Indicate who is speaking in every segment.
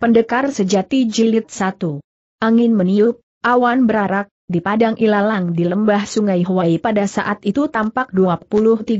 Speaker 1: Pendekar Sejati Jilid 1 Angin meniup, awan berarak, di padang ilalang di lembah sungai Huai pada saat itu tampak 20-30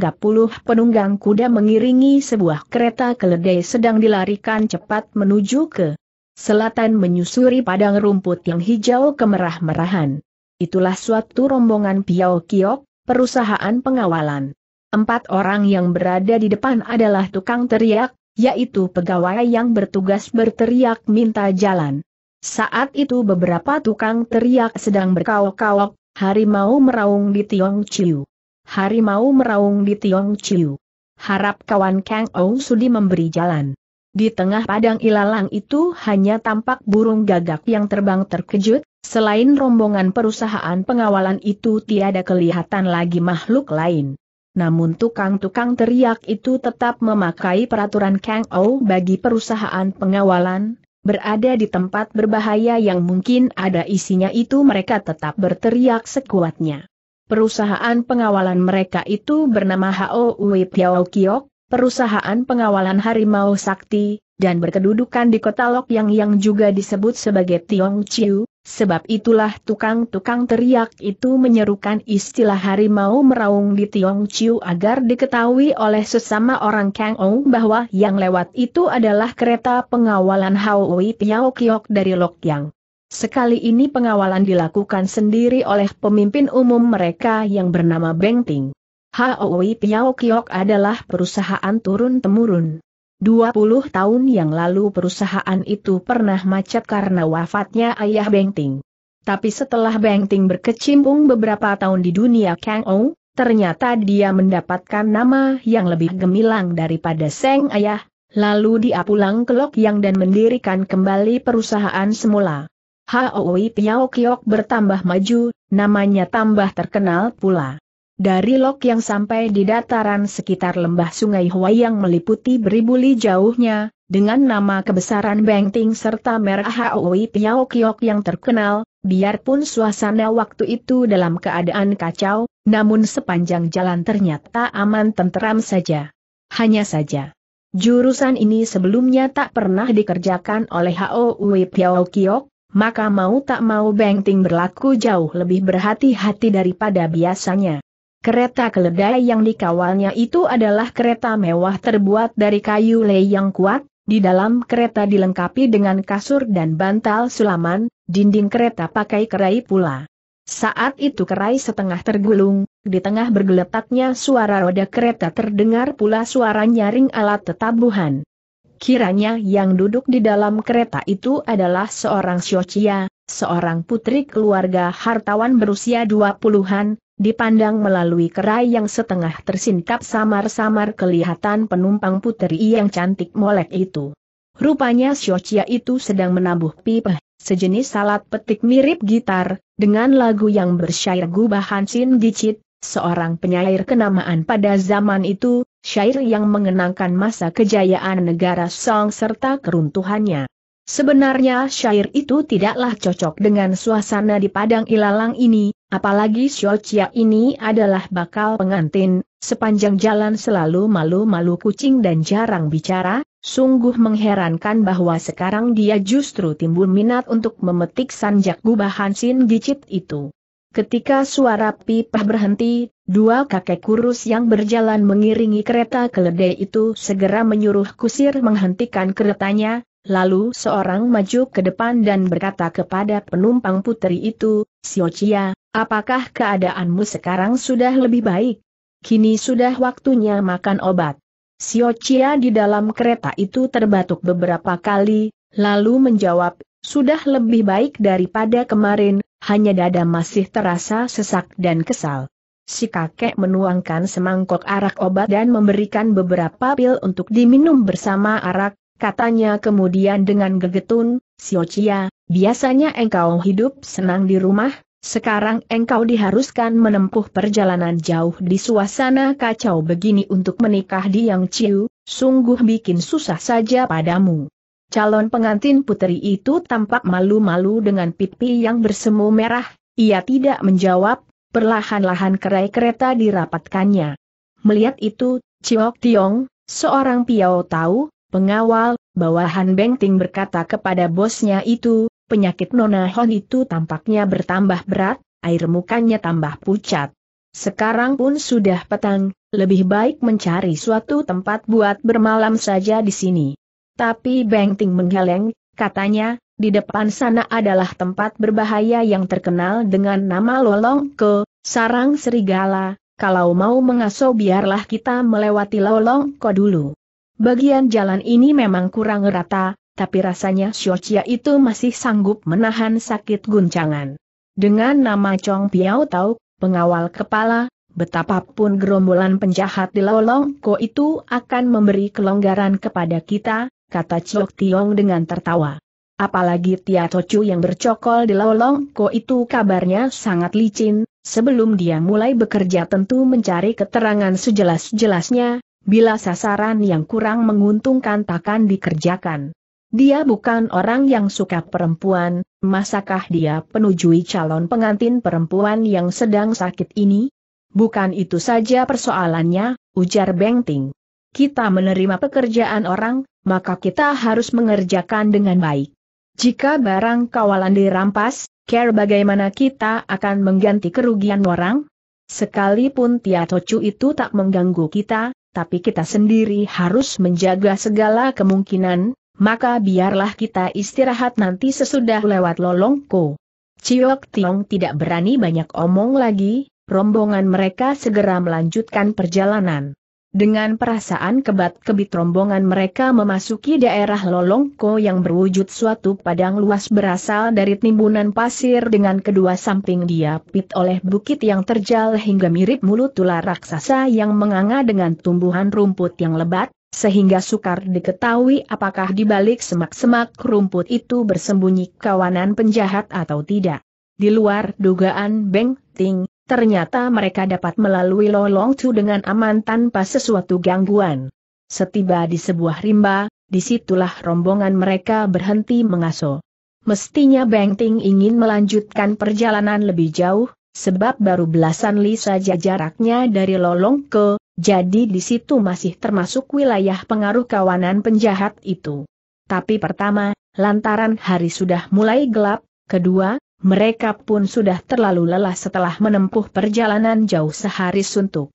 Speaker 1: penunggang kuda mengiringi sebuah kereta keledai sedang dilarikan cepat menuju ke selatan menyusuri padang rumput yang hijau kemerah-merahan. Itulah suatu rombongan Piao Kiok, perusahaan pengawalan. Empat orang yang berada di depan adalah tukang teriak, yaitu pegawai yang bertugas berteriak minta jalan. Saat itu beberapa tukang teriak sedang berkaok-kaok, harimau meraung di Tiong Chiu. Harimau meraung di Tiong Chiu. Harap kawan Kang Ou Sudi memberi jalan. Di tengah padang ilalang itu hanya tampak burung gagak yang terbang terkejut, Selain rombongan perusahaan pengawalan itu tiada kelihatan lagi makhluk lain. Namun tukang-tukang teriak itu tetap memakai peraturan Kang O bagi perusahaan pengawalan, berada di tempat berbahaya yang mungkin ada isinya itu mereka tetap berteriak sekuatnya. Perusahaan pengawalan mereka itu bernama Wei Piao Kiok, perusahaan pengawalan harimau sakti, dan berkedudukan di kota Lok Yang yang juga disebut sebagai Tiong Chiu, sebab itulah tukang-tukang teriak itu menyerukan istilah harimau meraung di Tiong Chiu agar diketahui oleh sesama orang Kang Ong bahwa yang lewat itu adalah kereta pengawalan Hawi Piao Kiok dari Lok Yang. Sekali ini pengawalan dilakukan sendiri oleh pemimpin umum mereka yang bernama Beng Ting. Haoi Piao Kiok adalah perusahaan turun-temurun. 20 tahun yang lalu perusahaan itu pernah macet karena wafatnya ayah Bengting. Tapi setelah Bengting berkecimpung beberapa tahun di dunia Kang Ou, ternyata dia mendapatkan nama yang lebih gemilang daripada Seng Ayah, lalu dia pulang ke Lok Yang dan mendirikan kembali perusahaan semula. Haoi Piao Kiok bertambah maju, namanya tambah terkenal pula. Dari lok yang sampai di dataran sekitar lembah sungai Huai yang meliputi beribu li jauhnya, dengan nama kebesaran Bengting serta merah Haoi Piao Kiok yang terkenal, biarpun suasana waktu itu dalam keadaan kacau, namun sepanjang jalan ternyata aman tenteram saja. Hanya saja. Jurusan ini sebelumnya tak pernah dikerjakan oleh Haoi Piao Kiok, maka mau tak mau Bengting berlaku jauh lebih berhati-hati daripada biasanya. Kereta keledai yang dikawalnya itu adalah kereta mewah terbuat dari kayu lei yang kuat, di dalam kereta dilengkapi dengan kasur dan bantal sulaman, dinding kereta pakai kerai pula. Saat itu kerai setengah tergulung, di tengah bergeletaknya suara roda kereta terdengar pula suara nyaring alat tetabuhan. Kiranya yang duduk di dalam kereta itu adalah seorang siocia, seorang putri keluarga hartawan berusia dua puluhan, Dipandang melalui kerai yang setengah tersingkap samar-samar kelihatan penumpang puteri yang cantik molek itu. Rupanya Siocia itu sedang menabuh pipa, sejenis salat petik mirip gitar, dengan lagu yang bersyair gubahan Sin Dicit, seorang penyair kenamaan pada zaman itu, syair yang mengenangkan masa kejayaan negara Song serta keruntuhannya. Sebenarnya syair itu tidaklah cocok dengan suasana di Padang Ilalang ini, Apalagi Chia ini adalah bakal pengantin, sepanjang jalan selalu malu-malu kucing dan jarang bicara, sungguh mengherankan bahwa sekarang dia justru timbul minat untuk memetik sanjak gubahan Sin Gicit itu. Ketika suara pipa berhenti, dua kakek kurus yang berjalan mengiringi kereta keledai itu segera menyuruh kusir menghentikan keretanya, lalu seorang maju ke depan dan berkata kepada penumpang putri itu, Chia, Apakah keadaanmu sekarang sudah lebih baik? Kini sudah waktunya makan obat. Sio Chia di dalam kereta itu terbatuk beberapa kali, lalu menjawab, sudah lebih baik daripada kemarin, hanya dada masih terasa sesak dan kesal. Si kakek menuangkan semangkok arak obat dan memberikan beberapa pil untuk diminum bersama arak, katanya kemudian dengan gegetun, Sio Chia, biasanya engkau hidup senang di rumah, sekarang engkau diharuskan menempuh perjalanan jauh di suasana kacau begini untuk menikah di Yang Ciu, sungguh bikin susah saja padamu. Calon pengantin putri itu tampak malu-malu dengan pipi yang bersemu merah, ia tidak menjawab, perlahan-lahan kerai kereta dirapatkannya. Melihat itu, Chiok Tiong, seorang piau tahu, pengawal, bawahan Beng Ting berkata kepada bosnya itu, penyakit Nona Hon itu tampaknya bertambah berat, air mukanya tambah pucat. Sekarang pun sudah petang, lebih baik mencari suatu tempat buat bermalam saja di sini. Tapi Beng Ting menggeleng, katanya, di depan sana adalah tempat berbahaya yang terkenal dengan nama Lolong Ke, Sarang Serigala, kalau mau mengaso biarlah kita melewati Lolong Ke dulu. Bagian jalan ini memang kurang rata, tapi rasanya Xiochia itu masih sanggup menahan sakit guncangan. Dengan nama Chong Piao Tau, pengawal kepala, betapapun gerombolan penjahat di Lolong Ko itu akan memberi kelonggaran kepada kita, kata Chok Tiong dengan tertawa. Apalagi Tia Tocu yang bercokol di Lolong Ko itu kabarnya sangat licin, sebelum dia mulai bekerja tentu mencari keterangan sejelas-jelasnya, bila sasaran yang kurang menguntungkan takkan dikerjakan. Dia bukan orang yang suka perempuan, masakah dia penujui calon pengantin perempuan yang sedang sakit ini? Bukan itu saja persoalannya, ujar Bengting. Kita menerima pekerjaan orang, maka kita harus mengerjakan dengan baik. Jika barang kawalan dirampas, care bagaimana kita akan mengganti kerugian orang? Sekalipun Tia Tocu itu tak mengganggu kita, tapi kita sendiri harus menjaga segala kemungkinan, maka biarlah kita istirahat nanti sesudah lewat lolongko. Ciok Tiong tidak berani banyak omong lagi, rombongan mereka segera melanjutkan perjalanan. Dengan perasaan kebat-kebit rombongan mereka memasuki daerah Lolongko yang berwujud suatu padang luas berasal dari timbunan pasir dengan kedua samping diapit oleh bukit yang terjal hingga mirip mulut ular raksasa yang menganga dengan tumbuhan rumput yang lebat, sehingga sukar diketahui apakah di balik semak-semak rumput itu bersembunyi kawanan penjahat atau tidak. Di luar dugaan Beng Ting, ternyata mereka dapat melalui lolong tu dengan aman tanpa sesuatu gangguan. Setiba di sebuah rimba, disitulah rombongan mereka berhenti mengaso. Mestinya Beng Ting ingin melanjutkan perjalanan lebih jauh, sebab baru belasan li saja jaraknya dari lolong ke jadi di situ masih termasuk wilayah pengaruh kawanan penjahat itu. Tapi pertama, lantaran hari sudah mulai gelap, kedua, mereka pun sudah terlalu lelah setelah menempuh perjalanan jauh sehari suntuk.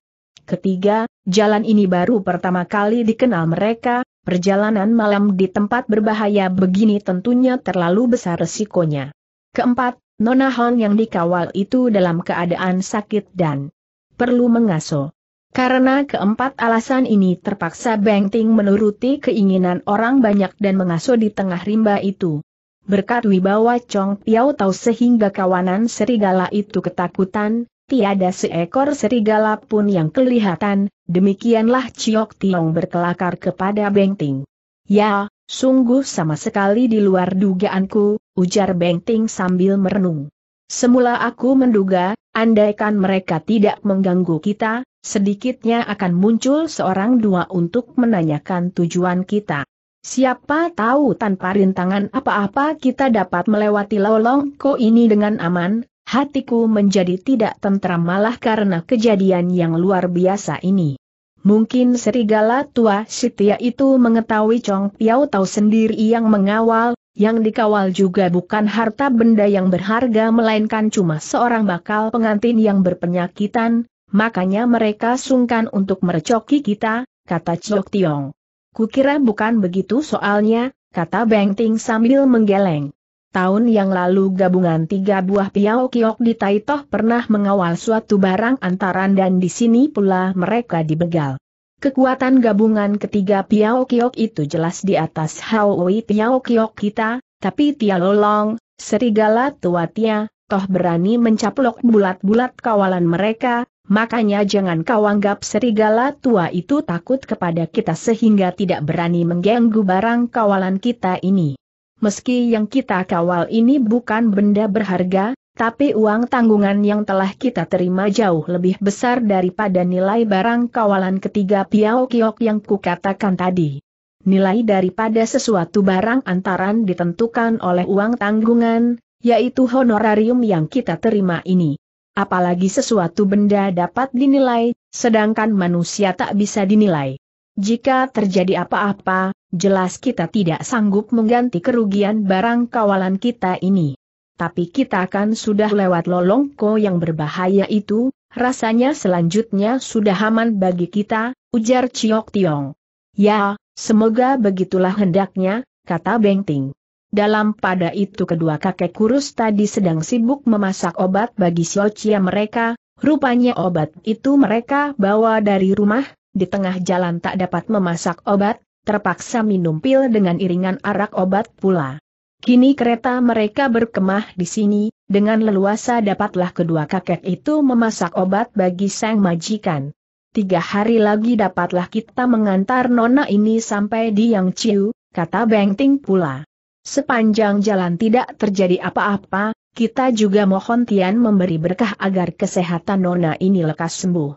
Speaker 1: Ketiga, jalan ini baru pertama kali dikenal mereka, perjalanan malam di tempat berbahaya begini tentunya terlalu besar resikonya. Keempat, Nona Hong yang dikawal itu dalam keadaan sakit dan perlu mengasuh. Karena keempat alasan ini terpaksa Beng Ting menuruti keinginan orang banyak dan mengasuh di tengah rimba itu. Berkat wibawa Chong Piao tahu sehingga kawanan serigala itu ketakutan, tiada seekor serigala pun yang kelihatan, demikianlah Ciok Tiong berkelakar kepada Beng Ting. Ya, sungguh sama sekali di luar dugaanku, ujar Beng Ting sambil merenung. Semula aku menduga, andaikan mereka tidak mengganggu kita, Sedikitnya akan muncul seorang dua untuk menanyakan tujuan kita. Siapa tahu tanpa rintangan apa-apa kita dapat melewati lolong ko ini dengan aman, hatiku menjadi tidak tentram malah karena kejadian yang luar biasa ini. Mungkin serigala tua setia itu mengetahui Chong Piao tahu sendiri yang mengawal, yang dikawal juga bukan harta benda yang berharga melainkan cuma seorang bakal pengantin yang berpenyakitan, Makanya mereka sungkan untuk merecoki kita, kata Chok Tiong. Kukira bukan begitu soalnya, kata Beng Ting sambil menggeleng. Tahun yang lalu gabungan tiga buah Piao Kiok di Taitoh pernah mengawal suatu barang antaran dan di sini pula mereka dibegal. Kekuatan gabungan ketiga Piao Kiok itu jelas di atas Haoi Piao Kiok kita, tapi Tia Lolong, Serigala Tua toh berani mencaplok bulat-bulat kawalan mereka, Makanya jangan kau anggap serigala tua itu takut kepada kita sehingga tidak berani mengganggu barang kawalan kita ini. Meski yang kita kawal ini bukan benda berharga, tapi uang tanggungan yang telah kita terima jauh lebih besar daripada nilai barang kawalan ketiga Piao Kiok yang kukatakan tadi. Nilai daripada sesuatu barang antaran ditentukan oleh uang tanggungan, yaitu honorarium yang kita terima ini apalagi sesuatu benda dapat dinilai, sedangkan manusia tak bisa dinilai. Jika terjadi apa-apa, jelas kita tidak sanggup mengganti kerugian barang kawalan kita ini. Tapi kita kan sudah lewat lolongko yang berbahaya itu, rasanya selanjutnya sudah aman bagi kita, ujar Ciok Tiong. Ya, semoga begitulah hendaknya, kata Beng Ting. Dalam pada itu kedua kakek kurus tadi sedang sibuk memasak obat bagi Siocia mereka, rupanya obat itu mereka bawa dari rumah, di tengah jalan tak dapat memasak obat, terpaksa minum pil dengan iringan arak obat pula. Kini kereta mereka berkemah di sini, dengan leluasa dapatlah kedua kakek itu memasak obat bagi sang majikan. Tiga hari lagi dapatlah kita mengantar nona ini sampai di Yang Ciu, kata Ting pula. Sepanjang jalan tidak terjadi apa-apa, kita juga mohon Tian memberi berkah agar kesehatan Nona ini lekas sembuh.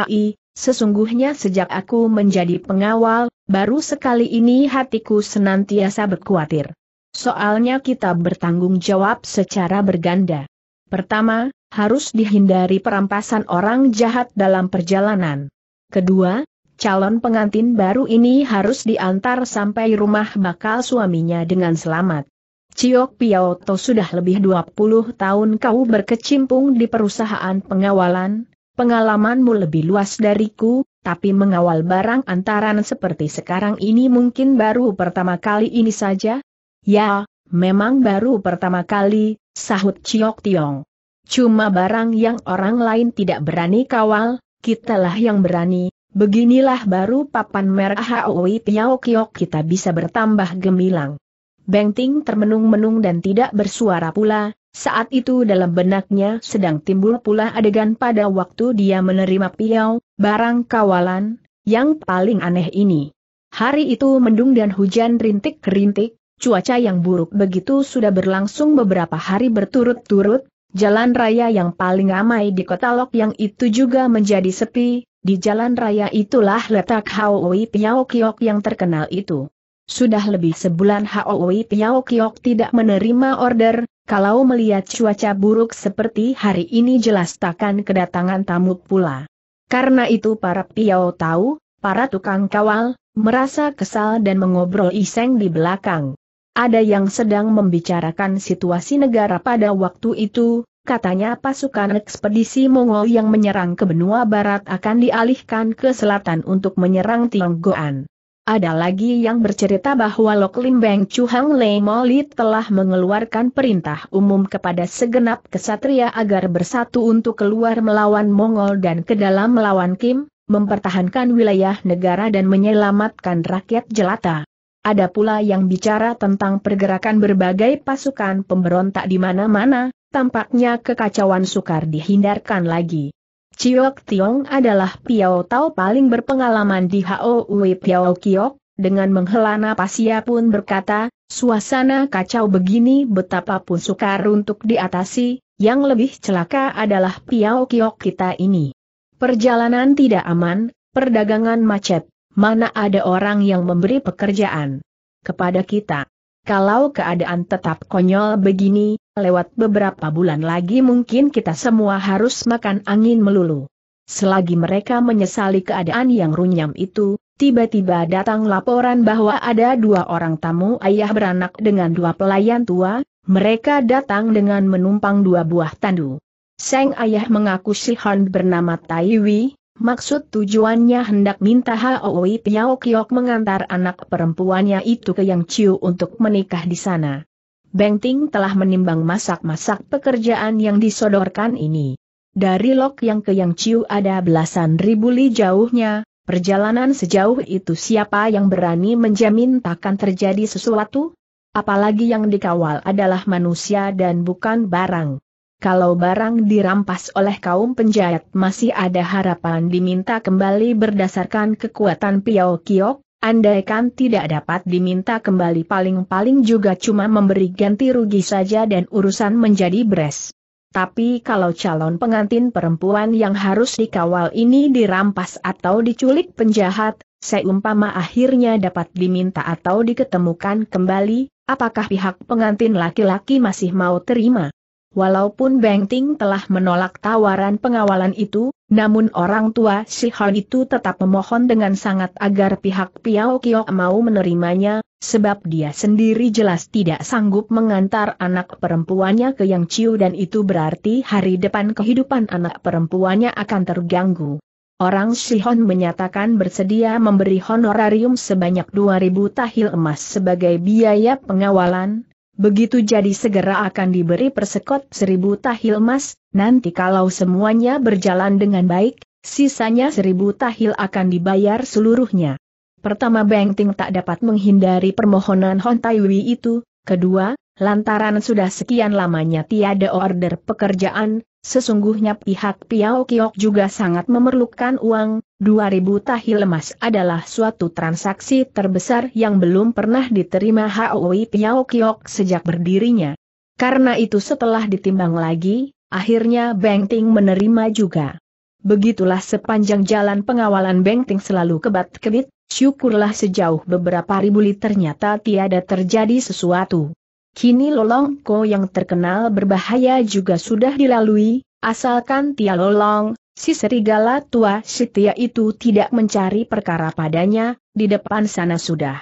Speaker 1: Ai, sesungguhnya sejak aku menjadi pengawal, baru sekali ini hatiku senantiasa berkhawatir. Soalnya kita bertanggung jawab secara berganda. Pertama, harus dihindari perampasan orang jahat dalam perjalanan. Kedua, calon pengantin baru ini harus diantar sampai rumah bakal suaminya dengan selamat. Ciok Piaoto sudah lebih 20 tahun kau berkecimpung di perusahaan pengawalan, pengalamanmu lebih luas dariku, tapi mengawal barang antaran seperti sekarang ini mungkin baru pertama kali ini saja? Ya, memang baru pertama kali, sahut Ciok Tiong. Cuma barang yang orang lain tidak berani kawal, kitalah yang berani, Beginilah baru papan merah Haoi Piao Kiok kita bisa bertambah gemilang. Bengting termenung-menung dan tidak bersuara pula, saat itu dalam benaknya sedang timbul pula adegan pada waktu dia menerima piao barang kawalan, yang paling aneh ini. Hari itu mendung dan hujan rintik-rintik, cuaca yang buruk begitu sudah berlangsung beberapa hari berturut-turut, jalan raya yang paling ramai di kota Lok yang itu juga menjadi sepi, di jalan raya itulah letak Haoi Piao Kiok yang terkenal itu. Sudah lebih sebulan Haoi Piao Kiok tidak menerima order, kalau melihat cuaca buruk seperti hari ini jelas takkan kedatangan tamu pula. Karena itu para Piao tahu, para tukang kawal, merasa kesal dan mengobrol iseng di belakang. Ada yang sedang membicarakan situasi negara pada waktu itu, katanya pasukan ekspedisi Mongol yang menyerang ke benua barat akan dialihkan ke selatan untuk menyerang Tionggoan. Ada lagi yang bercerita bahwa Lok Lim Beng Chuhang Lei Molit telah mengeluarkan perintah umum kepada segenap kesatria agar bersatu untuk keluar melawan Mongol dan ke dalam melawan Kim, mempertahankan wilayah negara dan menyelamatkan rakyat jelata. Ada pula yang bicara tentang pergerakan berbagai pasukan pemberontak di mana-mana, tampaknya kekacauan sukar dihindarkan lagi. Chiok Tiong adalah Piao Tao paling berpengalaman di HOUI Piao Kiok, dengan menghela napas ia pun berkata, suasana kacau begini betapapun sukar untuk diatasi, yang lebih celaka adalah Piao Kiok kita ini. Perjalanan tidak aman, perdagangan macet, mana ada orang yang memberi pekerjaan kepada kita. Kalau keadaan tetap konyol begini, lewat beberapa bulan lagi mungkin kita semua harus makan angin melulu. Selagi mereka menyesali keadaan yang runyam itu, tiba-tiba datang laporan bahwa ada dua orang tamu ayah beranak dengan dua pelayan tua, mereka datang dengan menumpang dua buah tandu. Sang ayah mengaku si Han bernama Taiwi, maksud tujuannya hendak minta Haoi Piao Kiok mengantar anak perempuannya itu ke Yang Chiu untuk menikah di sana. Beng Ting telah menimbang masak-masak pekerjaan yang disodorkan ini. Dari Lok Yang ke Yang Ciu ada belasan ribu li jauhnya, perjalanan sejauh itu siapa yang berani menjamin takkan terjadi sesuatu? Apalagi yang dikawal adalah manusia dan bukan barang. Kalau barang dirampas oleh kaum penjahat masih ada harapan diminta kembali berdasarkan kekuatan Piao Kiok, Andaikan tidak dapat diminta kembali paling-paling juga cuma memberi ganti rugi saja dan urusan menjadi beres. Tapi kalau calon pengantin perempuan yang harus dikawal ini dirampas atau diculik penjahat, seumpama akhirnya dapat diminta atau diketemukan kembali, apakah pihak pengantin laki-laki masih mau terima? Walaupun Beng Ting telah menolak tawaran pengawalan itu, namun orang tua si Han itu tetap memohon dengan sangat agar pihak Piao Kio mau menerimanya, sebab dia sendiri jelas tidak sanggup mengantar anak perempuannya ke Yang Chiu dan itu berarti hari depan kehidupan anak perempuannya akan terganggu. Orang Sihon menyatakan bersedia memberi honorarium sebanyak 2000 tahil emas sebagai biaya pengawalan, Begitu jadi segera akan diberi persekot seribu tahil emas, nanti kalau semuanya berjalan dengan baik, sisanya seribu tahil akan dibayar seluruhnya. Pertama Beng tak dapat menghindari permohonan Hon Tai Wei itu, kedua, lantaran sudah sekian lamanya tiada order pekerjaan, sesungguhnya pihak Piao Kiok juga sangat memerlukan uang, 2000 tahil emas adalah suatu transaksi terbesar yang belum pernah diterima HOI Piao Kiok sejak berdirinya. Karena itu setelah ditimbang lagi, akhirnya Beng Ting menerima juga. Begitulah sepanjang jalan pengawalan Beng Ting selalu kebat-kebit, syukurlah sejauh beberapa ribu liter ternyata tiada terjadi sesuatu. Kini Lolong Ko yang terkenal berbahaya juga sudah dilalui, asalkan Tia Lolong, Si serigala tua setia itu tidak mencari perkara padanya, di depan sana sudah.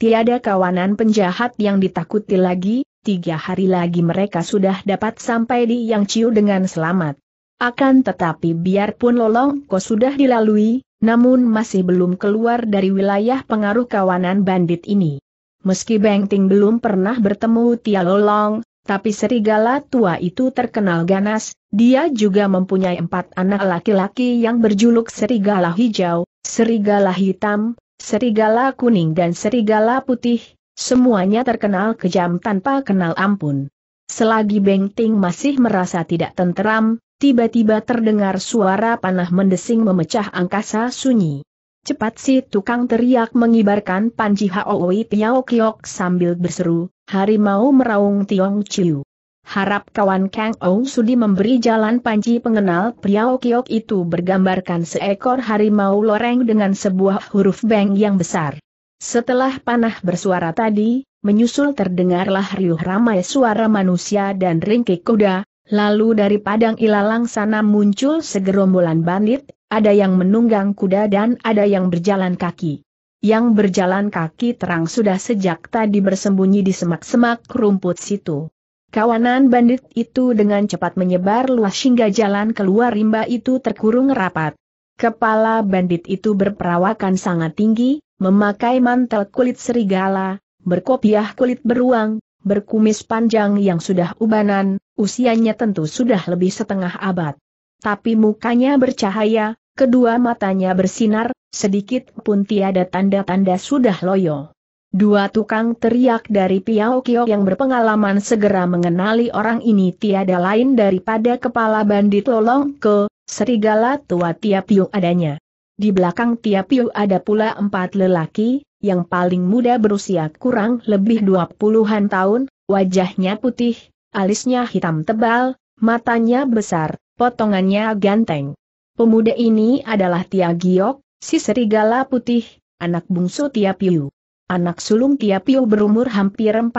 Speaker 1: Tiada kawanan penjahat yang ditakuti lagi, tiga hari lagi mereka sudah dapat sampai di Yang Ciu dengan selamat. Akan tetapi biarpun Lolong Ko sudah dilalui, namun masih belum keluar dari wilayah pengaruh kawanan bandit ini. Meski Beng Ting belum pernah bertemu Tia Lolong, tapi serigala tua itu terkenal ganas, dia juga mempunyai empat anak laki-laki yang berjuluk serigala hijau, serigala hitam, serigala kuning dan serigala putih, semuanya terkenal kejam tanpa kenal ampun. Selagi Beng masih merasa tidak tenteram, tiba-tiba terdengar suara panah mendesing memecah angkasa sunyi. Cepat si tukang teriak mengibarkan panji Haoi Piao Kiok sambil berseru, Harimau meraung Tiong Chiu. Harap kawan Kang Ou Sudi memberi jalan panji pengenal pria Okiok itu bergambarkan seekor harimau loreng dengan sebuah huruf beng yang besar. Setelah panah bersuara tadi, menyusul terdengarlah riuh ramai suara manusia dan ringkik kuda, lalu dari padang ilalang sana muncul segerombolan bandit, ada yang menunggang kuda dan ada yang berjalan kaki yang berjalan kaki terang sudah sejak tadi bersembunyi di semak-semak rumput situ. Kawanan bandit itu dengan cepat menyebar luas hingga jalan keluar rimba itu terkurung rapat. Kepala bandit itu berperawakan sangat tinggi, memakai mantel kulit serigala, berkopiah kulit beruang, berkumis panjang yang sudah ubanan, usianya tentu sudah lebih setengah abad. Tapi mukanya bercahaya, Kedua matanya bersinar, sedikit pun tiada tanda-tanda sudah loyo. Dua tukang teriak dari Piao Kio yang berpengalaman segera mengenali orang ini tiada lain daripada kepala bandit Lolong Ke, serigala tua tiap yuk adanya. Di belakang tiap yuk ada pula empat lelaki, yang paling muda berusia kurang lebih dua puluhan tahun, wajahnya putih, alisnya hitam tebal, matanya besar, potongannya ganteng. Pemuda ini adalah Tia Giok, si serigala putih, anak bungsu Tia Piu. Anak sulung Tia Piu berumur hampir 40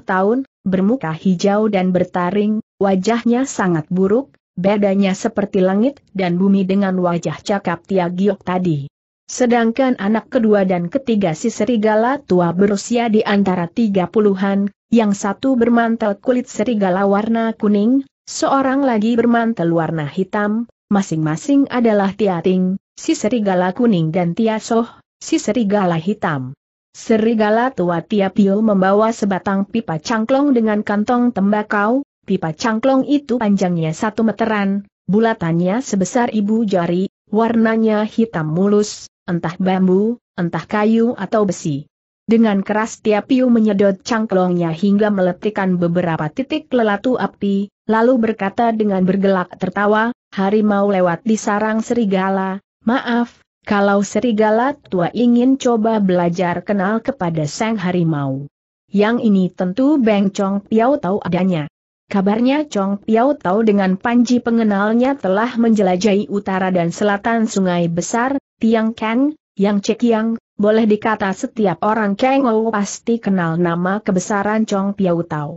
Speaker 1: tahun, bermuka hijau dan bertaring, wajahnya sangat buruk, bedanya seperti langit dan bumi dengan wajah cakap Tia Giok tadi. Sedangkan anak kedua dan ketiga si serigala tua berusia di antara tiga puluhan, yang satu bermantel kulit serigala warna kuning, seorang lagi bermantel warna hitam, masing-masing adalah Tiating, si serigala kuning dan Tiasoh, si serigala hitam. Serigala tua Tiapio membawa sebatang pipa cangklong dengan kantong tembakau, pipa cangklong itu panjangnya satu meteran, bulatannya sebesar ibu jari, warnanya hitam mulus, entah bambu, entah kayu atau besi. Dengan keras Pio menyedot cangklongnya hingga meletikkan beberapa titik lelatu api, lalu berkata dengan bergelak tertawa, harimau lewat di sarang serigala, maaf, kalau serigala tua ingin coba belajar kenal kepada sang harimau. Yang ini tentu Beng Chong Piao tahu adanya. Kabarnya Chong Piao tahu dengan Panji pengenalnya telah menjelajahi utara dan selatan sungai besar, Tiang Kang, Yang Yang. boleh dikata setiap orang Ou pasti kenal nama kebesaran Chong Piao tahu.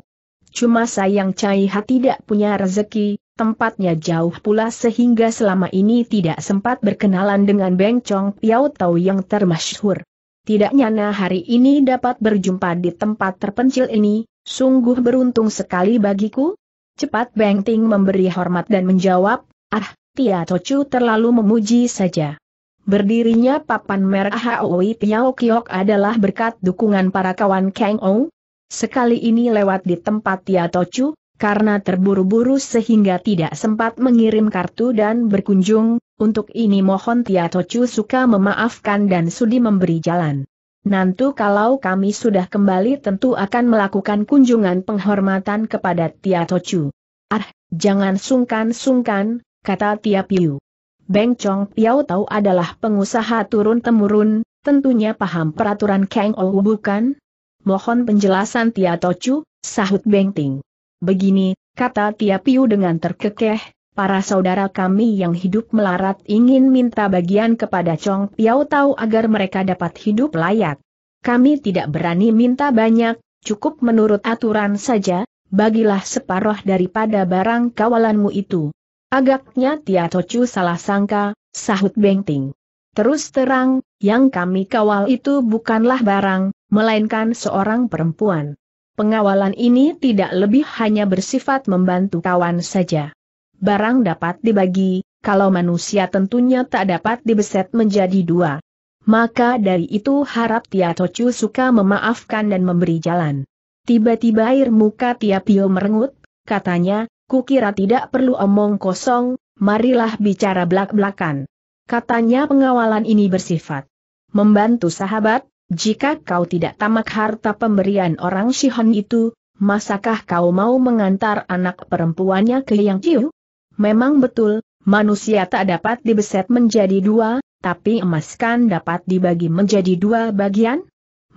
Speaker 1: Cuma sayang Cai Ha tidak punya rezeki, tempatnya jauh pula sehingga selama ini tidak sempat berkenalan dengan Beng Chong Piao Tau yang termasyhur. Tidak nyana hari ini dapat berjumpa di tempat terpencil ini, sungguh beruntung sekali bagiku. Cepat Beng Ting memberi hormat dan menjawab, ah, Tia Tocu terlalu memuji saja. Berdirinya papan merah Hoi Piao Kiok adalah berkat dukungan para kawan Kang Ou, Sekali ini lewat di tempat Tia Tocu, karena terburu-buru sehingga tidak sempat mengirim kartu dan berkunjung, untuk ini mohon Tia Tocu suka memaafkan dan sudi memberi jalan. Nantu kalau kami sudah kembali tentu akan melakukan kunjungan penghormatan kepada Tia Tocu. Ah, jangan sungkan-sungkan, kata Tia Piu. Beng Chong Piao Tau adalah pengusaha turun-temurun, tentunya paham peraturan Kang Ou bukan? mohon penjelasan Tia Tocu, sahut Bengting. Begini, kata Tia Piu dengan terkekeh, para saudara kami yang hidup melarat ingin minta bagian kepada Chong Piao Tau agar mereka dapat hidup layak. Kami tidak berani minta banyak, cukup menurut aturan saja, bagilah separoh daripada barang kawalanmu itu. Agaknya Tia Tocu salah sangka, sahut Bengting. Terus terang, yang kami kawal itu bukanlah barang, melainkan seorang perempuan. Pengawalan ini tidak lebih hanya bersifat membantu kawan saja. Barang dapat dibagi, kalau manusia tentunya tak dapat dibeset menjadi dua. Maka dari itu harap tocu suka memaafkan dan memberi jalan. Tiba-tiba air muka pio merengut, katanya, kukira tidak perlu omong kosong, marilah bicara belak-belakan. Katanya pengawalan ini bersifat membantu sahabat, jika kau tidak tamak harta pemberian orang Shihon itu, masakah kau mau mengantar anak perempuannya ke Yang Ciu? Memang betul, manusia tak dapat dibeset menjadi dua, tapi emas kan dapat dibagi menjadi dua bagian?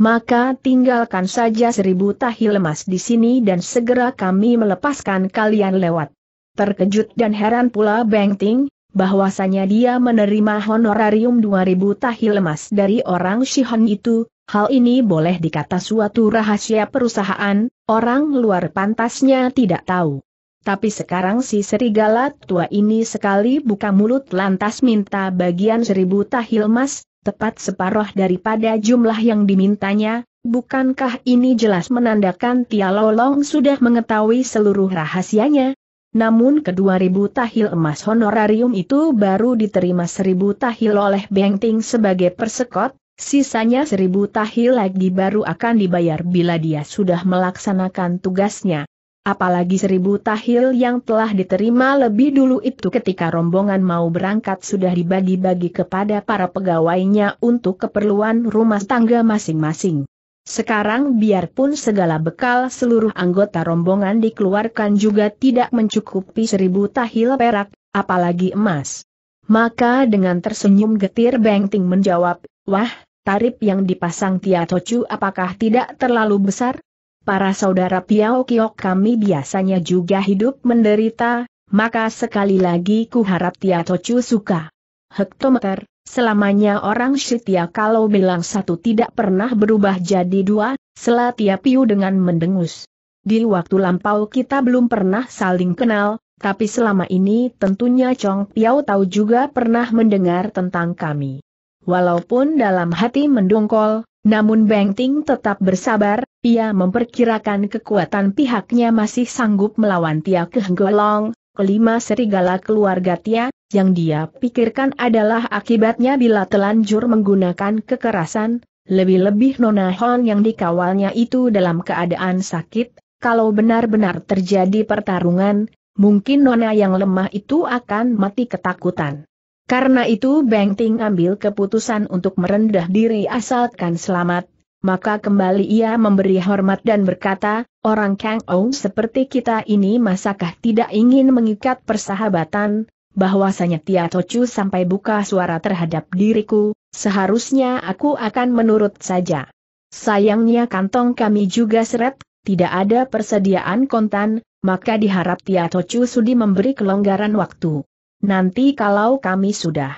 Speaker 1: Maka tinggalkan saja seribu tahil emas di sini dan segera kami melepaskan kalian lewat. Terkejut dan heran pula Beng Ting, bahwasanya dia menerima honorarium 2000 tahil emas dari orang Shihon itu, hal ini boleh dikata suatu rahasia perusahaan, orang luar pantasnya tidak tahu. Tapi sekarang si serigala tua ini sekali buka mulut lantas minta bagian seribu tahil emas, tepat separuh daripada jumlah yang dimintanya, bukankah ini jelas menandakan Tia Lolong sudah mengetahui seluruh rahasianya? Namun kedua ribu tahil emas honorarium itu baru diterima 1.000 tahil oleh Bengting sebagai persekot, sisanya 1.000 tahil lagi baru akan dibayar bila dia sudah melaksanakan tugasnya. Apalagi 1.000 tahil yang telah diterima lebih dulu itu ketika rombongan mau berangkat sudah dibagi-bagi kepada para pegawainya untuk keperluan rumah tangga masing-masing. Sekarang biarpun segala bekal seluruh anggota rombongan dikeluarkan juga tidak mencukupi seribu tahil perak, apalagi emas. Maka dengan tersenyum getir Bengting menjawab, wah, tarif yang dipasang Tia Tocu apakah tidak terlalu besar? Para saudara Piao Kiok kami biasanya juga hidup menderita, maka sekali lagi ku harap Tia Tocu suka. Hektometer, Selamanya orang setia kalau bilang satu tidak pernah berubah jadi dua, selatia piu dengan mendengus. Di waktu lampau kita belum pernah saling kenal, tapi selama ini tentunya Chong Piao tahu juga pernah mendengar tentang kami. Walaupun dalam hati mendongkol, namun Beng Ting tetap bersabar, ia memperkirakan kekuatan pihaknya masih sanggup melawan Tia Kehenggolong, kelima serigala keluarga Tia, yang dia pikirkan adalah akibatnya bila telanjur menggunakan kekerasan, lebih-lebih Nona Hon yang dikawalnya itu dalam keadaan sakit, kalau benar-benar terjadi pertarungan, mungkin Nona yang lemah itu akan mati ketakutan. Karena itu Beng Ting ambil keputusan untuk merendah diri asalkan selamat, maka kembali ia memberi hormat dan berkata, orang Kang Ong seperti kita ini masakah tidak ingin mengikat persahabatan, bahwasanya Tia Tocu sampai buka suara terhadap diriku, seharusnya aku akan menurut saja. Sayangnya kantong kami juga seret, tidak ada persediaan kontan, maka diharap Tia Tocu sudi memberi kelonggaran waktu. Nanti kalau kami sudah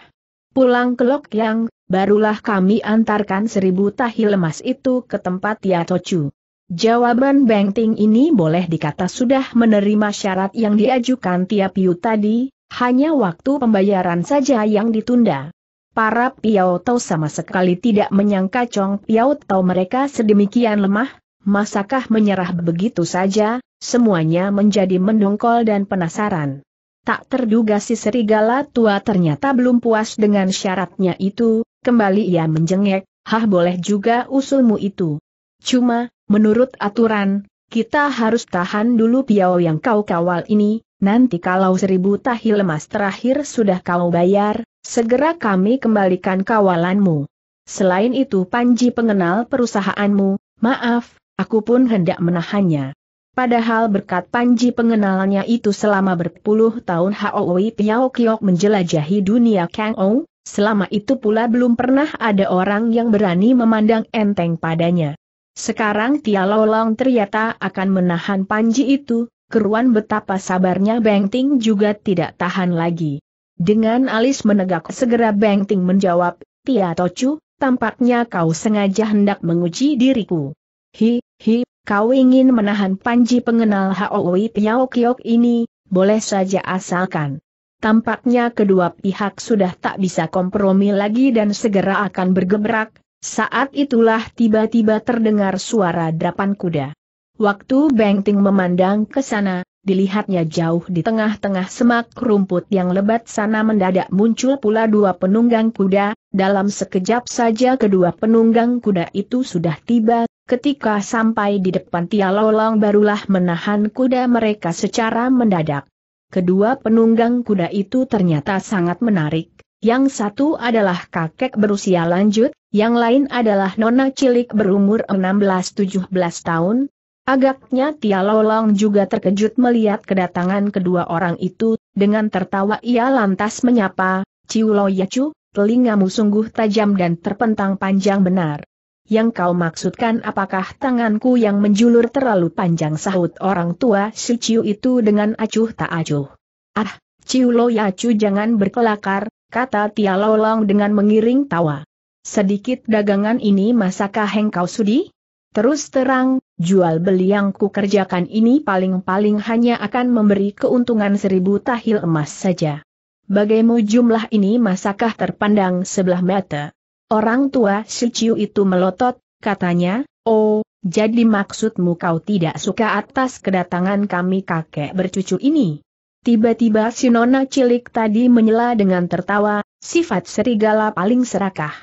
Speaker 1: pulang ke Yang, barulah kami antarkan seribu tahil emas itu ke tempat Tia Tocu. Jawaban Bengting ini boleh dikata sudah menerima syarat yang diajukan Tia Piu tadi, hanya waktu pembayaran saja yang ditunda. Para Piao Tau sama sekali tidak menyangka Chong Piao Tau mereka sedemikian lemah, masakah menyerah begitu saja, semuanya menjadi mendongkol dan penasaran. Tak terduga si serigala tua ternyata belum puas dengan syaratnya itu, kembali ia menjengek, hah boleh juga usulmu itu. Cuma, menurut aturan, kita harus tahan dulu piao yang kau kawal ini, Nanti kalau seribu tahil emas terakhir sudah kau bayar, segera kami kembalikan kawalanmu. Selain itu Panji pengenal perusahaanmu, maaf, aku pun hendak menahannya. Padahal berkat Panji pengenalnya itu selama berpuluh tahun Haowi Piao Kiok menjelajahi dunia Kang Ou, selama itu pula belum pernah ada orang yang berani memandang enteng padanya. Sekarang Tia Lolong ternyata akan menahan Panji itu, keruan betapa sabarnya Beng juga tidak tahan lagi. Dengan alis menegak segera Beng menjawab, Tia Tocu, tampaknya kau sengaja hendak menguji diriku. Hi, hi, kau ingin menahan panji pengenal Haoi Piao Kiok ini, boleh saja asalkan. Tampaknya kedua pihak sudah tak bisa kompromi lagi dan segera akan bergebrak, saat itulah tiba-tiba terdengar suara drapan kuda. Waktu Beng memandang ke sana, dilihatnya jauh di tengah-tengah semak rumput yang lebat sana mendadak muncul pula dua penunggang kuda, dalam sekejap saja kedua penunggang kuda itu sudah tiba, ketika sampai di depan Tialolong barulah menahan kuda mereka secara mendadak. Kedua penunggang kuda itu ternyata sangat menarik, yang satu adalah kakek berusia lanjut, yang lain adalah nona cilik berumur 16-17 tahun, Agaknya Tia Lolong juga terkejut melihat kedatangan kedua orang itu, dengan tertawa ia lantas menyapa, Ciu Lo Yacu, telingamu sungguh tajam dan terpentang panjang benar. Yang kau maksudkan apakah tanganku yang menjulur terlalu panjang sahut orang tua si Ciu itu dengan acuh tak acuh. Ah, Ciu Lo Yacu jangan berkelakar, kata Tia Lolong dengan mengiring tawa. Sedikit dagangan ini masakah engkau sudi? Terus terang, Jual beli yang ku kerjakan ini paling-paling hanya akan memberi keuntungan seribu tahil emas saja. Bagaimu jumlah ini masakah terpandang sebelah mata? Orang tua si itu melotot, katanya, oh, jadi maksudmu kau tidak suka atas kedatangan kami kakek bercucu ini? Tiba-tiba si nona cilik tadi menyela dengan tertawa, sifat serigala paling serakah.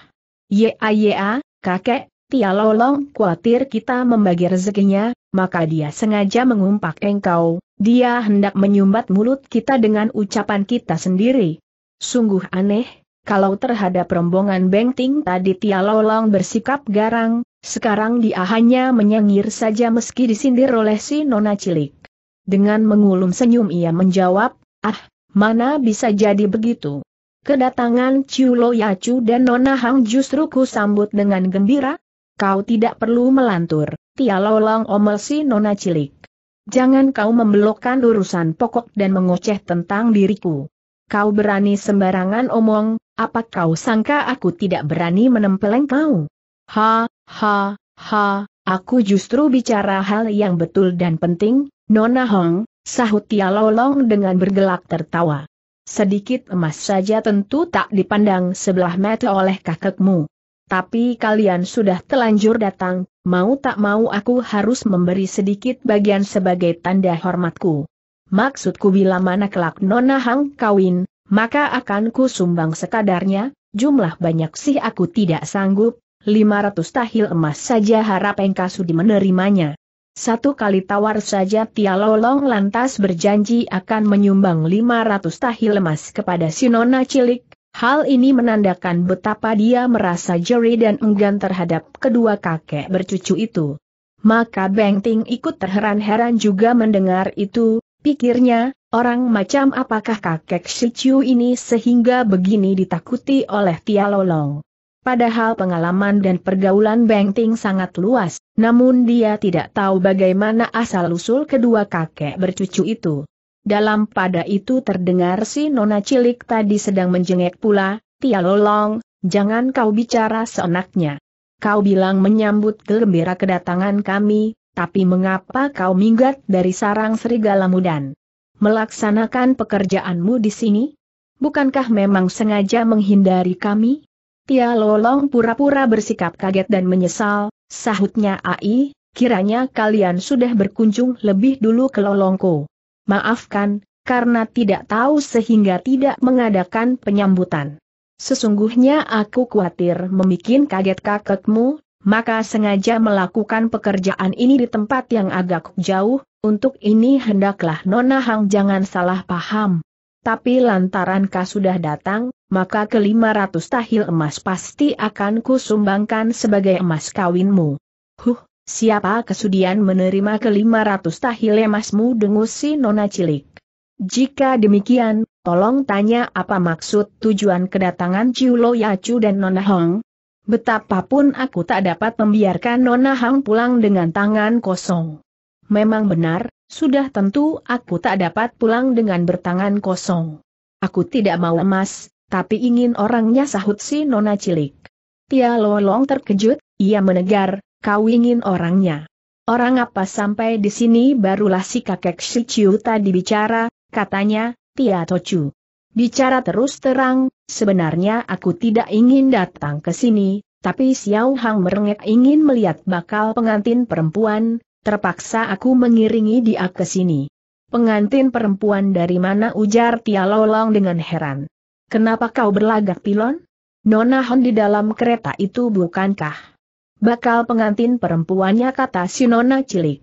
Speaker 1: Ya ya, kakek, Tia Lolong khawatir kita membagi rezekinya, maka dia sengaja mengumpak engkau, dia hendak menyumbat mulut kita dengan ucapan kita sendiri. Sungguh aneh, kalau terhadap rombongan Bengting tadi Tia Lolong bersikap garang, sekarang dia hanya menyengir saja meski disindir oleh si nona cilik. Dengan mengulum senyum ia menjawab, ah, mana bisa jadi begitu. Kedatangan Chiu Lo Yacu dan Nona Hang justru ku sambut dengan gembira, Kau tidak perlu melantur, Tia omel si nona cilik. Jangan kau membelokkan urusan pokok dan mengoceh tentang diriku. Kau berani sembarangan omong, apa kau sangka aku tidak berani menempeleng kau? Ha, ha, ha, aku justru bicara hal yang betul dan penting, Nona Hong, sahut Tia dengan bergelak tertawa. Sedikit emas saja tentu tak dipandang sebelah mata oleh kakekmu tapi kalian sudah telanjur datang, mau tak mau aku harus memberi sedikit bagian sebagai tanda hormatku. Maksudku bila mana kelak Nona Hang kawin, maka akan ku sumbang sekadarnya, jumlah banyak sih aku tidak sanggup, 500 tahil emas saja harap Engkau sudi menerimanya. Satu kali tawar saja Tia Lolong lantas berjanji akan menyumbang 500 tahil emas kepada si Nona Cilik, Hal ini menandakan betapa dia merasa jeri dan enggan terhadap kedua kakek bercucu itu. Maka Beng Ting ikut terheran-heran juga mendengar itu, pikirnya, orang macam apakah kakek si ini sehingga begini ditakuti oleh Tia Lolong. Padahal pengalaman dan pergaulan Beng Ting sangat luas, namun dia tidak tahu bagaimana asal-usul kedua kakek bercucu itu. Dalam pada itu terdengar si nona cilik tadi sedang menjengek pula, Tia Lolong, jangan kau bicara seenaknya. Kau bilang menyambut gembira kedatangan kami, tapi mengapa kau minggat dari sarang serigala mudan? Melaksanakan pekerjaanmu di sini? Bukankah memang sengaja menghindari kami? Tia Lolong pura-pura bersikap kaget dan menyesal, sahutnya AI, kiranya kalian sudah berkunjung lebih dulu ke Lolongko maafkan, karena tidak tahu sehingga tidak mengadakan penyambutan. Sesungguhnya aku khawatir membuat kaget kakekmu, maka sengaja melakukan pekerjaan ini di tempat yang agak jauh, untuk ini hendaklah Nona Hang jangan salah paham. Tapi lantaran kau sudah datang, maka kelima ratus tahil emas pasti akan kusumbangkan sebagai emas kawinmu. Huh, Siapa kesudian menerima kelima ratus tahil emasmu dengus si nona cilik? Jika demikian, tolong tanya apa maksud tujuan kedatangan Ciu Ciulo Yacu dan Nona Hong? Betapapun aku tak dapat membiarkan Nona Hong pulang dengan tangan kosong. Memang benar, sudah tentu aku tak dapat pulang dengan bertangan kosong. Aku tidak mau emas, tapi ingin orangnya sahut si Nona Cilik. Tia Lolong terkejut, ia menegar, Kau ingin orangnya. Orang apa sampai di sini barulah si kakek si Chiu tadi bicara, katanya, Tia Tochu. Bicara terus terang, sebenarnya aku tidak ingin datang ke sini, tapi Xiao Hang merengek ingin melihat bakal pengantin perempuan, terpaksa aku mengiringi dia ke sini. Pengantin perempuan dari mana ujar Tia Lolong dengan heran. Kenapa kau berlagak pilon? Nona Hon di dalam kereta itu bukankah? Bakal pengantin perempuannya kata Sinona cilik.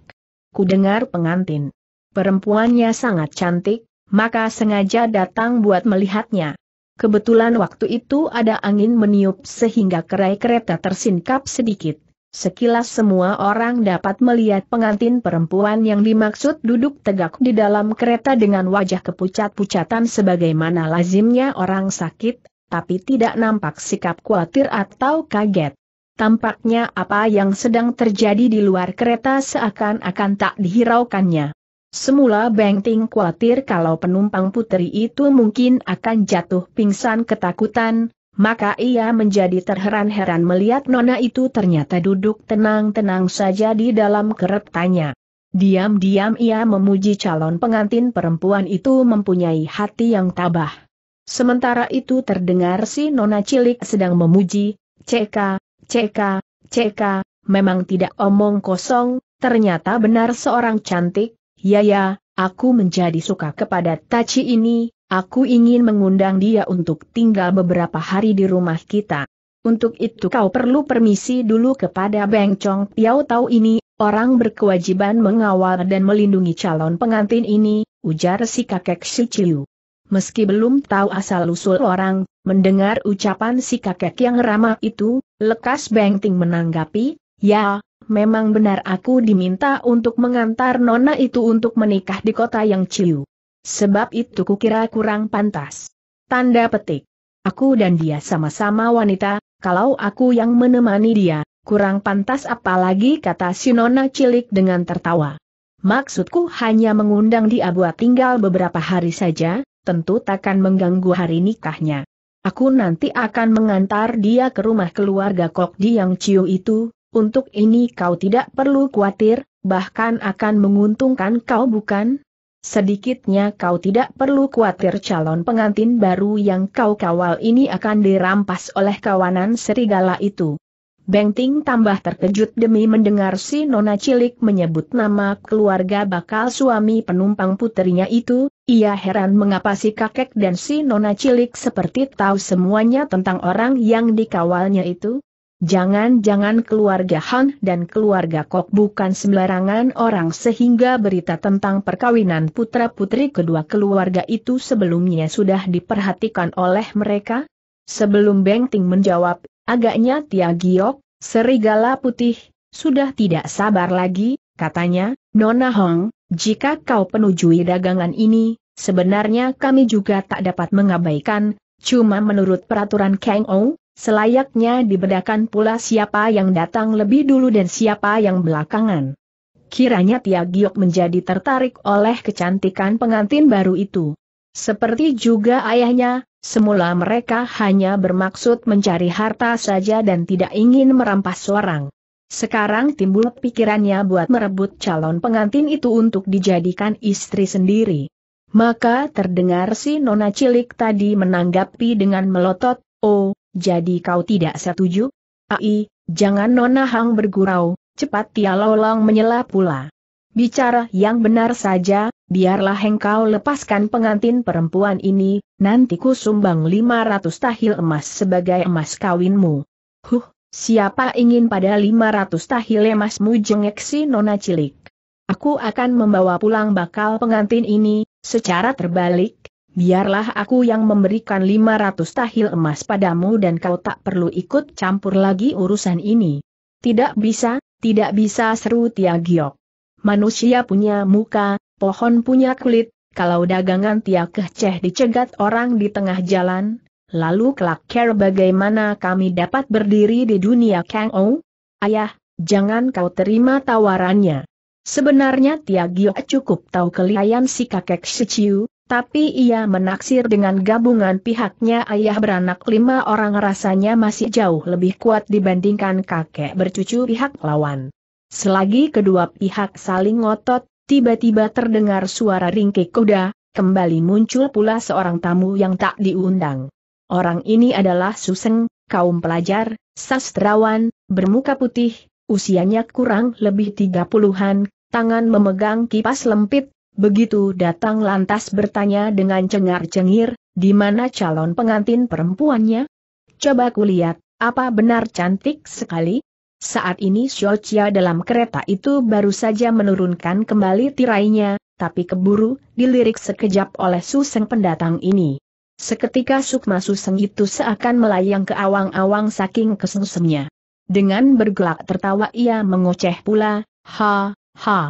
Speaker 1: Kudengar pengantin. Perempuannya sangat cantik, maka sengaja datang buat melihatnya. Kebetulan waktu itu ada angin meniup sehingga kerai kereta tersingkap sedikit. Sekilas semua orang dapat melihat pengantin perempuan yang dimaksud duduk tegak di dalam kereta dengan wajah kepucat-pucatan sebagaimana lazimnya orang sakit, tapi tidak nampak sikap khawatir atau kaget. Tampaknya apa yang sedang terjadi di luar kereta seakan-akan tak dihiraukannya. Semula Bengting khawatir kalau penumpang putri itu mungkin akan jatuh pingsan ketakutan, maka ia menjadi terheran-heran melihat Nona itu ternyata duduk tenang-tenang saja di dalam keretanya. Diam-diam ia memuji calon pengantin perempuan itu mempunyai hati yang tabah. Sementara itu terdengar si Nona cilik sedang memuji, Ceka, CK, CK, memang tidak omong kosong, ternyata benar seorang cantik, ya ya, aku menjadi suka kepada Taci ini, aku ingin mengundang dia untuk tinggal beberapa hari di rumah kita. Untuk itu kau perlu permisi dulu kepada Beng Chong Piao Tau ini, orang berkewajiban mengawal dan melindungi calon pengantin ini, ujar si kakek si meski belum tahu asal-usul orang, mendengar ucapan si kakek yang ramah itu, lekas Bengting menanggapi, ya, memang benar aku diminta untuk mengantar nona itu untuk menikah di kota yang ciu. Sebab itu kukira kurang pantas. Tanda petik. Aku dan dia sama-sama wanita, kalau aku yang menemani dia, kurang pantas apalagi kata si nona cilik dengan tertawa. Maksudku hanya mengundang dia buat tinggal beberapa hari saja, tentu takkan mengganggu hari nikahnya. Aku nanti akan mengantar dia ke rumah keluarga Kok yang ciu itu, untuk ini kau tidak perlu khawatir, bahkan akan menguntungkan kau bukan? Sedikitnya kau tidak perlu khawatir calon pengantin baru yang kau kawal ini akan dirampas oleh kawanan serigala itu. Beng tambah terkejut demi mendengar si nona cilik menyebut nama keluarga bakal suami penumpang putrinya itu, ia heran mengapa si kakek dan si nona cilik seperti tahu semuanya tentang orang yang dikawalnya itu. Jangan-jangan keluarga Han dan keluarga Kok bukan sembarangan orang sehingga berita tentang perkawinan putra-putri kedua keluarga itu sebelumnya sudah diperhatikan oleh mereka? Sebelum Beng Ting menjawab, agaknya Tia Giok, Serigala putih, sudah tidak sabar lagi, katanya, Nona Hong, jika kau penujui dagangan ini, sebenarnya kami juga tak dapat mengabaikan, cuma menurut peraturan Kang Ou, selayaknya dibedakan pula siapa yang datang lebih dulu dan siapa yang belakangan. Kiranya Tia Giok menjadi tertarik oleh kecantikan pengantin baru itu. Seperti juga ayahnya, Semula mereka hanya bermaksud mencari harta saja dan tidak ingin merampas orang. Sekarang timbul pikirannya buat merebut calon pengantin itu untuk dijadikan istri sendiri. Maka terdengar si nona cilik tadi menanggapi dengan melotot, Oh, jadi kau tidak setuju? Ai, jangan nona hang bergurau, cepat Tia Lolong menyela pula. Bicara yang benar saja, biarlah engkau lepaskan pengantin perempuan ini, nanti ku sumbang 500 tahil emas sebagai emas kawinmu. Huh, siapa ingin pada 500 tahil emasmu jengek si nona cilik. Aku akan membawa pulang bakal pengantin ini, secara terbalik, biarlah aku yang memberikan 500 tahil emas padamu dan kau tak perlu ikut campur lagi urusan ini. Tidak bisa, tidak bisa seru Tiagiok manusia punya muka, pohon punya kulit, kalau dagangan tiak keceh dicegat orang di tengah jalan, lalu kelak care bagaimana kami dapat berdiri di dunia Kang Ou? Ayah, jangan kau terima tawarannya. Sebenarnya Tia Gio cukup tahu kelihayan si kakek seciu, tapi ia menaksir dengan gabungan pihaknya ayah beranak lima orang rasanya masih jauh lebih kuat dibandingkan kakek bercucu pihak lawan. Selagi kedua pihak saling ngotot, tiba-tiba terdengar suara ringkik kuda, kembali muncul pula seorang tamu yang tak diundang. Orang ini adalah Suseng, kaum pelajar, sastrawan, bermuka putih, usianya kurang lebih tiga puluhan, tangan memegang kipas lempit, begitu datang lantas bertanya dengan cengar-cengir, di mana calon pengantin perempuannya? Coba kulihat, apa benar cantik sekali? Saat ini Xiochia dalam kereta itu baru saja menurunkan kembali tirainya, tapi keburu, dilirik sekejap oleh Suseng pendatang ini. Seketika Sukma Suseng itu seakan melayang ke awang-awang saking kesengsengnya. Dengan bergelak tertawa ia mengoceh pula, ha, ha,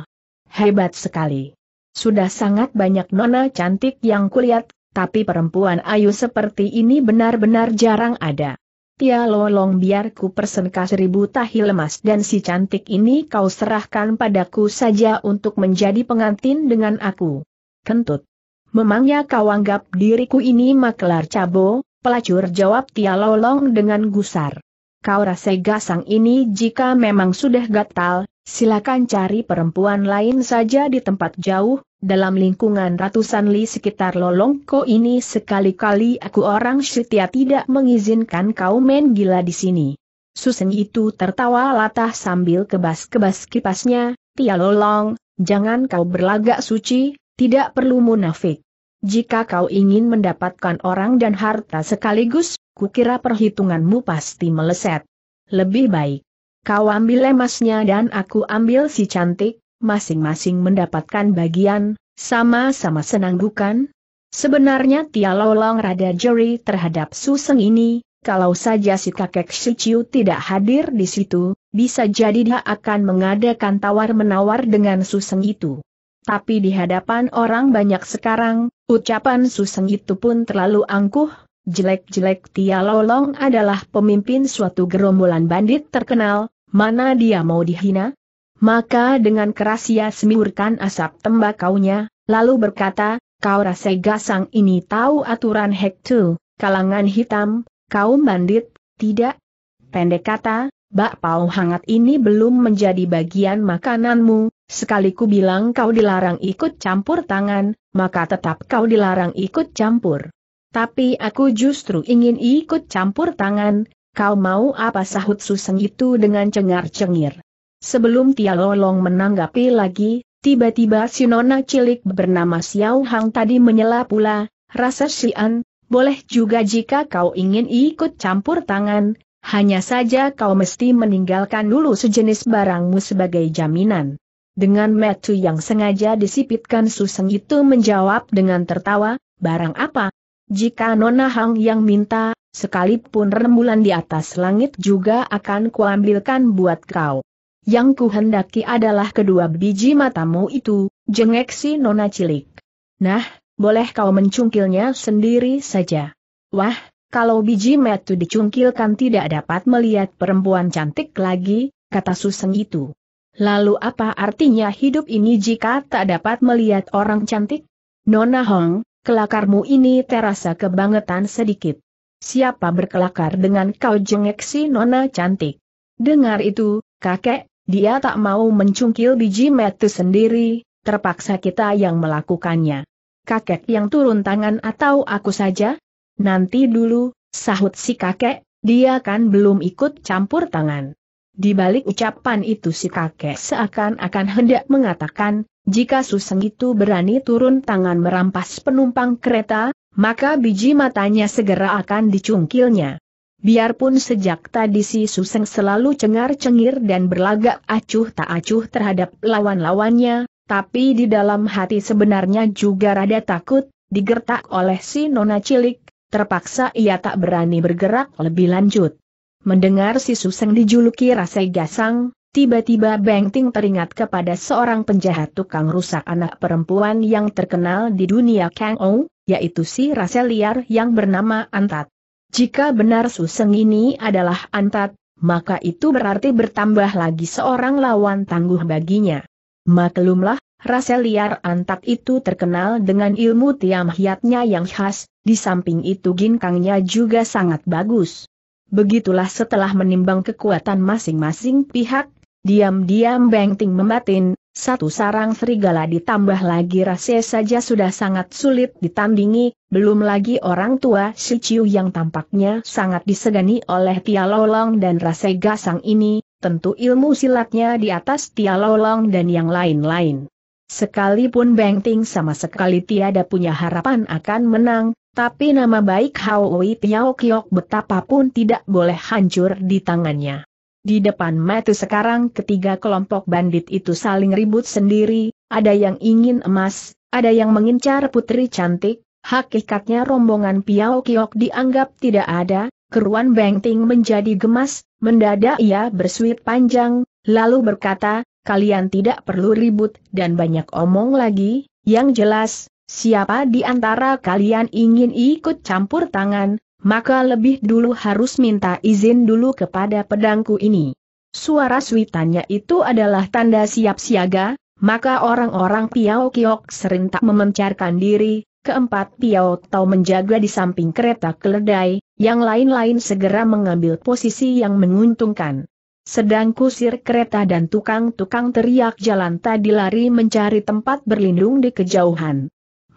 Speaker 1: hebat sekali. Sudah sangat banyak nona cantik yang kulihat, tapi perempuan ayu seperti ini benar-benar jarang ada. Pia lolong biar ku persenka seribu tahi lemas dan si cantik ini kau serahkan padaku saja untuk menjadi pengantin dengan aku. Kentut. Memangnya kau anggap diriku ini maklar cabo, pelacur jawab Tia lolong dengan gusar. Kau rasa gasang ini jika memang sudah gatal, silakan cari perempuan lain saja di tempat jauh, dalam lingkungan ratusan li sekitar Lolongko ini sekali-kali aku orang setia tidak mengizinkan kau main gila di sini. Suseng itu tertawa latah sambil kebas-kebas kipasnya, Tia Lolong, jangan kau berlagak suci, tidak perlu munafik. Jika kau ingin mendapatkan orang dan harta sekaligus, kukira perhitunganmu pasti meleset. Lebih baik. Kau ambil emasnya dan aku ambil si cantik, masing-masing mendapatkan bagian, sama-sama senang bukan? Sebenarnya Tia Lolong rada jeri terhadap Suseng ini, kalau saja si kakek Suciu tidak hadir di situ, bisa jadi dia akan mengadakan tawar-menawar dengan Suseng itu. Tapi di hadapan orang banyak sekarang, ucapan Suseng itu pun terlalu angkuh, jelek-jelek Tia Lolong adalah pemimpin suatu gerombolan bandit terkenal, mana dia mau dihina? Maka dengan keras ia semiurkan asap tembakaunya, lalu berkata, kau rasa gasang ini tahu aturan hektu, kalangan hitam, kaum bandit, tidak? Pendek kata, bak pau hangat ini belum menjadi bagian makananmu, sekali ku bilang kau dilarang ikut campur tangan, maka tetap kau dilarang ikut campur. Tapi aku justru ingin ikut campur tangan, kau mau apa sahut suseng itu dengan cengar-cengir. Sebelum Tia Lolong menanggapi lagi, tiba-tiba si nona cilik bernama Xiao Hang tadi menyela pula, rasa Xian, boleh juga jika kau ingin ikut campur tangan, hanya saja kau mesti meninggalkan dulu sejenis barangmu sebagai jaminan. Dengan metu yang sengaja disipitkan Suseng itu menjawab dengan tertawa, barang apa? Jika Nona Hang yang minta, sekalipun rembulan di atas langit juga akan kuambilkan buat kau. Yang kuhendaki adalah kedua biji matamu itu, jengek si nona cilik. Nah, boleh kau mencungkilnya sendiri saja. Wah, kalau biji metu dicungkilkan tidak dapat melihat perempuan cantik lagi, kata Suseng itu. Lalu apa artinya hidup ini jika tak dapat melihat orang cantik? Nona Hong, kelakarmu ini terasa kebangetan sedikit. Siapa berkelakar dengan kau jengek si Nona cantik? Dengar itu, kakek, dia tak mau mencungkil biji metu sendiri, terpaksa kita yang melakukannya. Kakek yang turun tangan atau aku saja? Nanti dulu, sahut si kakek, dia kan belum ikut campur tangan. Di balik ucapan itu si kakek seakan-akan hendak mengatakan, jika Suseng itu berani turun tangan merampas penumpang kereta, maka biji matanya segera akan dicungkilnya. Biarpun sejak tadi si Suseng selalu cengar-cengir dan berlagak acuh tak acuh terhadap lawan-lawannya, tapi di dalam hati sebenarnya juga rada takut, digertak oleh si Nona Cilik, terpaksa ia tak berani bergerak lebih lanjut. Mendengar si Suseng dijuluki Rasai Gasang, tiba-tiba Beng Ting teringat kepada seorang penjahat tukang rusak anak perempuan yang terkenal di dunia Kang Ou, yaitu si Rasel Liar yang bernama Antat. Jika benar Suseng ini adalah Antat, maka itu berarti bertambah lagi seorang lawan tangguh baginya. Maklumlah, rasa liar Antat itu terkenal dengan ilmu tiam hiatnya yang khas, di samping itu ginkangnya juga sangat bagus. Begitulah setelah menimbang kekuatan masing-masing pihak, diam-diam Beng Ting membatin, satu sarang serigala ditambah lagi rase saja sudah sangat sulit ditandingi, belum lagi orang tua si Ciu yang tampaknya sangat disegani oleh Tia Lolong dan rase gasang ini, tentu ilmu silatnya di atas Tia Lolong dan yang lain-lain. Sekalipun Beng Ting sama sekali tiada punya harapan akan menang, tapi nama baik Hao Wei Tiao Kiok betapapun tidak boleh hancur di tangannya. Di depan mata sekarang ketiga kelompok bandit itu saling ribut sendiri, ada yang ingin emas, ada yang mengincar putri cantik, hakikatnya rombongan Piao Kiok dianggap tidak ada, keruan Bengting menjadi gemas, mendadak ia bersuit panjang, lalu berkata, kalian tidak perlu ribut dan banyak omong lagi, yang jelas, siapa di antara kalian ingin ikut campur tangan, maka lebih dulu harus minta izin dulu kepada pedangku ini. Suara suitannya itu adalah tanda siap siaga, maka orang-orang Piao Kiok serentak memencarkan diri, keempat Piao Tau menjaga di samping kereta keledai, yang lain-lain segera mengambil posisi yang menguntungkan. Sedang kusir kereta dan tukang-tukang teriak jalan tadi lari mencari tempat berlindung di kejauhan.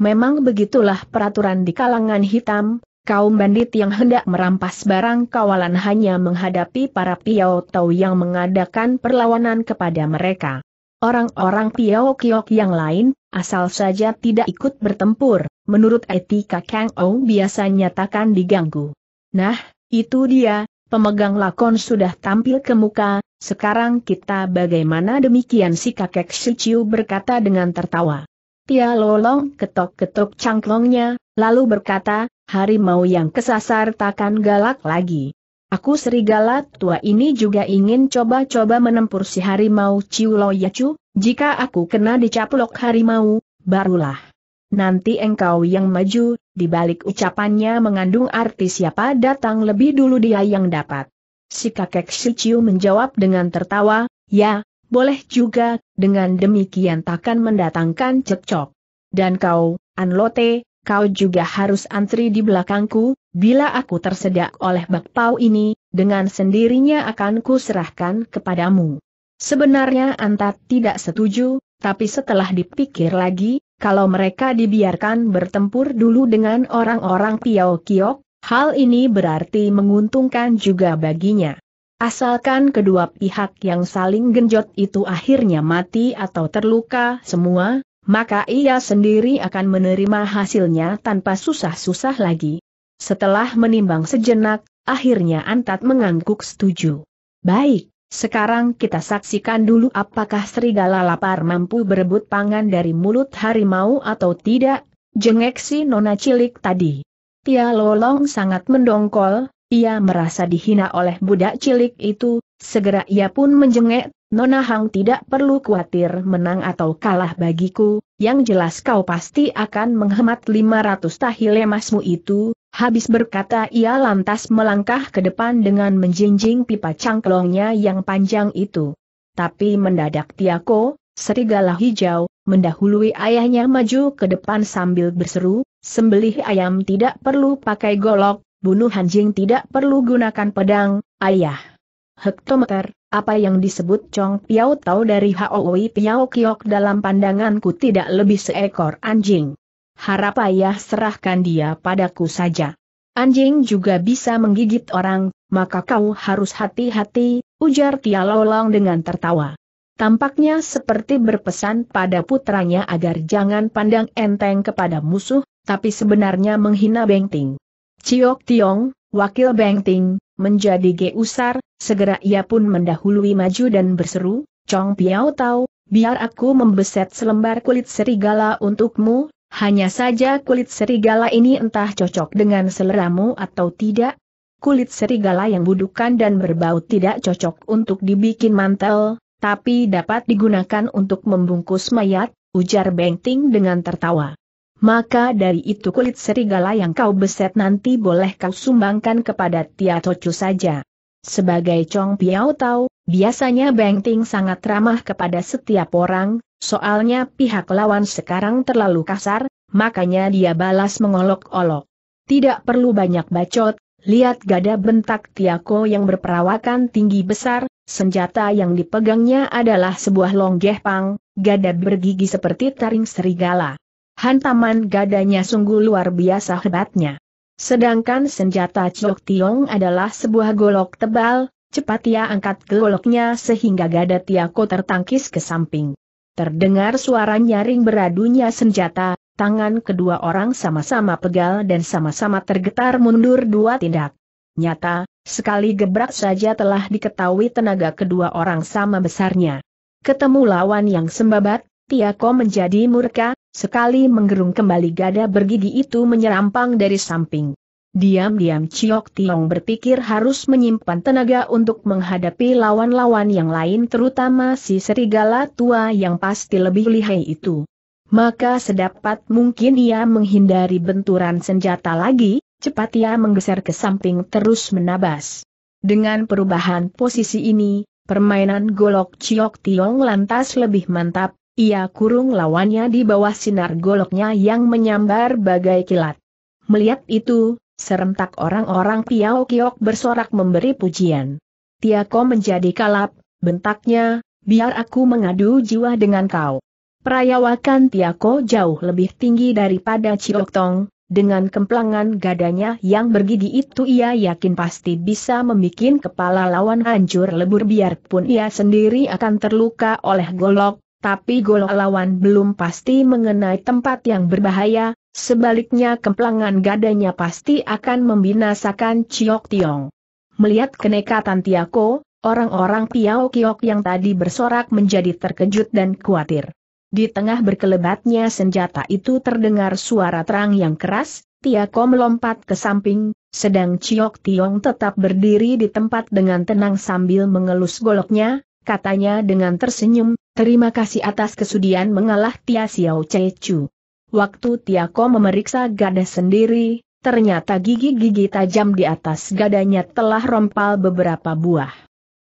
Speaker 1: Memang begitulah peraturan di kalangan hitam, kaum bandit yang hendak merampas barang kawalan hanya menghadapi para Piao Tau yang mengadakan perlawanan kepada mereka. Orang-orang Piao Kiok yang lain, asal saja tidak ikut bertempur, menurut etika Kang Ou biasa nyatakan diganggu. Nah, itu dia, pemegang lakon sudah tampil ke muka, sekarang kita bagaimana demikian si kakek Shichiu berkata dengan tertawa. Tia Lolong ketok-ketok cangklongnya, lalu berkata, harimau yang kesasar takkan galak lagi. Aku serigala tua ini juga ingin coba-coba menempur si harimau Ciulo Yacu, jika aku kena dicaplok harimau, barulah. Nanti engkau yang maju, di balik ucapannya mengandung arti siapa datang lebih dulu dia yang dapat. Si kakek si Ciu menjawab dengan tertawa, ya, boleh juga, dengan demikian takkan mendatangkan cekcok. Dan kau, Anlote, kau juga harus antri di belakangku, bila aku tersedak oleh bakpao ini, dengan sendirinya akan kuserahkan kepadamu. Sebenarnya Antat tidak setuju, tapi setelah dipikir lagi, kalau mereka dibiarkan bertempur dulu dengan orang-orang Piao Kiok, hal ini berarti menguntungkan juga baginya. Asalkan kedua pihak yang saling genjot itu akhirnya mati atau terluka semua, maka ia sendiri akan menerima hasilnya tanpa susah-susah lagi. Setelah menimbang sejenak, akhirnya Antat mengangguk setuju. Baik, sekarang kita saksikan dulu apakah serigala lapar mampu berebut pangan dari mulut harimau atau tidak, jengek si nona cilik tadi. Tia Lolong sangat mendongkol, ia merasa dihina oleh budak cilik itu, segera ia pun menjengek Nona Hang tidak perlu khawatir menang atau kalah bagiku, yang jelas kau pasti akan menghemat 500 tahil emasmu itu, habis berkata ia lantas melangkah ke depan dengan menjinjing pipa cangklongnya yang panjang itu. Tapi mendadak Tiako, serigala hijau, mendahului ayahnya maju ke depan sambil berseru, sembelih ayam tidak perlu pakai golok, bunuh anjing tidak perlu gunakan pedang, ayah. Hektometer, apa yang disebut Chong Piao tahu dari Haoi Piao Kiok dalam pandanganku tidak lebih seekor anjing. Harap ayah serahkan dia padaku saja. Anjing juga bisa menggigit orang, maka kau harus hati-hati, ujar Tia Lolong dengan tertawa. Tampaknya seperti berpesan pada putranya agar jangan pandang enteng kepada musuh, tapi sebenarnya menghina Bengting. Ciok Tiong, wakil Bengting, Menjadi geusar, segera ia pun mendahului maju dan berseru, Chong Piao Tao, biar aku membeset selembar kulit serigala untukmu, hanya saja kulit serigala ini entah cocok dengan seleramu atau tidak. Kulit serigala yang budukan dan berbau tidak cocok untuk dibikin mantel, tapi dapat digunakan untuk membungkus mayat, ujar Bengting dengan tertawa maka dari itu kulit serigala yang kau beset nanti boleh kau sumbangkan kepada Tia Tocu saja. Sebagai Chong Piao Tau, biasanya Beng Ting sangat ramah kepada setiap orang, soalnya pihak lawan sekarang terlalu kasar, makanya dia balas mengolok-olok. Tidak perlu banyak bacot, lihat gada bentak Tiako yang berperawakan tinggi besar, senjata yang dipegangnya adalah sebuah longgeh pang, gada bergigi seperti taring serigala. Hantaman gadanya sungguh luar biasa hebatnya. Sedangkan senjata Chok Tiong adalah sebuah golok tebal, cepat ia angkat goloknya sehingga gada Tiako tertangkis ke samping. Terdengar suara nyaring beradunya senjata, tangan kedua orang sama-sama pegal dan sama-sama tergetar mundur dua tindak. Nyata, sekali gebrak saja telah diketahui tenaga kedua orang sama besarnya. Ketemu lawan yang sembabat, Tiako menjadi murka, Sekali menggerung kembali gada bergigi itu menyerampang dari samping. Diam-diam Ciok Tiong berpikir harus menyimpan tenaga untuk menghadapi lawan-lawan yang lain terutama si serigala tua yang pasti lebih lihai itu. Maka sedapat mungkin ia menghindari benturan senjata lagi, cepat ia menggeser ke samping terus menabas. Dengan perubahan posisi ini, permainan golok Ciok Tiong lantas lebih mantap, ia kurung lawannya di bawah sinar goloknya yang menyambar bagai kilat. Melihat itu, serentak orang-orang Piao Kiok bersorak memberi pujian. Tiako menjadi kalap, bentaknya, biar aku mengadu jiwa dengan kau. Perayawakan Tiako jauh lebih tinggi daripada Ciok Tong, dengan kemplangan gadanya yang bergigi itu ia yakin pasti bisa membuat kepala lawan hancur lebur biarpun ia sendiri akan terluka oleh golok, tapi golok lawan belum pasti mengenai tempat yang berbahaya, sebaliknya kemplangan gadanya pasti akan membinasakan Chiok Tiong. Melihat kenekatan Tiako, orang-orang Piao Kiok yang tadi bersorak menjadi terkejut dan khawatir. Di tengah berkelebatnya senjata itu terdengar suara terang yang keras, Tiako melompat ke samping, sedang Chiok Tiong tetap berdiri di tempat dengan tenang sambil mengelus goloknya, katanya dengan tersenyum, Terima kasih atas kesudian mengalah Tia Xiao Chu. Waktu Tiako memeriksa gada sendiri, ternyata gigi-gigi tajam di atas gadanya telah rompal beberapa buah.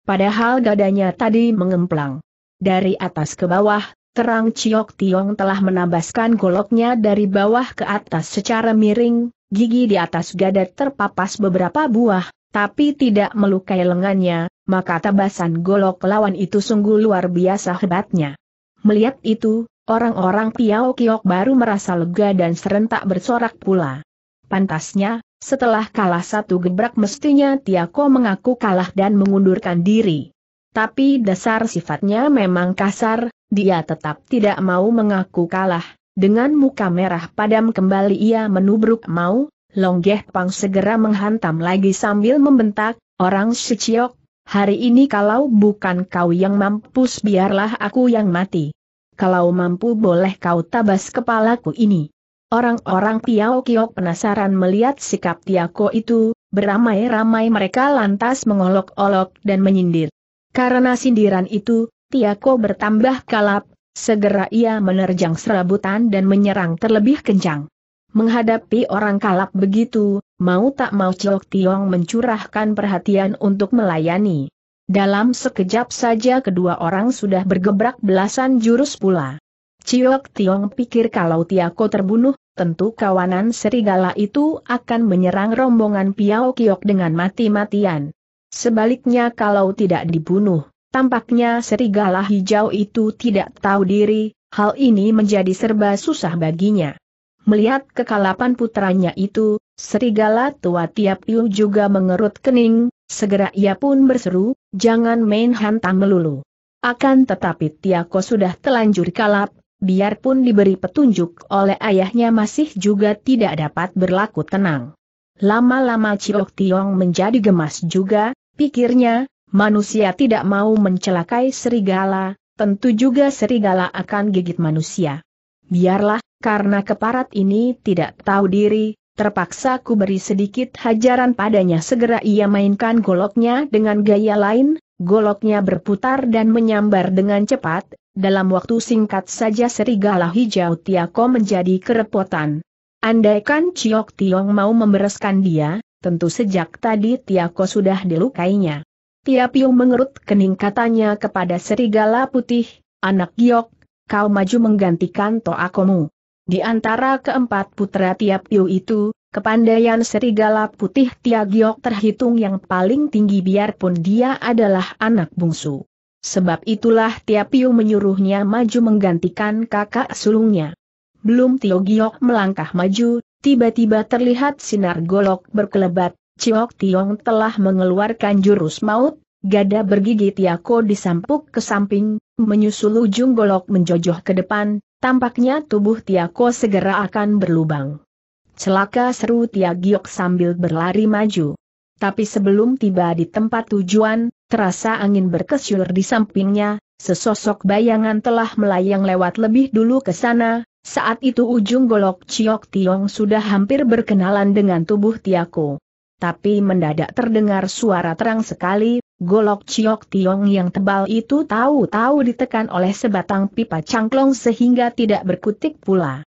Speaker 1: Padahal gadanya tadi mengemplang. Dari atas ke bawah, terang Ciok Tiong telah menabaskan goloknya dari bawah ke atas secara miring, gigi di atas gada terpapas beberapa buah, tapi tidak melukai lengannya, maka tabasan golok lawan itu sungguh luar biasa hebatnya. Melihat itu, orang-orang Piao Kiok baru merasa lega dan serentak bersorak pula. Pantasnya, setelah kalah satu gebrak mestinya Tiako mengaku kalah dan mengundurkan diri. Tapi dasar sifatnya memang kasar, dia tetap tidak mau mengaku kalah. Dengan muka merah padam kembali ia menubruk mau, Longgeh Pang segera menghantam lagi sambil membentak, orang Suciok, hari ini kalau bukan kau yang mampus biarlah aku yang mati. Kalau mampu boleh kau tabas kepalaku ini. Orang-orang Tiao Kiok penasaran melihat sikap Tiako itu, beramai-ramai mereka lantas mengolok-olok dan menyindir. Karena sindiran itu, Tiako bertambah kalap, segera ia menerjang serabutan dan menyerang terlebih kencang. Menghadapi orang kalap begitu, mau tak mau Ciok Tiong mencurahkan perhatian untuk melayani. Dalam sekejap saja kedua orang sudah bergebrak belasan jurus pula. Ciok Tiong pikir kalau Tiako terbunuh, tentu kawanan serigala itu akan menyerang rombongan Piao Kiok dengan mati-matian. Sebaliknya kalau tidak dibunuh, Tampaknya serigala hijau itu tidak tahu diri, hal ini menjadi serba susah baginya. Melihat kekalapan putranya itu, serigala tua tiap Yu juga mengerut kening, segera ia pun berseru, jangan main hantam melulu. Akan tetapi Tiako sudah telanjur kalap, biarpun diberi petunjuk oleh ayahnya masih juga tidak dapat berlaku tenang. Lama-lama Ciok Tiong menjadi gemas juga, pikirnya, manusia tidak mau mencelakai serigala, tentu juga serigala akan gigit manusia. Biarlah, karena keparat ini tidak tahu diri, terpaksa ku beri sedikit hajaran padanya segera ia mainkan goloknya dengan gaya lain, goloknya berputar dan menyambar dengan cepat, dalam waktu singkat saja serigala hijau Tiako menjadi kerepotan. Andaikan Ciok Tiong mau membereskan dia, tentu sejak tadi Tiako sudah dilukainya. Tiapiu mengerut kening katanya kepada serigala putih, anak Giok, kau maju menggantikan toakomu. Di antara keempat putra Tiap Yu itu, kepandaian serigala putih Tiagiok terhitung yang paling tinggi biarpun dia adalah anak bungsu. Sebab itulah Tiap Yu menyuruhnya maju menggantikan kakak sulungnya. Belum Tiagiok melangkah maju, tiba-tiba terlihat sinar golok berkelebat, Ciok Tiong telah mengeluarkan jurus maut, Gada bergigi Tiako disampuk ke samping, menyusul ujung golok menjojoh ke depan, Tampaknya tubuh Tiako segera akan berlubang. Celaka seru Tiak Giok sambil berlari maju. Tapi sebelum tiba di tempat tujuan, terasa angin berkesyur di sampingnya, sesosok bayangan telah melayang lewat lebih dulu ke sana, saat itu ujung golok Ciok Tiong sudah hampir berkenalan dengan tubuh Tiako. Tapi mendadak terdengar suara terang sekali Golok Chiok Tiong yang tebal itu tahu-tahu ditekan oleh sebatang pipa cangklong sehingga tidak berkutik pula.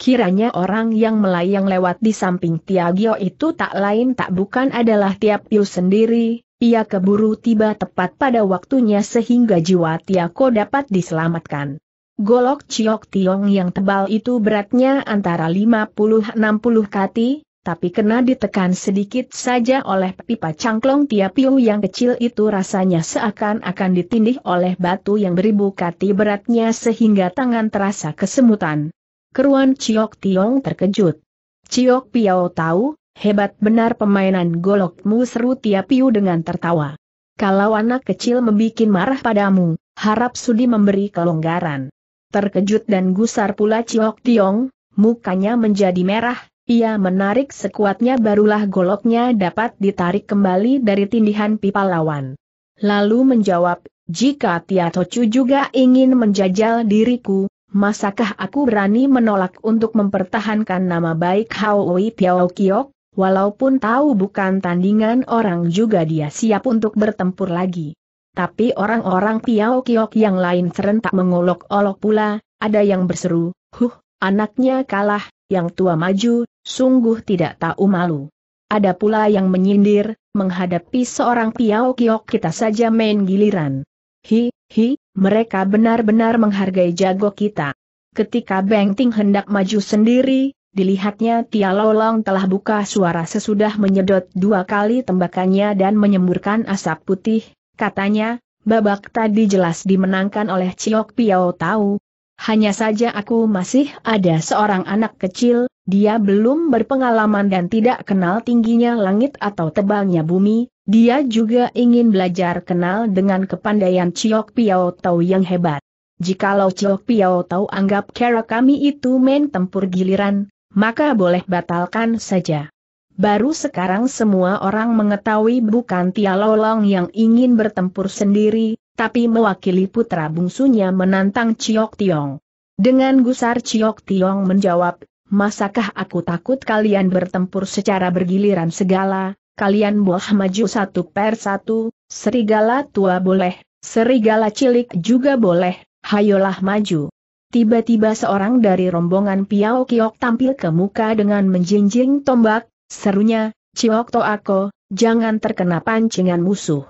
Speaker 1: Kiranya orang yang melayang lewat di samping Tiagio itu tak lain tak bukan adalah Tiap Piu sendiri, ia keburu tiba tepat pada waktunya sehingga jiwa Tiako dapat diselamatkan. Golok Chiok Tiong yang tebal itu beratnya antara 50-60 kati, tapi kena ditekan sedikit saja oleh pipa cangklong tiap Tiapiu yang kecil itu rasanya seakan-akan ditindih oleh batu yang beribu kati beratnya sehingga tangan terasa kesemutan. Keruan Ciok Tiong terkejut. Ciok Piao tahu, hebat benar pemainan golokmu seru Tiapiu dengan tertawa. Kalau anak kecil membuat marah padamu, harap sudi memberi kelonggaran. Terkejut dan gusar pula Ciok Tiong, mukanya menjadi merah, ia menarik sekuatnya barulah goloknya dapat ditarik kembali dari tindihan pipa lawan. Lalu menjawab, jika Tia Tocu juga ingin menjajal diriku, masakah aku berani menolak untuk mempertahankan nama baik Wei Piao Kiok? Walaupun tahu bukan tandingan orang juga dia siap untuk bertempur lagi. Tapi orang-orang Piao Kiok yang lain serentak mengolok-olok pula, ada yang berseru, huh, anaknya kalah, yang tua maju, sungguh tidak tahu malu. Ada pula yang menyindir, menghadapi seorang piao kiok kita saja main giliran. Hi, hi, mereka benar-benar menghargai jago kita. Ketika Beng Ting hendak maju sendiri, dilihatnya Tia Lolong telah buka suara sesudah menyedot dua kali tembakannya dan menyemburkan asap putih, katanya, babak tadi jelas dimenangkan oleh Ciok Piao Tau, hanya saja aku masih ada seorang anak kecil, dia belum berpengalaman dan tidak kenal tingginya langit atau tebalnya bumi, dia juga ingin belajar kenal dengan kepandaian Ciok Piao Tau yang hebat. Jikalau Ciok Piao Tau anggap kera kami itu main tempur giliran, maka boleh batalkan saja. Baru sekarang semua orang mengetahui bukan Tia Lolong yang ingin bertempur sendiri, tapi mewakili putra bungsunya menantang Ciok Tiong. Dengan gusar Ciok Tiong menjawab, masakah aku takut kalian bertempur secara bergiliran segala, kalian boleh maju satu per satu, serigala tua boleh, serigala cilik juga boleh, hayolah maju. Tiba-tiba seorang dari rombongan Piao Kiok tampil ke muka dengan menjinjing tombak, serunya, Ciok Toako, jangan terkena pancingan musuh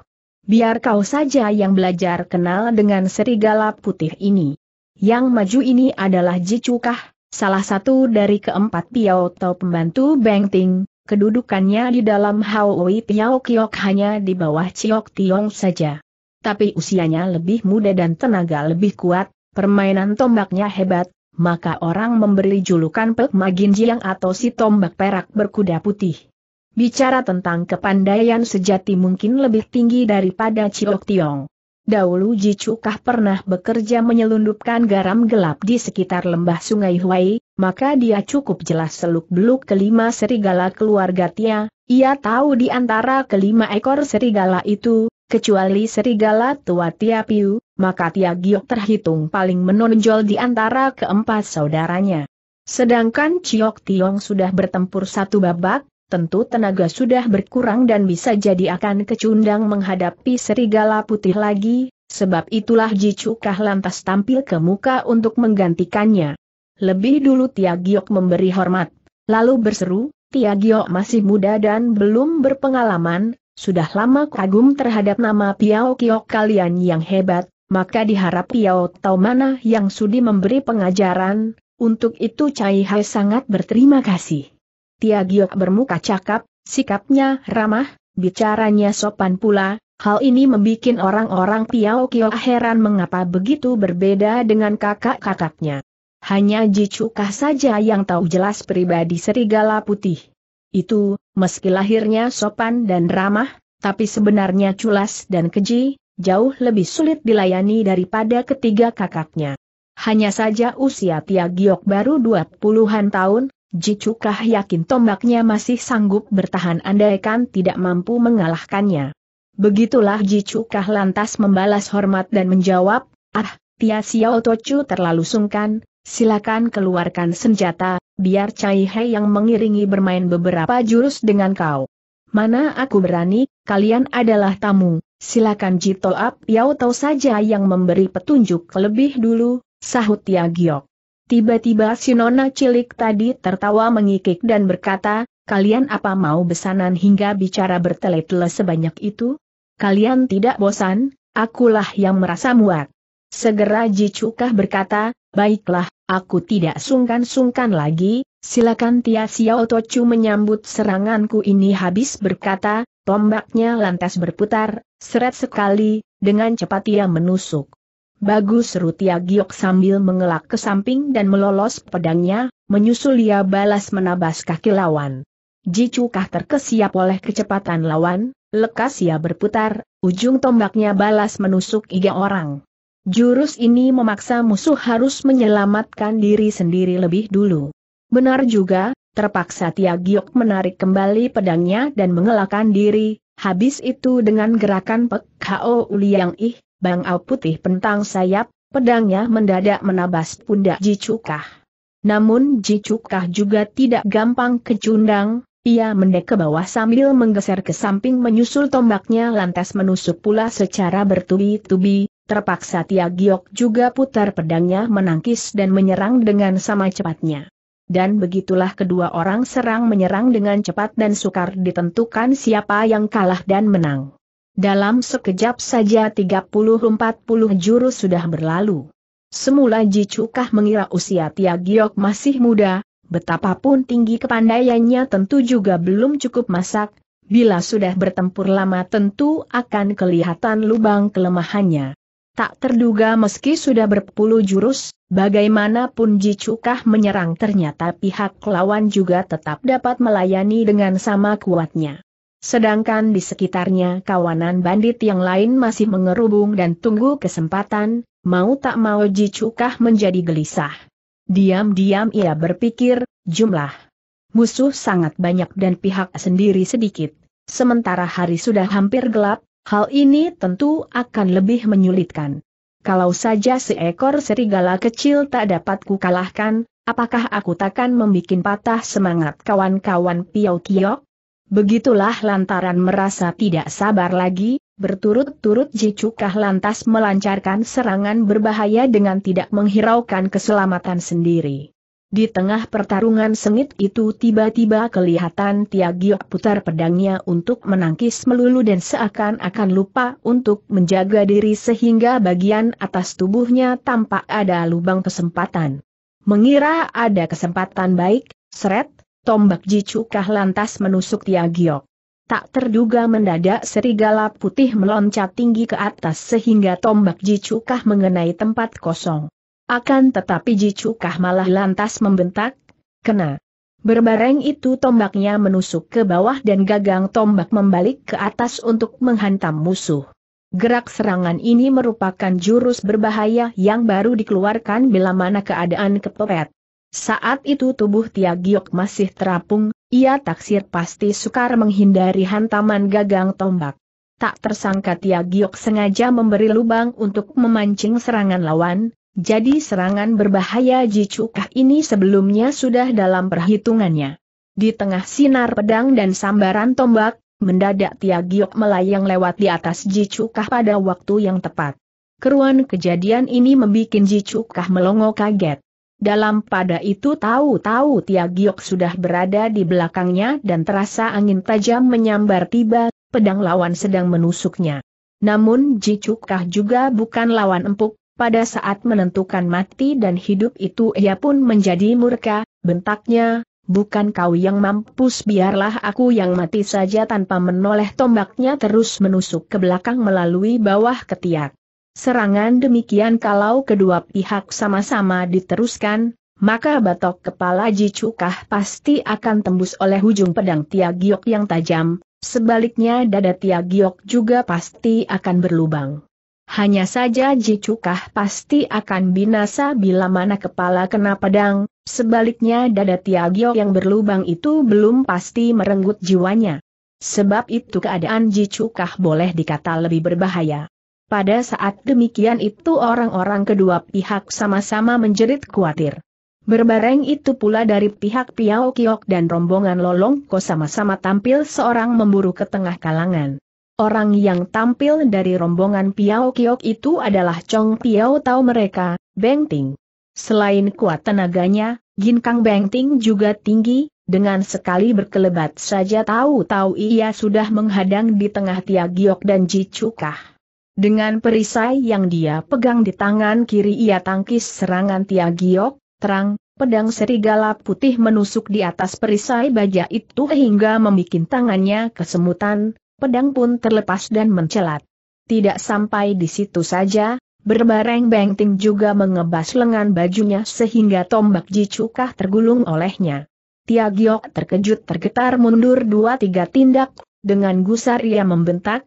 Speaker 1: biar kau saja yang belajar kenal dengan serigala putih ini. Yang maju ini adalah Jicukah, salah satu dari keempat Piao atau pembantu Bengting, kedudukannya di dalam Haoi Piao Kiok hanya di bawah Ciok Tiong saja. Tapi usianya lebih muda dan tenaga lebih kuat, permainan tombaknya hebat, maka orang memberi julukan Pek Maginjiang atau si tombak perak berkuda putih. Bicara tentang kepandaian sejati mungkin lebih tinggi daripada Ciok Tiong. Dahulu Ji Cukah pernah bekerja menyelundupkan garam gelap di sekitar lembah sungai Huai, maka dia cukup jelas seluk-beluk kelima serigala keluarga Tia, ia tahu di antara kelima ekor serigala itu, kecuali serigala tua Tia Piu, maka Tia Giok terhitung paling menonjol di antara keempat saudaranya. Sedangkan Ciok Tiong sudah bertempur satu babak, tentu tenaga sudah berkurang dan bisa jadi akan kecundang menghadapi serigala putih lagi, sebab itulah Jicukah lantas tampil ke muka untuk menggantikannya. Lebih dulu Tiagiok memberi hormat, lalu berseru, Tiagiok masih muda dan belum berpengalaman, sudah lama kagum terhadap nama Piao Kiok kalian yang hebat, maka diharap Piao tahu mana yang sudi memberi pengajaran, untuk itu Cai Hai sangat berterima kasih. Tia bermuka cakap, sikapnya ramah, bicaranya sopan pula, hal ini membuat orang-orang Piao Kio heran mengapa begitu berbeda dengan kakak-kakaknya. Hanya Jicukah saja yang tahu jelas pribadi serigala putih. Itu, meski lahirnya sopan dan ramah, tapi sebenarnya culas dan keji, jauh lebih sulit dilayani daripada ketiga kakaknya. Hanya saja usia Tia baru dua puluhan tahun, Jicukah yakin tombaknya masih sanggup bertahan andaikan tidak mampu mengalahkannya. Begitulah Jicukah lantas membalas hormat dan menjawab, Ah, Tia Xiao Tochu terlalu sungkan, silakan keluarkan senjata, biar Cai He yang mengiringi bermain beberapa jurus dengan kau. Mana aku berani, kalian adalah tamu, silakan Jito Ap Yao Tau saja yang memberi petunjuk lebih dulu, sahut Tia Giok. Tiba-tiba si nona cilik tadi tertawa mengikik dan berkata, kalian apa mau besanan hingga bicara bertele-tele sebanyak itu? Kalian tidak bosan, akulah yang merasa muak. Segera Jicukah berkata, baiklah, aku tidak sungkan-sungkan lagi, silakan Tia Xiao Tochu menyambut seranganku ini habis berkata, tombaknya lantas berputar, seret sekali, dengan cepat ia menusuk. Bagus Rutia Giok sambil mengelak ke samping dan melolos pedangnya, menyusul ia balas menabas kaki lawan. Jicukah terkesiap oleh kecepatan lawan, lekas ia berputar, ujung tombaknya balas menusuk iga orang. Jurus ini memaksa musuh harus menyelamatkan diri sendiri lebih dulu. Benar juga, terpaksa Tia Giok menarik kembali pedangnya dan mengelakkan diri, habis itu dengan gerakan Pek Kao Liang Ih, bangau putih pentang sayap, pedangnya mendadak menabas pundak Jicukah. Namun Jicukah juga tidak gampang kecundang, ia mendek ke bawah sambil menggeser ke samping menyusul tombaknya lantas menusuk pula secara bertubi-tubi, terpaksa Tia Giok juga putar pedangnya menangkis dan menyerang dengan sama cepatnya. Dan begitulah kedua orang serang menyerang dengan cepat dan sukar ditentukan siapa yang kalah dan menang. Dalam sekejap saja 30-40 jurus sudah berlalu. Semula Ji Jicukah mengira usia Tia Giok masih muda, betapapun tinggi kepandaiannya tentu juga belum cukup masak, bila sudah bertempur lama tentu akan kelihatan lubang kelemahannya. Tak terduga meski sudah berpuluh jurus, bagaimanapun Jicukah menyerang ternyata pihak lawan juga tetap dapat melayani dengan sama kuatnya. Sedangkan di sekitarnya kawanan bandit yang lain masih mengerubung dan tunggu kesempatan, mau tak mau Ji Cukah menjadi gelisah. Diam-diam ia berpikir, jumlah musuh sangat banyak dan pihak sendiri sedikit. Sementara hari sudah hampir gelap, hal ini tentu akan lebih menyulitkan. Kalau saja seekor serigala kecil tak dapat kukalahkan, apakah aku takkan membuat patah semangat kawan-kawan Piau Kiok? Begitulah lantaran merasa tidak sabar lagi, berturut-turut Jicukah lantas melancarkan serangan berbahaya dengan tidak menghiraukan keselamatan sendiri. Di tengah pertarungan sengit itu tiba-tiba kelihatan Tiagiok putar pedangnya untuk menangkis melulu dan seakan-akan lupa untuk menjaga diri sehingga bagian atas tubuhnya tampak ada lubang kesempatan. Mengira ada kesempatan baik, seret, Tombak Jicukah lantas menusuk Tiagiok. Tak terduga mendadak serigala putih meloncat tinggi ke atas sehingga tombak Jicukah mengenai tempat kosong. Akan tetapi Jicukah malah lantas membentak, kena. Berbareng itu tombaknya menusuk ke bawah dan gagang tombak membalik ke atas untuk menghantam musuh. Gerak serangan ini merupakan jurus berbahaya yang baru dikeluarkan bila mana keadaan kepepet. Saat itu tubuh Tia Giok masih terapung, ia taksir pasti sukar menghindari hantaman gagang tombak. Tak tersangka Tia Giok sengaja memberi lubang untuk memancing serangan lawan, jadi serangan berbahaya Ji Jicukah ini sebelumnya sudah dalam perhitungannya. Di tengah sinar pedang dan sambaran tombak, mendadak Tia Giok melayang lewat di atas Ji Jicukah pada waktu yang tepat. Keruan kejadian ini membuat Ji Jicukah melongo kaget. Dalam pada itu tahu-tahu Tia Giok sudah berada di belakangnya dan terasa angin tajam menyambar tiba, pedang lawan sedang menusuknya. Namun ji cukah juga bukan lawan empuk, pada saat menentukan mati dan hidup itu ia pun menjadi murka, bentaknya, bukan kau yang mampus biarlah aku yang mati saja tanpa menoleh tombaknya terus menusuk ke belakang melalui bawah ketiak. Serangan demikian kalau kedua pihak sama-sama diteruskan, maka batok kepala Ji Cukah pasti akan tembus oleh ujung pedang Tiagiok yang tajam, sebaliknya dada Tiagiok juga pasti akan berlubang. Hanya saja Ji Cukah pasti akan binasa bila mana kepala kena pedang, sebaliknya dada Tiagio yang berlubang itu belum pasti merenggut jiwanya. Sebab itu keadaan Ji Cukah boleh dikata lebih berbahaya. Pada saat demikian itu orang-orang kedua pihak sama-sama menjerit khawatir. Berbareng itu pula dari pihak Piao Kiok dan rombongan Lolong Ko sama-sama tampil seorang memburu ke tengah kalangan. Orang yang tampil dari rombongan Piao Kiok itu adalah Chong Piao Tau mereka, Beng Ting. Selain kuat tenaganya, Ginkang Beng Ting juga tinggi, dengan sekali berkelebat saja tahu-tahu ia sudah menghadang di tengah Tia Giok dan Ji Cukah. Dengan perisai yang dia pegang di tangan kiri ia tangkis serangan Tia terang, pedang serigala putih menusuk di atas perisai baja itu hingga membuat tangannya kesemutan, pedang pun terlepas dan mencelat. Tidak sampai di situ saja, berbareng bengting juga mengebas lengan bajunya sehingga tombak jicukah tergulung olehnya. Tia terkejut tergetar mundur dua tiga tindak, dengan gusar ia membentak,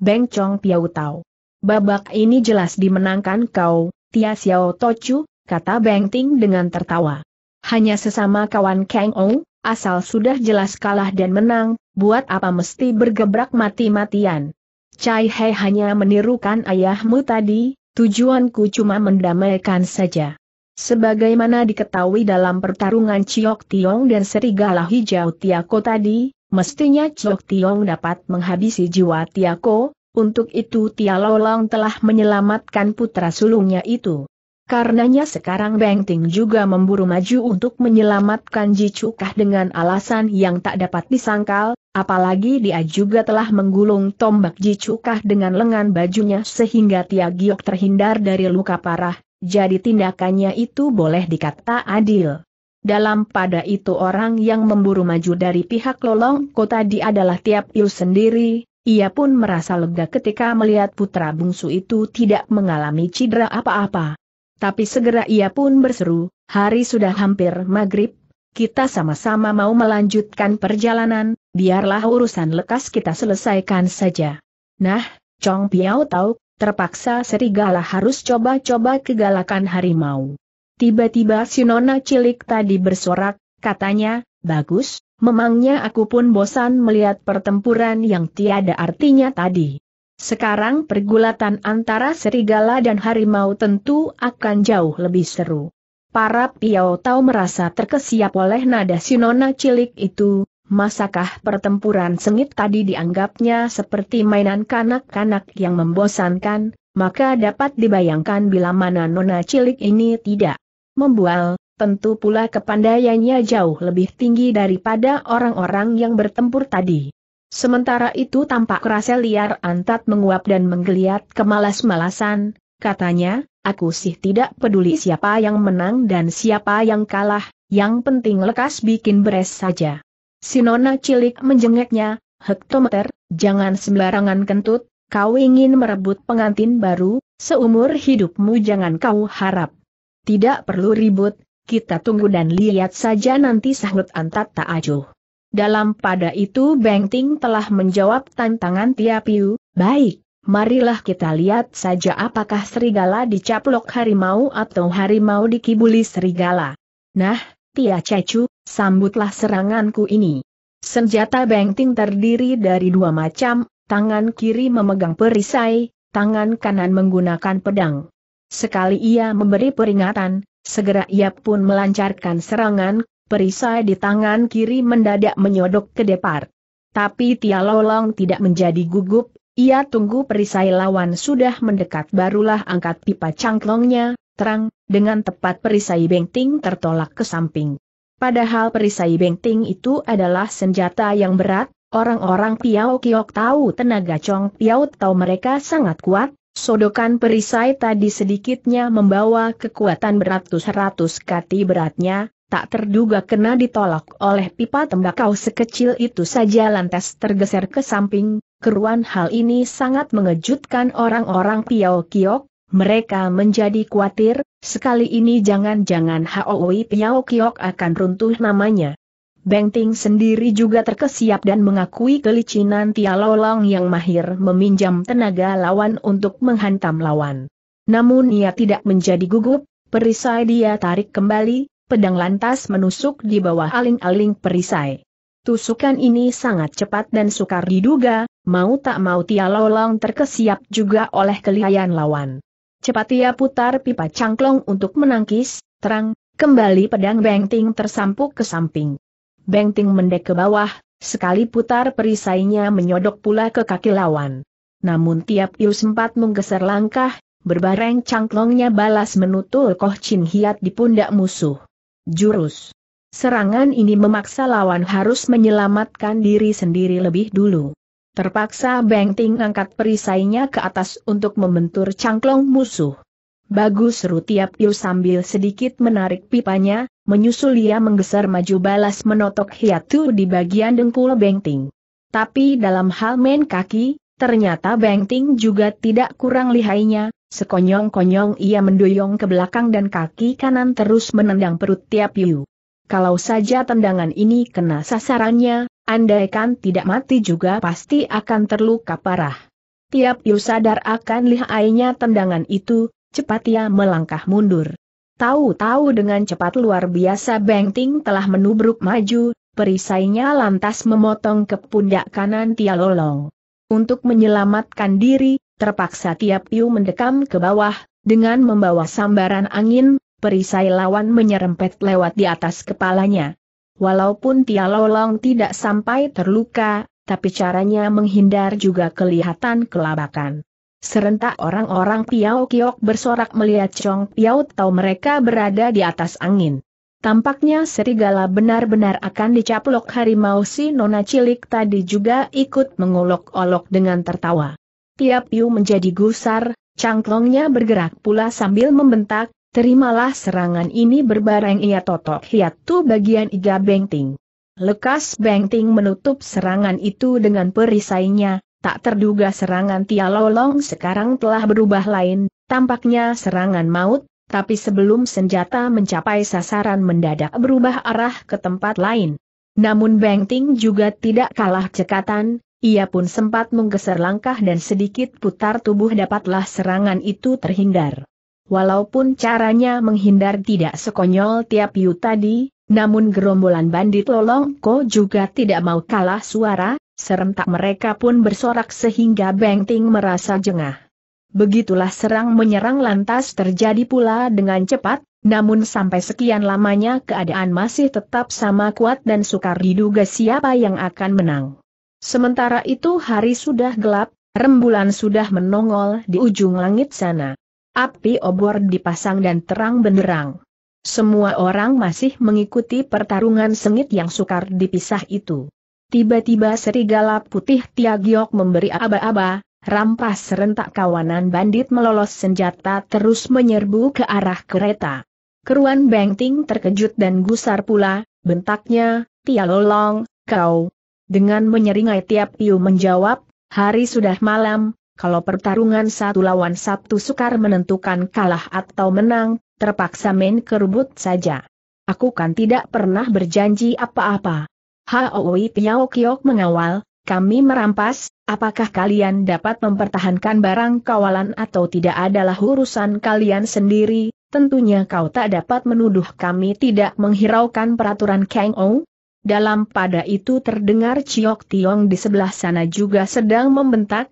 Speaker 1: Beng Chong Piau Tau. Babak ini jelas dimenangkan kau, Tia Xiao Tochu, kata Beng Ting dengan tertawa. Hanya sesama kawan Kang Ou, asal sudah jelas kalah dan menang, buat apa mesti bergebrak mati-matian. Cai He hanya menirukan ayahmu tadi, tujuanku cuma mendamaikan saja. Sebagaimana diketahui dalam pertarungan Ciok Tiong dan Serigala Hijau Tiako tadi, mestinya Chok Tiong dapat menghabisi jiwa Tiako, untuk itu Tia Lolong telah menyelamatkan putra sulungnya itu. Karenanya sekarang Beng Ting juga memburu maju untuk menyelamatkan Ji Cukah dengan alasan yang tak dapat disangkal, apalagi dia juga telah menggulung tombak Ji Cukah dengan lengan bajunya sehingga Tia Giok terhindar dari luka parah, jadi tindakannya itu boleh dikata adil. Dalam pada itu orang yang memburu maju dari pihak lolong kota di adalah Tiap Il sendiri, ia pun merasa lega ketika melihat putra bungsu itu tidak mengalami cedera apa-apa. Tapi segera ia pun berseru, hari sudah hampir maghrib, kita sama-sama mau melanjutkan perjalanan, biarlah urusan lekas kita selesaikan saja. Nah, Chong Piao tahu, terpaksa serigala harus coba-coba kegalakan harimau. Tiba-tiba si nona cilik tadi bersorak, katanya, bagus, memangnya aku pun bosan melihat pertempuran yang tiada artinya tadi. Sekarang pergulatan antara serigala dan harimau tentu akan jauh lebih seru. Para piau tahu merasa terkesiap oleh nada si nona cilik itu, masakah pertempuran sengit tadi dianggapnya seperti mainan kanak-kanak yang membosankan, maka dapat dibayangkan bila mana nona cilik ini tidak membual, tentu pula kepandaiannya jauh lebih tinggi daripada orang-orang yang bertempur tadi. Sementara itu tampak rasa liar antat menguap dan menggeliat kemalas-malasan, katanya, aku sih tidak peduli siapa yang menang dan siapa yang kalah, yang penting lekas bikin beres saja. Sinona cilik menjengeknya, hektometer, jangan sembarangan kentut, kau ingin merebut pengantin baru, seumur hidupmu jangan kau harap. Tidak perlu ribut, kita tunggu dan lihat saja nanti sahut Antat tak acuh. Dalam pada itu Beng Ting telah menjawab tantangan Tia Piu. baik, marilah kita lihat saja apakah serigala dicaplok harimau atau harimau dikibuli serigala. Nah, Tia Cecu, sambutlah seranganku ini. Senjata Beng Ting terdiri dari dua macam, tangan kiri memegang perisai, tangan kanan menggunakan pedang. Sekali ia memberi peringatan, segera ia pun melancarkan serangan, perisai di tangan kiri mendadak menyodok ke depar. Tapi Tia Lolong tidak menjadi gugup, ia tunggu perisai lawan sudah mendekat barulah angkat pipa cangklongnya, terang, dengan tepat perisai bengting tertolak ke samping. Padahal perisai bengting itu adalah senjata yang berat, orang-orang Piao Kiok tahu tenaga Chong Piao tahu mereka sangat kuat, Sodokan perisai tadi sedikitnya membawa kekuatan beratus-ratus kati beratnya, tak terduga kena ditolak oleh pipa tembakau sekecil itu saja lantas tergeser ke samping, keruan hal ini sangat mengejutkan orang-orang Piao Kiok, mereka menjadi khawatir, sekali ini jangan-jangan Hoi Piao Kiok akan runtuh namanya. Beng sendiri juga terkesiap dan mengakui kelicinan Tia Lolong yang mahir meminjam tenaga lawan untuk menghantam lawan. Namun ia tidak menjadi gugup, perisai dia tarik kembali, pedang lantas menusuk di bawah aling-aling perisai. Tusukan ini sangat cepat dan sukar diduga, mau tak mau Tia Lolong terkesiap juga oleh kelihayan lawan. Cepat ia putar pipa cangklong untuk menangkis, terang, kembali pedang Beng tersampuk ke samping. Bengting mendek ke bawah, sekali putar perisainya menyodok pula ke kaki lawan. Namun tiap Iu sempat menggeser langkah, berbareng cangklongnya balas menutul Koh Chin Hiat di pundak musuh. Jurus. Serangan ini memaksa lawan harus menyelamatkan diri sendiri lebih dulu. Terpaksa Beng angkat perisainya ke atas untuk membentur cangklong musuh. Bagus seru tiap Piu sambil sedikit menarik pipanya, menyusul ia menggeser maju balas menotok hiatu di bagian dengkul Bengting. Tapi dalam hal main kaki, ternyata Bengting juga tidak kurang lihainya, sekonyong-konyong ia mendoyong ke belakang dan kaki kanan terus menendang perut tiap Piu. Kalau saja tendangan ini kena sasarannya, andaikan tidak mati juga pasti akan terluka parah. Tiap Yu sadar akan lihainya tendangan itu, cepat ia melangkah mundur. Tahu-tahu dengan cepat luar biasa Beng telah menubruk maju, perisainya lantas memotong ke pundak kanan Tia Lolong. Untuk menyelamatkan diri, terpaksa Tia Piu mendekam ke bawah, dengan membawa sambaran angin, perisai lawan menyerempet lewat di atas kepalanya. Walaupun Tia Lolong tidak sampai terluka, tapi caranya menghindar juga kelihatan kelabakan. Serentak orang-orang Piao Kiok bersorak melihat Chong Piao tahu mereka berada di atas angin. Tampaknya serigala benar-benar akan dicaplok harimau si nona cilik tadi juga ikut mengolok-olok dengan tertawa. Tiap Piu menjadi gusar, cangklongnya bergerak pula sambil membentak, terimalah serangan ini berbareng ia totok hiat tu bagian iga bengting. Lekas bengting menutup serangan itu dengan perisainya, Tak terduga serangan Tia Lolong sekarang telah berubah lain, tampaknya serangan maut, tapi sebelum senjata mencapai sasaran mendadak berubah arah ke tempat lain. Namun Beng Ting juga tidak kalah cekatan, ia pun sempat menggeser langkah dan sedikit putar tubuh dapatlah serangan itu terhindar. Walaupun caranya menghindar tidak sekonyol tiap Yu tadi, namun gerombolan bandit Lolong Ko juga tidak mau kalah suara, serentak mereka pun bersorak sehingga Beng merasa jengah. Begitulah serang menyerang lantas terjadi pula dengan cepat, namun sampai sekian lamanya keadaan masih tetap sama kuat dan sukar diduga siapa yang akan menang. Sementara itu hari sudah gelap, rembulan sudah menongol di ujung langit sana. Api obor dipasang dan terang benderang. Semua orang masih mengikuti pertarungan sengit yang sukar dipisah itu. Tiba-tiba serigala putih Tiagiok memberi aba-aba, rampas serentak kawanan bandit melolos senjata terus menyerbu ke arah kereta. Keruan Bengting terkejut dan gusar pula, bentaknya, Tia Lolong, kau. Dengan menyeringai Tiap Piu menjawab, hari sudah malam, kalau pertarungan satu lawan satu sukar menentukan kalah atau menang, terpaksa main kerubut saja. Aku kan tidak pernah berjanji apa-apa. Haoi Piao Kiok mengawal, kami merampas, apakah kalian dapat mempertahankan barang kawalan atau tidak adalah urusan kalian sendiri, tentunya kau tak dapat menuduh kami tidak menghiraukan peraturan Kang Ou. Dalam pada itu terdengar Ciok Tiong di sebelah sana juga sedang membentak,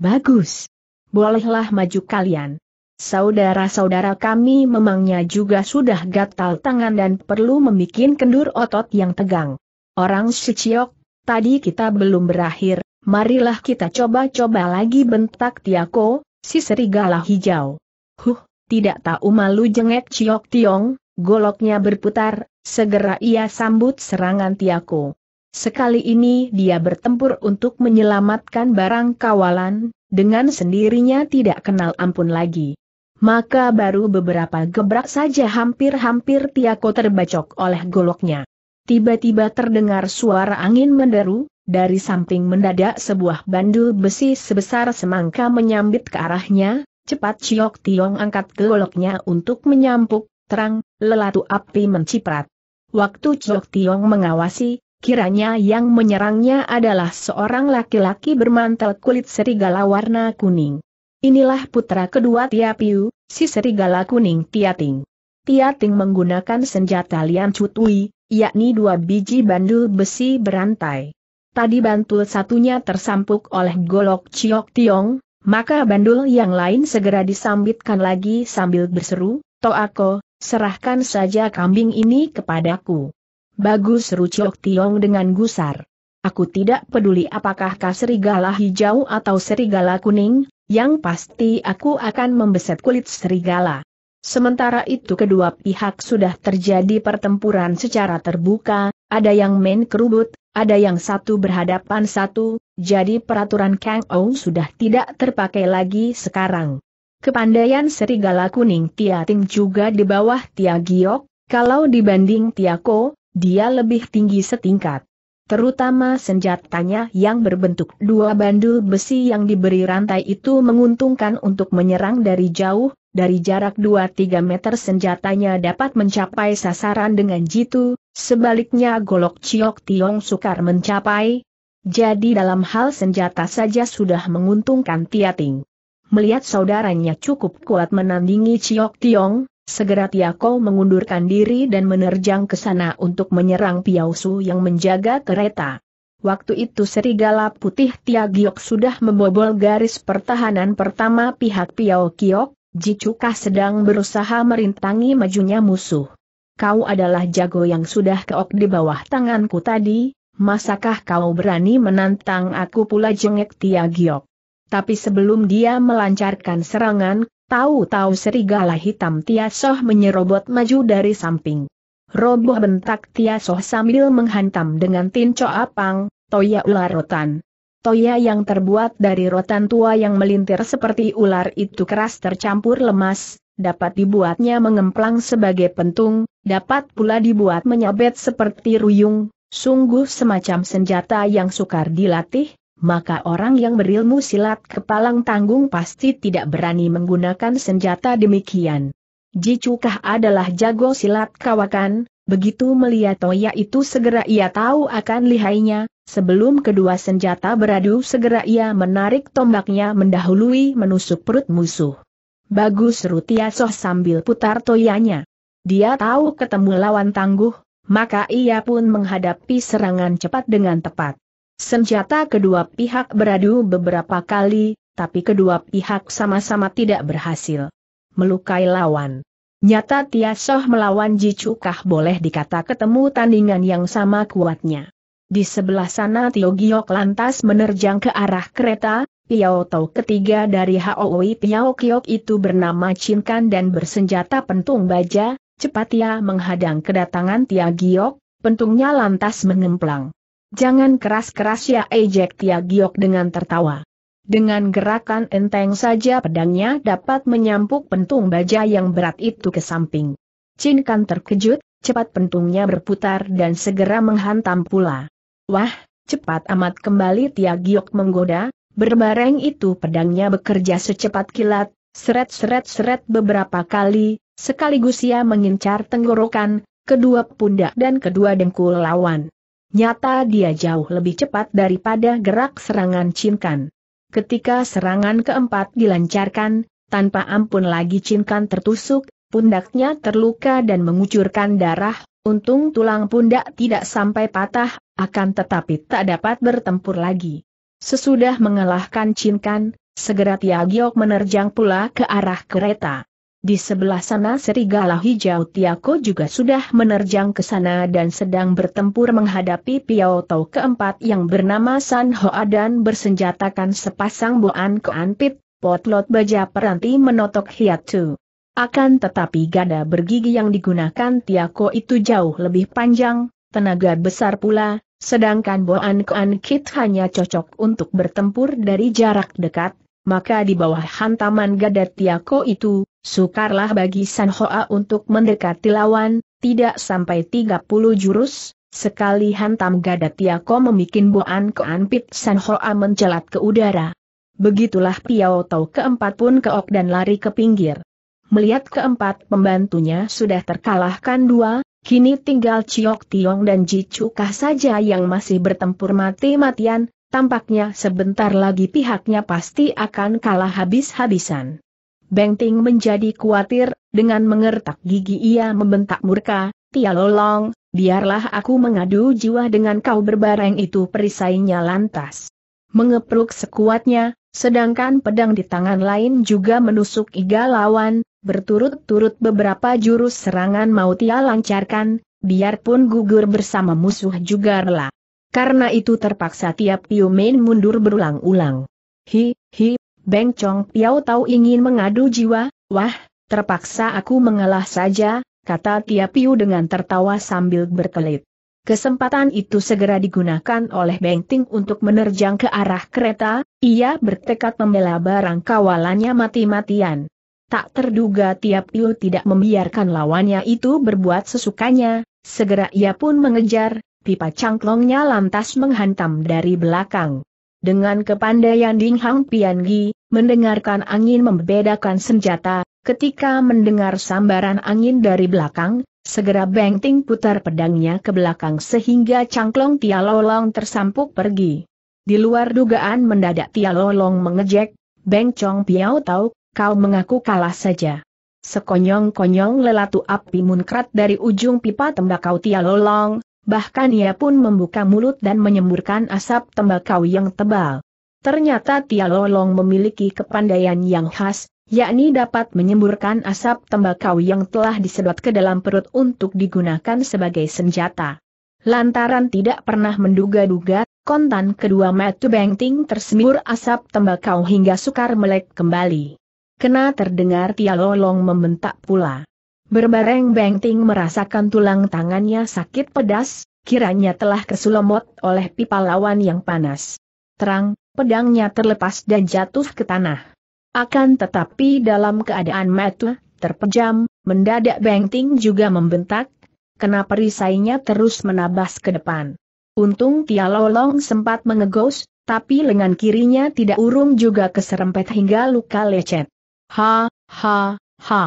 Speaker 1: Bagus. Bolehlah maju kalian. Saudara-saudara kami memangnya juga sudah gatal tangan dan perlu membuat kendur otot yang tegang. Orang Suciok, tadi kita belum berakhir, marilah kita coba-coba lagi bentak Tiako, si serigala hijau. Huh, tidak tahu malu jengek Ciok Tiong, goloknya berputar, segera ia sambut serangan Tiako. Sekali ini dia bertempur untuk menyelamatkan barang kawalan, dengan sendirinya tidak kenal ampun lagi. Maka baru beberapa gebrak saja hampir-hampir Tiako terbacok oleh goloknya. Tiba-tiba terdengar suara angin menderu, dari samping mendadak sebuah bandul besi sebesar semangka menyambit ke arahnya, cepat Ciok Tiong angkat goloknya untuk menyampuk, terang, lelatu api menciprat. Waktu Ciok Tiong mengawasi, kiranya yang menyerangnya adalah seorang laki-laki bermantel kulit serigala warna kuning. Inilah putra kedua Tia Piu, si serigala kuning Tia Ting. Tia Ting menggunakan senjata Lian Cutui, yakni dua biji bandul besi berantai. Tadi bantul satunya tersampuk oleh golok Ciok Tiong, maka bandul yang lain segera disambitkan lagi sambil berseru, Toako, serahkan saja kambing ini kepadaku. Bagus seru Ciok Tiong dengan gusar. Aku tidak peduli apakah kau serigala hijau atau serigala kuning, yang pasti aku akan membeset kulit serigala. Sementara itu kedua pihak sudah terjadi pertempuran secara terbuka, ada yang main kerubut, ada yang satu berhadapan satu, jadi peraturan Kang Ou sudah tidak terpakai lagi sekarang. Kepandaian Serigala Kuning Tia Ting juga di bawah Tia Giok, kalau dibanding Tia Ko, dia lebih tinggi setingkat. Terutama senjatanya yang berbentuk dua bandul besi yang diberi rantai itu menguntungkan untuk menyerang dari jauh, dari jarak 2-3 meter senjatanya dapat mencapai sasaran dengan jitu, sebaliknya golok Ciok Tiong sukar mencapai. Jadi dalam hal senjata saja sudah menguntungkan Tiating. Melihat saudaranya cukup kuat menandingi Ciok Tiong, Segera Tiako mengundurkan diri dan menerjang ke sana untuk menyerang Piao yang menjaga kereta. Waktu itu serigala putih Tiagiok sudah membobol garis pertahanan pertama pihak Piao Kiok, Jicuka sedang berusaha merintangi majunya musuh. Kau adalah jago yang sudah keok di bawah tanganku tadi, masakah kau berani menantang aku pula jengek Tiagiok? Tapi sebelum dia melancarkan serangan, Tahu-tahu serigala hitam Tiasoh menyerobot maju dari samping. Roboh bentak Tiasoh sambil menghantam dengan tinco apang, toya ular rotan. Toya yang terbuat dari rotan tua yang melintir seperti ular itu keras tercampur lemas, dapat dibuatnya mengemplang sebagai pentung, dapat pula dibuat menyabet seperti ruyung, sungguh semacam senjata yang sukar dilatih, maka orang yang berilmu silat kepalang tanggung pasti tidak berani menggunakan senjata demikian. Jicukah adalah jago silat kawakan, begitu melihat Toya itu segera ia tahu akan lihainya, sebelum kedua senjata beradu segera ia menarik tombaknya mendahului menusuk perut musuh. Bagus Rutiasoh sambil putar toyanya. Dia tahu ketemu lawan tangguh, maka ia pun menghadapi serangan cepat dengan tepat. Senjata kedua pihak beradu beberapa kali, tapi kedua pihak sama-sama tidak berhasil melukai lawan. Nyata Tiasoh melawan Jicukah boleh dikata ketemu tandingan yang sama kuatnya. Di sebelah sana Tio Giok lantas menerjang ke arah kereta, Piao Tau ketiga dari Hoi Piao Kiok itu bernama Cinkan dan bersenjata pentung baja, cepat ia menghadang kedatangan Tia Giok, pentungnya lantas mengemplang. Jangan keras-keras ya ejek Tia Giok dengan tertawa. Dengan gerakan enteng saja pedangnya dapat menyampuk pentung baja yang berat itu ke samping. Chin Kan terkejut, cepat pentungnya berputar dan segera menghantam pula. Wah, cepat amat kembali Tia Giok menggoda, berbareng itu pedangnya bekerja secepat kilat, seret-seret-seret beberapa kali, sekaligus ia mengincar tenggorokan, kedua pundak dan kedua dengkul lawan. Nyata dia jauh lebih cepat daripada gerak serangan Cinkan. Ketika serangan keempat dilancarkan, tanpa ampun lagi Cinkan tertusuk, pundaknya terluka dan mengucurkan darah, untung tulang pundak tidak sampai patah, akan tetapi tak dapat bertempur lagi. Sesudah mengalahkan Cinkan, segera Tiagiok menerjang pula ke arah kereta. Di sebelah sana serigala hijau Tiako juga sudah menerjang ke sana dan sedang bertempur menghadapi Piao Tau keempat yang bernama San Hoa dan bersenjatakan sepasang boan keanpit, potlot baja peranti menotok hiatu. Akan tetapi gada bergigi yang digunakan Tiako itu jauh lebih panjang, tenaga besar pula, sedangkan Boan keanpit hanya cocok untuk bertempur dari jarak dekat, maka di bawah hantaman gada Tiako itu, Sukarlah bagi San Hoa untuk mendekati lawan, tidak sampai 30 jurus, sekali hantam gada Tiako memikin Boan Keanpit San Hoa mencelat ke udara. Begitulah Piao Tau keempat pun keok dan lari ke pinggir. Melihat keempat pembantunya sudah terkalahkan dua, kini tinggal Ciok Tiong dan Ji Cukah saja yang masih bertempur mati-matian, tampaknya sebentar lagi pihaknya pasti akan kalah habis-habisan. Beng menjadi khawatir, dengan mengertak gigi ia membentak murka, Tia Lolong, biarlah aku mengadu jiwa dengan kau berbareng itu perisainya lantas. Mengepruk sekuatnya, sedangkan pedang di tangan lain juga menusuk iga lawan, berturut-turut beberapa jurus serangan mau Tia lancarkan, biarpun gugur bersama musuh juga rela. Karena itu terpaksa tiap Piumin mundur berulang-ulang. Hi, hi, Beng Chong Piao Tau ingin mengadu jiwa, wah, terpaksa aku mengalah saja, kata Tia Piu dengan tertawa sambil berkelit. Kesempatan itu segera digunakan oleh Beng Ting untuk menerjang ke arah kereta, ia bertekad membela barang kawalannya mati-matian. Tak terduga Tia Piu tidak membiarkan lawannya itu berbuat sesukanya, segera ia pun mengejar, pipa cangklongnya lantas menghantam dari belakang. Dengan kepandaian Ding Hang Pian Gi, mendengarkan angin membedakan senjata, ketika mendengar sambaran angin dari belakang, segera Bengting putar pedangnya ke belakang sehingga cangklong Tia Lolong tersampuk pergi. Di luar dugaan mendadak Tia Lolong mengejek, Beng Chong Piao tahu, kau mengaku kalah saja. Sekonyong-konyong lelatu api munkrat dari ujung pipa tembakau Tia Lolong, bahkan ia pun membuka mulut dan menyemburkan asap tembakau yang tebal. Ternyata Tia Lolong memiliki kepandaian yang khas, yakni dapat menyemburkan asap tembakau yang telah disedot ke dalam perut untuk digunakan sebagai senjata. Lantaran tidak pernah menduga-duga, kontan kedua Matu Bengting tersembur asap tembakau hingga sukar melek kembali. Kena terdengar Tia Lolong membentak pula. Berbareng Bengting merasakan tulang tangannya sakit pedas, kiranya telah kesulomot oleh pipa lawan yang panas. Terang, pedangnya terlepas dan jatuh ke tanah. Akan tetapi dalam keadaan mata, terpejam, mendadak Bengting juga membentak, kenapa risainya terus menabas ke depan. Untung Tia Lolong sempat mengegos, tapi lengan kirinya tidak urung juga keserempet hingga luka lecet. Ha, ha, ha.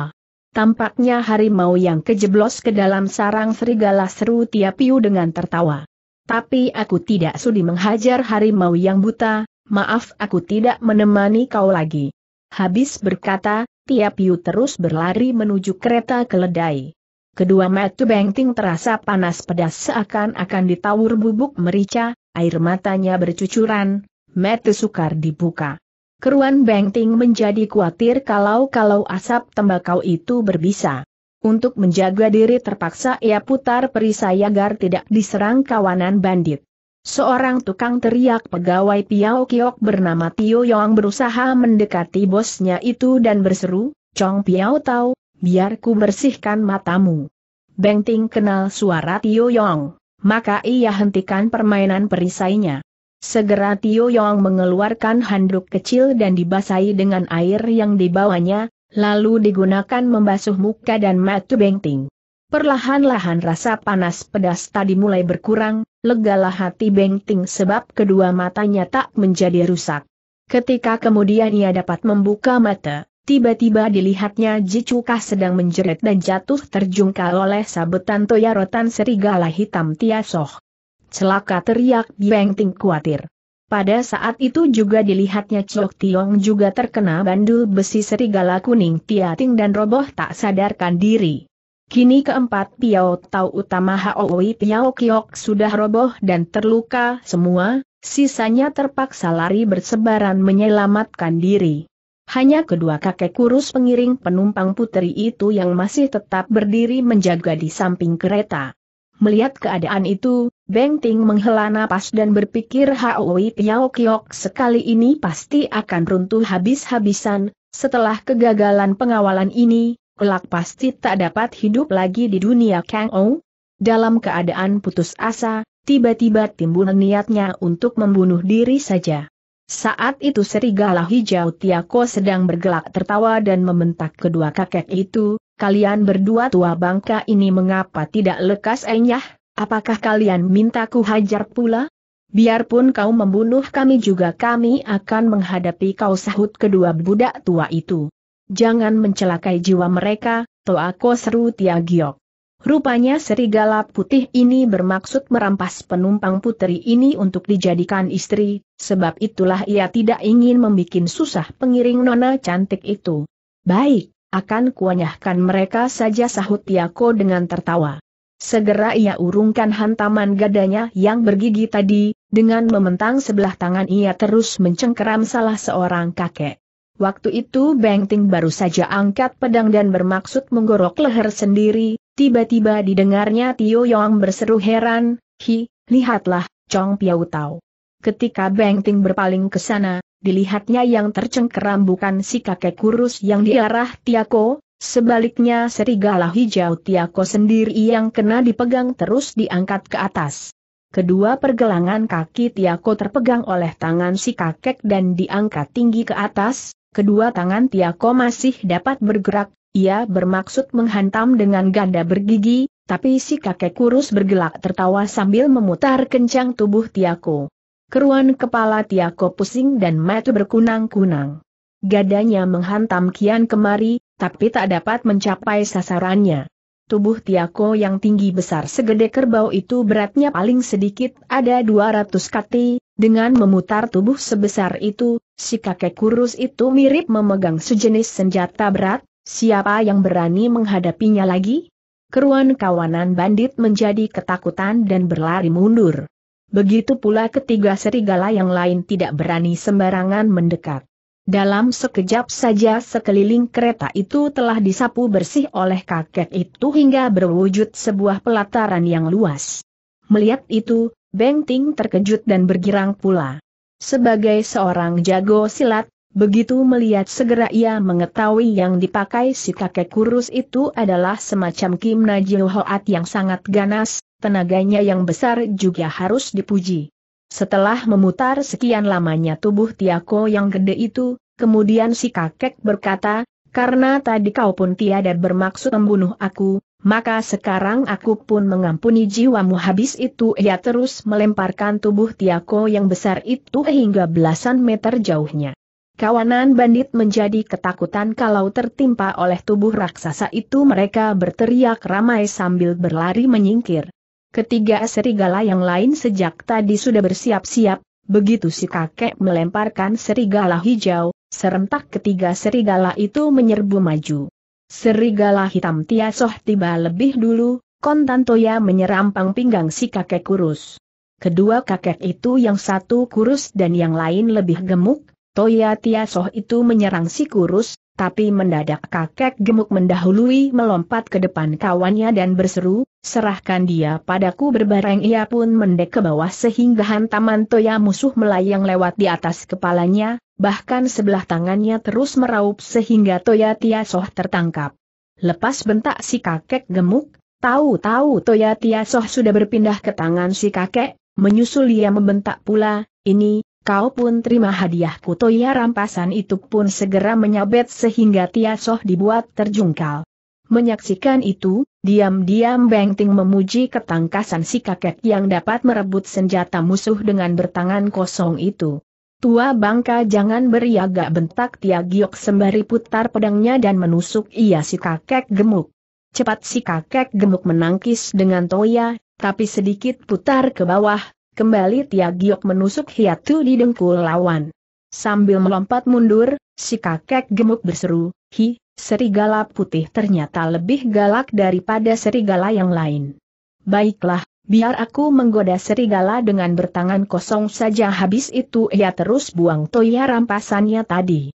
Speaker 1: Tampaknya harimau yang kejeblos ke dalam sarang serigala seru Tia Piu dengan tertawa. Tapi aku tidak sudi menghajar harimau yang buta, maaf aku tidak menemani kau lagi. Habis berkata, Tiap Yu terus berlari menuju kereta keledai. Kedua mata Bengting terasa panas pedas seakan-akan ditawur bubuk merica, air matanya bercucuran, mata sukar dibuka. Keruan Bengting menjadi khawatir kalau-kalau asap tembakau itu berbisa. Untuk menjaga diri terpaksa ia putar perisai agar tidak diserang kawanan bandit. Seorang tukang teriak pegawai Piao Kiok bernama Tio Yong berusaha mendekati bosnya itu dan berseru, Chong Piao Tau, biar ku bersihkan matamu. Beng Ting kenal suara Tio Yong, maka ia hentikan permainan perisainya. Segera Tio Yong mengeluarkan handuk kecil dan dibasahi dengan air yang dibawanya, lalu digunakan membasuh muka dan matu Beng Ting. Perlahan-lahan rasa panas pedas tadi mulai berkurang, legalah hati Beng sebab kedua matanya tak menjadi rusak. Ketika kemudian ia dapat membuka mata, tiba-tiba dilihatnya Jicuka sedang menjerit dan jatuh terjungkal oleh sabetan toyarotan serigala hitam Tiasoh. Celaka teriak Beng Ting khawatir. Pada saat itu juga dilihatnya Chok Tiong juga terkena bandul besi serigala kuning Tiating dan roboh tak sadarkan diri. Kini keempat Piao Tau utama Haowi Piao Kiok sudah roboh dan terluka semua, sisanya terpaksa lari bersebaran menyelamatkan diri. Hanya kedua kakek kurus pengiring penumpang putri itu yang masih tetap berdiri menjaga di samping kereta. Melihat keadaan itu, Beng Ting menghela napas dan berpikir Haowi Piao Kiok sekali ini pasti akan runtuh habis-habisan, setelah kegagalan pengawalan ini, kelak pasti tak dapat hidup lagi di dunia Kang Ou? Dalam keadaan putus asa, tiba-tiba timbul niatnya untuk membunuh diri saja. Saat itu serigala hijau Tiako sedang bergelak tertawa dan membentak kedua kakek itu, kalian berdua tua bangka ini mengapa tidak lekas enyah, eh, apakah kalian mintaku hajar pula? Biarpun kau membunuh kami juga kami akan menghadapi kau sahut kedua budak tua itu jangan mencelakai jiwa mereka, Toako seru Tiagiok. Rupanya serigala putih ini bermaksud merampas penumpang putri ini untuk dijadikan istri, sebab itulah ia tidak ingin membuat susah pengiring nona cantik itu. Baik, akan kuanyahkan mereka saja sahut Tiako dengan tertawa. Segera ia urungkan hantaman gadanya yang bergigi tadi, dengan mementang sebelah tangan ia terus mencengkeram salah seorang kakek. Waktu itu Beng Ting baru saja angkat pedang dan bermaksud menggorok leher sendiri, tiba-tiba didengarnya Tio Yong berseru heran, Hi, lihatlah, Chong Piau Tau. Ketika Beng Ting berpaling ke sana, dilihatnya yang tercengkeram bukan si kakek kurus yang diarah Tiako, sebaliknya serigala hijau Tiako sendiri yang kena dipegang terus diangkat ke atas. Kedua pergelangan kaki Tiako terpegang oleh tangan si kakek dan diangkat tinggi ke atas, kedua tangan Tiako masih dapat bergerak, ia bermaksud menghantam dengan ganda bergigi, tapi si kakek kurus bergelak tertawa sambil memutar kencang tubuh Tiako. Keruan kepala Tiako pusing dan mata berkunang-kunang. Gadanya menghantam kian kemari, tapi tak dapat mencapai sasarannya. Tubuh Tiako yang tinggi besar segede kerbau itu beratnya paling sedikit ada 200 kati, dengan memutar tubuh sebesar itu, Si kakek kurus itu mirip memegang sejenis senjata berat, siapa yang berani menghadapinya lagi? Keruan kawanan bandit menjadi ketakutan dan berlari mundur. Begitu pula ketiga serigala yang lain tidak berani sembarangan mendekat. Dalam sekejap saja sekeliling kereta itu telah disapu bersih oleh kakek itu hingga berwujud sebuah pelataran yang luas. Melihat itu, Beng Ting terkejut dan bergirang pula. Sebagai seorang jago silat, begitu melihat segera ia mengetahui yang dipakai si kakek kurus itu adalah semacam Kim Najil Hoat yang sangat ganas, tenaganya yang besar juga harus dipuji. Setelah memutar sekian lamanya tubuh Tiako yang gede itu, kemudian si kakek berkata, karena tadi kau pun tiada bermaksud membunuh aku, maka sekarang aku pun mengampuni jiwamu habis itu ia terus melemparkan tubuh Tiako yang besar itu hingga belasan meter jauhnya. Kawanan bandit menjadi ketakutan kalau tertimpa oleh tubuh raksasa itu mereka berteriak ramai sambil berlari menyingkir. Ketiga serigala yang lain sejak tadi sudah bersiap-siap, begitu si kakek melemparkan serigala hijau, Serentak ketiga serigala itu menyerbu maju. Serigala hitam Tiasoh tiba lebih dulu, Kontantoya menyerampang pinggang si kakek kurus. Kedua kakek itu yang satu kurus dan yang lain lebih gemuk, Toya Tiasoh itu menyerang si kurus, tapi mendadak kakek gemuk mendahului melompat ke depan kawannya dan berseru, serahkan dia padaku berbareng ia pun mendek ke bawah sehingga hantaman toya musuh melayang lewat di atas kepalanya, bahkan sebelah tangannya terus meraup sehingga toya tiasoh tertangkap. Lepas bentak si kakek gemuk, tahu-tahu toya tiasoh sudah berpindah ke tangan si kakek, menyusul ia membentak pula, ini, kau pun terima hadiahku Toya rampasan itu pun segera menyabet sehingga Tiasoh dibuat terjungkal. Menyaksikan itu, diam-diam Beng memuji ketangkasan si kakek yang dapat merebut senjata musuh dengan bertangan kosong itu. Tua bangka jangan beri agak bentak Tiagiok sembari putar pedangnya dan menusuk ia si kakek gemuk. Cepat si kakek gemuk menangkis dengan toya, tapi sedikit putar ke bawah, Kembali Tia Giok menusuk hiatu di dengkul lawan. Sambil melompat mundur, si kakek gemuk berseru, Hi, serigala putih ternyata lebih galak daripada serigala yang lain. Baiklah, biar aku menggoda serigala dengan bertangan kosong saja habis itu ia terus buang toya rampasannya tadi.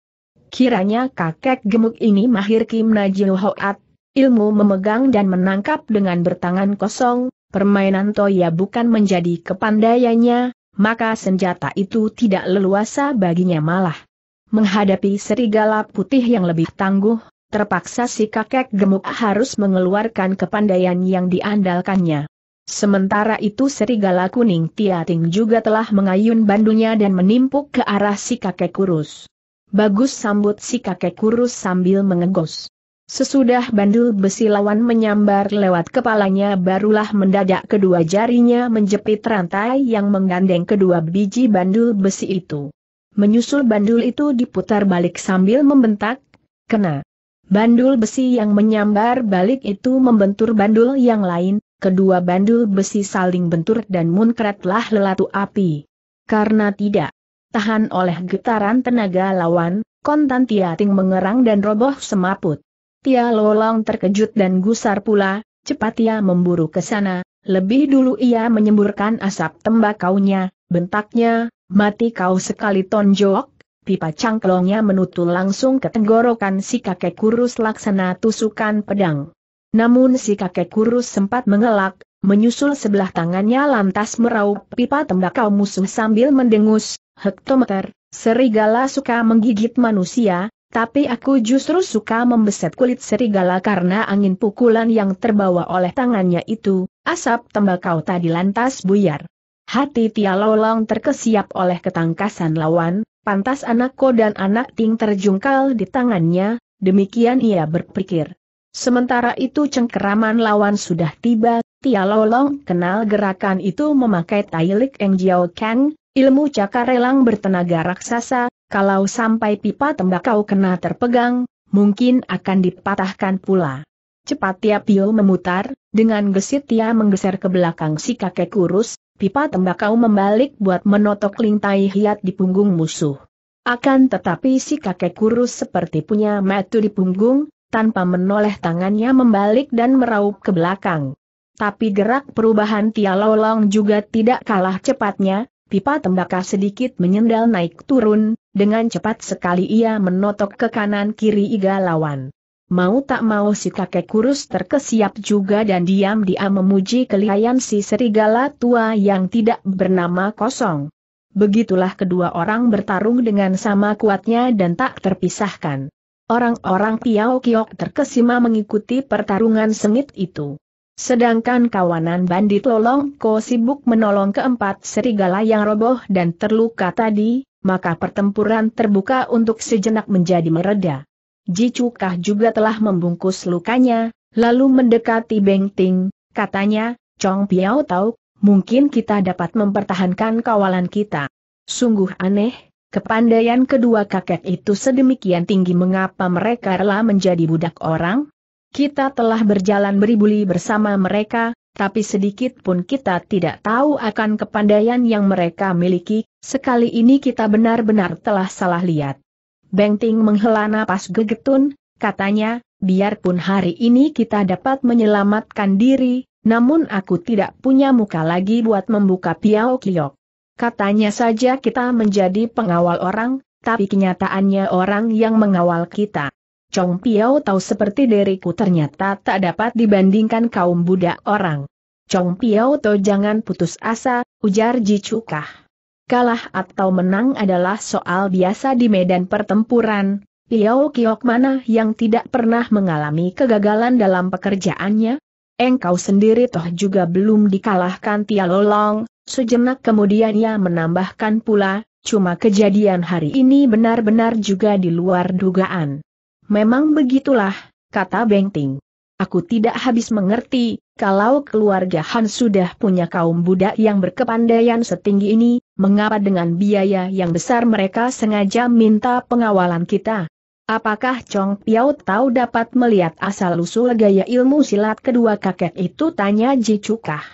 Speaker 1: Kiranya kakek gemuk ini mahir Kim Najil Hoat, ilmu memegang dan menangkap dengan bertangan kosong, permainan Toya bukan menjadi kepandaiannya, maka senjata itu tidak leluasa baginya malah. Menghadapi serigala putih yang lebih tangguh, terpaksa si kakek gemuk harus mengeluarkan kepandaian yang diandalkannya. Sementara itu serigala kuning Tiating juga telah mengayun bandunya dan menimpuk ke arah si kakek kurus. Bagus sambut si kakek kurus sambil mengegos. Sesudah bandul besi lawan menyambar lewat kepalanya barulah mendadak kedua jarinya menjepit rantai yang menggandeng kedua biji bandul besi itu. Menyusul bandul itu diputar balik sambil membentak, kena. Bandul besi yang menyambar balik itu membentur bandul yang lain, kedua bandul besi saling bentur dan munkratlah lelatu api. Karena tidak tahan oleh getaran tenaga lawan, kontan tiating mengerang dan roboh semaput. Tia Lolong terkejut dan gusar pula, cepat ia memburu ke sana, lebih dulu ia menyemburkan asap tembakaunya, bentaknya, mati kau sekali tonjok, pipa cangklongnya menutul langsung ke tenggorokan si kakek kurus laksana tusukan pedang. Namun si kakek kurus sempat mengelak, menyusul sebelah tangannya lantas meraup pipa tembakau musuh sambil mendengus, hektometer, serigala suka menggigit manusia, tapi aku justru suka membeset kulit serigala karena angin pukulan yang terbawa oleh tangannya itu, asap tembakau tadi lantas buyar. Hati Tia Lolong terkesiap oleh ketangkasan lawan, pantas anak ko dan anak ting terjungkal di tangannya, demikian ia berpikir. Sementara itu cengkeraman lawan sudah tiba, Tia Lolong kenal gerakan itu memakai tailik Eng Jiao Kang, ilmu cakarelang bertenaga raksasa, kalau sampai pipa tembakau kena terpegang, mungkin akan dipatahkan pula. Cepat Tia Pio memutar, dengan gesit Tia menggeser ke belakang si kakek kurus, pipa tembakau membalik buat menotok lintai hiat di punggung musuh. Akan tetapi si kakek kurus seperti punya metu di punggung, tanpa menoleh tangannya membalik dan meraup ke belakang. Tapi gerak perubahan Tia Lolong juga tidak kalah cepatnya, pipa tembakau sedikit menyendal naik turun, dengan cepat sekali ia menotok ke kanan kiri iga lawan. Mau tak mau si kakek kurus terkesiap juga dan diam-diam memuji kelihayan si serigala tua yang tidak bernama kosong. Begitulah kedua orang bertarung dengan sama kuatnya dan tak terpisahkan. Orang-orang Piao Kiok terkesima mengikuti pertarungan sengit itu. Sedangkan kawanan bandit Lolong Ko sibuk menolong keempat serigala yang roboh dan terluka tadi, maka pertempuran terbuka untuk sejenak menjadi mereda. Jicukah juga telah membungkus lukanya, lalu mendekati Beng Ting, katanya, Chong Piao tahu, mungkin kita dapat mempertahankan kawalan kita. Sungguh aneh, kepandaian kedua kakek itu sedemikian tinggi mengapa mereka rela menjadi budak orang? Kita telah berjalan beribuli bersama mereka, tapi sedikit pun kita tidak tahu akan kepandaian yang mereka miliki, sekali ini kita benar-benar telah salah lihat. Bengting menghela napas gegetun, katanya, biarpun hari ini kita dapat menyelamatkan diri, namun aku tidak punya muka lagi buat membuka Piao Kiok. Katanya saja kita menjadi pengawal orang, tapi kenyataannya orang yang mengawal kita. Chong Piao tahu seperti diriku ternyata tak dapat dibandingkan kaum budak orang. Chong Piao to jangan putus asa, ujar Ji Cukah. Kalah atau menang adalah soal biasa di medan pertempuran, Piao Kiok mana yang tidak pernah mengalami kegagalan dalam pekerjaannya? Engkau sendiri toh juga belum dikalahkan Tia Lolong, sejenak kemudian ia menambahkan pula, cuma kejadian hari ini benar-benar juga di luar dugaan. Memang begitulah, kata Bengting. Aku tidak habis mengerti, kalau keluarga Han sudah punya kaum budak yang berkepandaian setinggi ini, mengapa dengan biaya yang besar mereka sengaja minta pengawalan kita? Apakah Chong Piao tahu dapat melihat asal-usul gaya ilmu silat kedua kakek itu tanya Ji Cukah.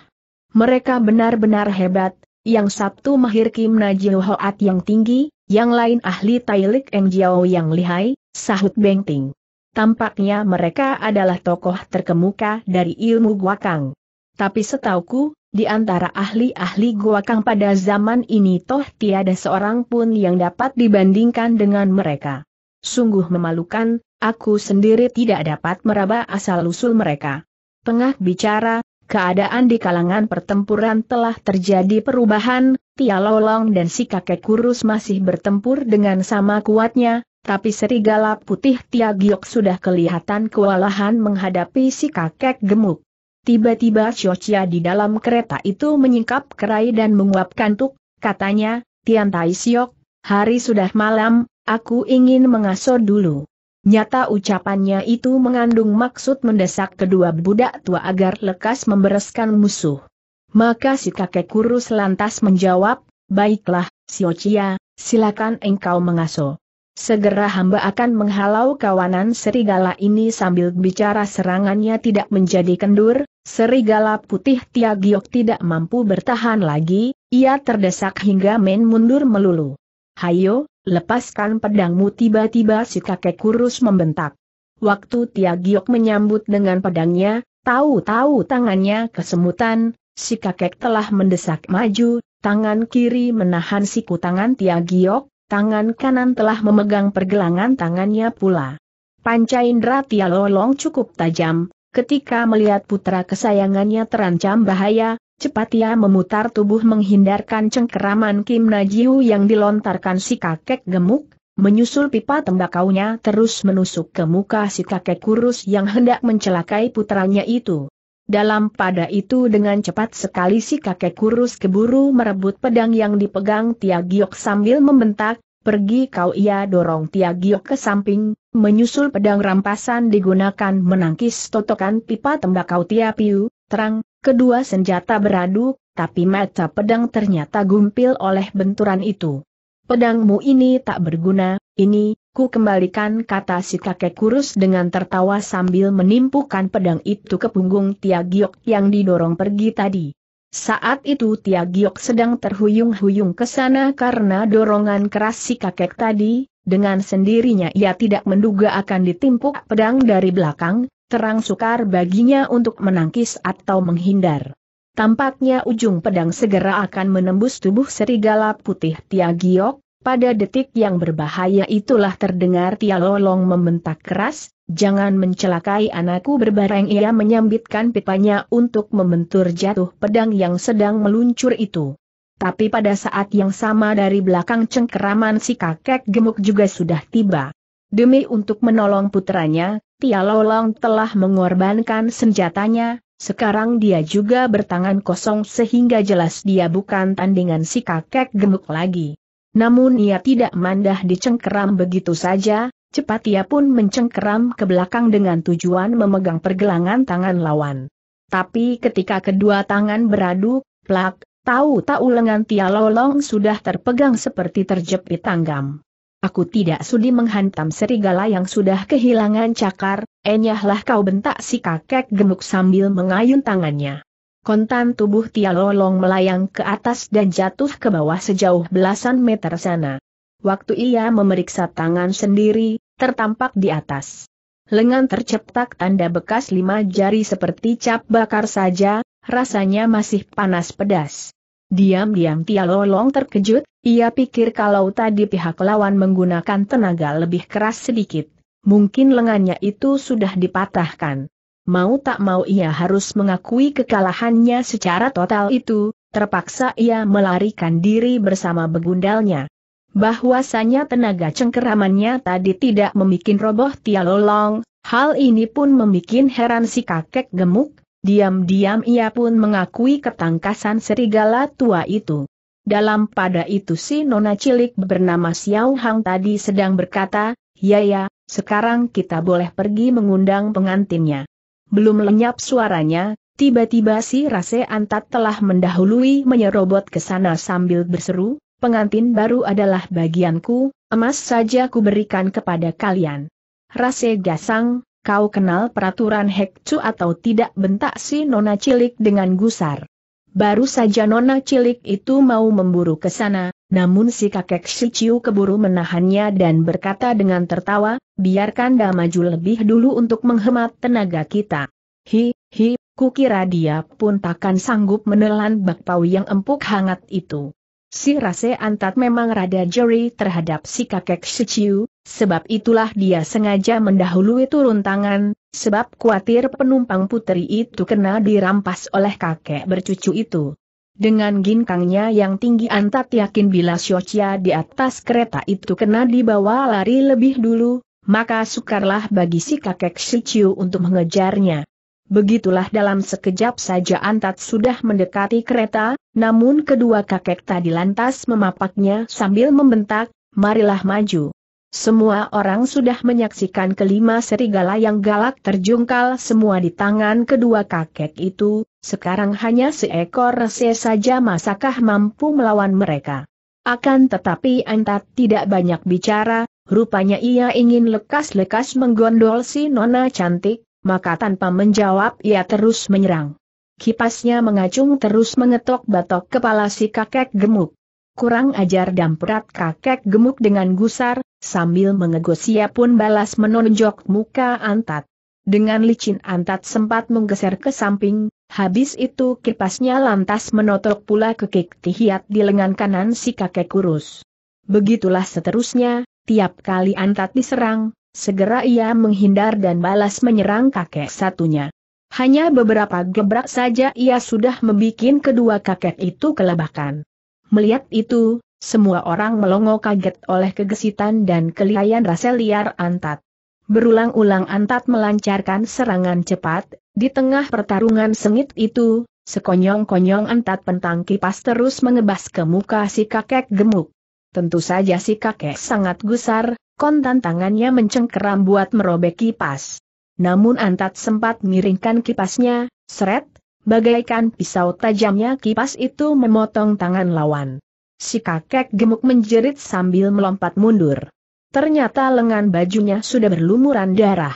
Speaker 1: Mereka benar-benar hebat, yang Sabtu Mahir Kim Hoat yang tinggi, yang lain ahli Tailik Eng Jiao yang lihai, sahut Beng Ting. Tampaknya mereka adalah tokoh terkemuka dari ilmu guakang. Tapi setauku, di antara ahli-ahli guakang pada zaman ini toh tiada seorang pun yang dapat dibandingkan dengan mereka. Sungguh memalukan, aku sendiri tidak dapat meraba asal-usul mereka. Tengah bicara, keadaan di kalangan pertempuran telah terjadi perubahan, Tia Lolong dan si kakek kurus masih bertempur dengan sama kuatnya, tapi serigala putih Tia Giok sudah kelihatan kewalahan menghadapi si kakek gemuk. Tiba-tiba Shochia di dalam kereta itu menyingkap kerai dan menguapkan tuk, katanya, Tian Tai Siok, hari sudah malam, aku ingin mengasuh dulu. Nyata ucapannya itu mengandung maksud mendesak kedua budak tua agar lekas membereskan musuh. Maka si kakek kurus lantas menjawab, Baiklah, Siocia, silakan engkau mengasuh. Segera hamba akan menghalau kawanan serigala ini sambil bicara serangannya tidak menjadi kendur, serigala putih Tiagiok tidak mampu bertahan lagi, ia terdesak hingga main mundur melulu. Hayo, Lepaskan pedangmu tiba-tiba si kakek kurus membentak. Waktu Tia Giok menyambut dengan pedangnya, tahu-tahu tangannya kesemutan, si kakek telah mendesak maju, tangan kiri menahan siku tangan Tia Giok, tangan kanan telah memegang pergelangan tangannya pula. Panca Indra Tia Lolong cukup tajam, ketika melihat putra kesayangannya terancam bahaya, Cepat ia memutar tubuh menghindarkan cengkeraman Kim Najiu yang dilontarkan si kakek gemuk, menyusul pipa tembakaunya terus menusuk ke muka si kakek kurus yang hendak mencelakai putranya itu. Dalam pada itu dengan cepat sekali si kakek kurus keburu merebut pedang yang dipegang Tia Giok sambil membentak, pergi kau ia dorong Tia Giok ke samping, menyusul pedang rampasan digunakan menangkis totokan pipa tembakau Tia Piu, terang, Kedua senjata beradu, tapi mata pedang ternyata gumpil oleh benturan itu. Pedangmu ini tak berguna, ini, ku kembalikan kata si kakek kurus dengan tertawa sambil menimpukan pedang itu ke punggung Tiagiok yang didorong pergi tadi. Saat itu Tiagiok sedang terhuyung-huyung ke sana karena dorongan keras si kakek tadi, dengan sendirinya ia tidak menduga akan ditimpuk pedang dari belakang, terang sukar baginya untuk menangkis atau menghindar. Tampaknya ujung pedang segera akan menembus tubuh serigala putih Tiagiok, pada detik yang berbahaya itulah terdengar Tia Lolong membentak keras, jangan mencelakai anakku berbareng ia menyambitkan pipanya untuk membentur jatuh pedang yang sedang meluncur itu. Tapi pada saat yang sama dari belakang cengkeraman si kakek gemuk juga sudah tiba. Demi untuk menolong putranya, Tia telah mengorbankan senjatanya, sekarang dia juga bertangan kosong sehingga jelas dia bukan tandingan si kakek gemuk lagi. Namun ia tidak mandah dicengkeram begitu saja, cepat ia pun mencengkeram ke belakang dengan tujuan memegang pergelangan tangan lawan. Tapi ketika kedua tangan beradu, plak, tahu-tahu lengan Tia sudah terpegang seperti terjepit tanggam. Aku tidak sudi menghantam serigala yang sudah kehilangan cakar, enyahlah kau bentak si kakek gemuk sambil mengayun tangannya. Kontan tubuh Tia Lolong melayang ke atas dan jatuh ke bawah sejauh belasan meter sana. Waktu ia memeriksa tangan sendiri, tertampak di atas. Lengan terceptak tanda bekas lima jari seperti cap bakar saja, rasanya masih panas pedas. Diam-diam Tia Lolong terkejut, ia pikir kalau tadi pihak lawan menggunakan tenaga lebih keras sedikit, mungkin lengannya itu sudah dipatahkan. Mau tak mau ia harus mengakui kekalahannya secara total itu, terpaksa ia melarikan diri bersama begundalnya. Bahwasanya tenaga cengkeramannya tadi tidak membuat roboh Tia Lolong, hal ini pun membuat heran si kakek gemuk, Diam-diam ia pun mengakui ketangkasan serigala tua itu. Dalam pada itu si nona cilik bernama Xiao Hang tadi sedang berkata, ya ya, sekarang kita boleh pergi mengundang pengantinnya. Belum lenyap suaranya, tiba-tiba si Rase Antat telah mendahului menyerobot ke sana sambil berseru, pengantin baru adalah bagianku, emas saja kuberikan kepada kalian. Rase Gasang, Kau kenal peraturan Hekcu atau tidak bentak si nona cilik dengan gusar. Baru saja nona cilik itu mau memburu ke sana, namun si kakek si keburu menahannya dan berkata dengan tertawa, biarkan dia maju lebih dulu untuk menghemat tenaga kita. Hi, hi, kukira dia pun takkan sanggup menelan bakpau yang empuk hangat itu. Si rase antat memang rada jeri terhadap si kakek Siciu, sebab itulah dia sengaja mendahului turun tangan, sebab khawatir penumpang putri itu kena dirampas oleh kakek bercucu itu. Dengan ginkangnya yang tinggi Antat yakin bila Syocia di atas kereta itu kena dibawa lari lebih dulu, maka sukarlah bagi si kakek Shiciu untuk mengejarnya. Begitulah dalam sekejap saja Antat sudah mendekati kereta, namun kedua kakek tadi lantas memapaknya sambil membentak, marilah maju. Semua orang sudah menyaksikan kelima serigala yang galak terjungkal semua di tangan kedua kakek itu, sekarang hanya seekor rese saja masakah mampu melawan mereka. Akan tetapi Antat tidak banyak bicara, rupanya ia ingin lekas-lekas menggondol si nona cantik, maka tanpa menjawab ia terus menyerang. Kipasnya mengacung terus mengetok batok kepala si kakek gemuk kurang ajar dan perat kakek gemuk dengan gusar, sambil mengegosia pun balas menonjok muka Antat. Dengan licin Antat sempat menggeser ke samping, habis itu kipasnya lantas menotok pula kekik tihiat di lengan kanan si kakek kurus. Begitulah seterusnya, tiap kali Antat diserang, segera ia menghindar dan balas menyerang kakek satunya. Hanya beberapa gebrak saja ia sudah membuat kedua kakek itu kelabakan. Melihat itu, semua orang melongo kaget oleh kegesitan dan kelihayan rasa liar Antat. Berulang-ulang Antat melancarkan serangan cepat, di tengah pertarungan sengit itu, sekonyong-konyong Antat pentang kipas terus mengebas ke muka si kakek gemuk. Tentu saja si kakek sangat gusar, kontan tangannya mencengkeram buat merobek kipas. Namun Antat sempat miringkan kipasnya, seret, Bagaikan pisau tajamnya kipas itu memotong tangan lawan. Si kakek gemuk menjerit sambil melompat mundur. Ternyata lengan bajunya sudah berlumuran darah.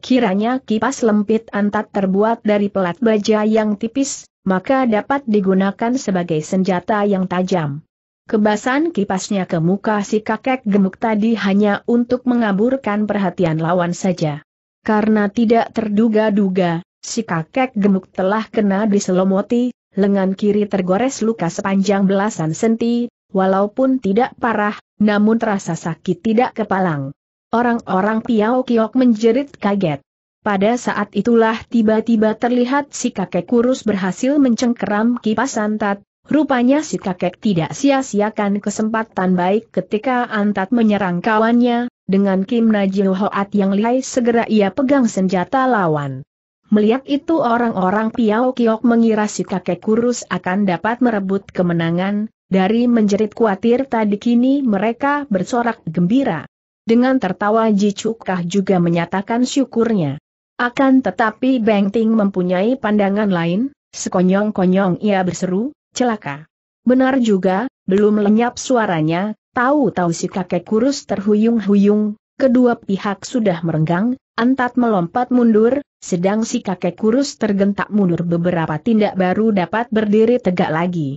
Speaker 1: Kiranya kipas lempit antat terbuat dari pelat baja yang tipis, maka dapat digunakan sebagai senjata yang tajam. Kebasan kipasnya ke muka si kakek gemuk tadi hanya untuk mengaburkan perhatian lawan saja. Karena tidak terduga-duga, Si kakek gemuk telah kena diselomoti, lengan kiri tergores luka sepanjang belasan senti, walaupun tidak parah, namun terasa sakit tidak kepalang. Orang-orang Piao Kiok menjerit kaget. Pada saat itulah tiba-tiba terlihat si kakek kurus berhasil mencengkeram kipas Antat, rupanya si kakek tidak sia-siakan kesempatan baik ketika Antat menyerang kawannya, dengan Kim Najil Hoat yang lihai segera ia pegang senjata lawan. Melihat itu orang-orang Piao Kiok mengira si kakek kurus akan dapat merebut kemenangan, dari menjerit khawatir tadi kini mereka bersorak gembira. Dengan tertawa Ji Chukah juga menyatakan syukurnya. Akan tetapi Beng Ting mempunyai pandangan lain, sekonyong-konyong ia berseru, celaka. Benar juga, belum lenyap suaranya, tahu-tahu si kakek kurus terhuyung-huyung, kedua pihak sudah merenggang, Antat melompat mundur, sedang si kakek kurus tergentak mundur beberapa tindak baru dapat berdiri tegak lagi.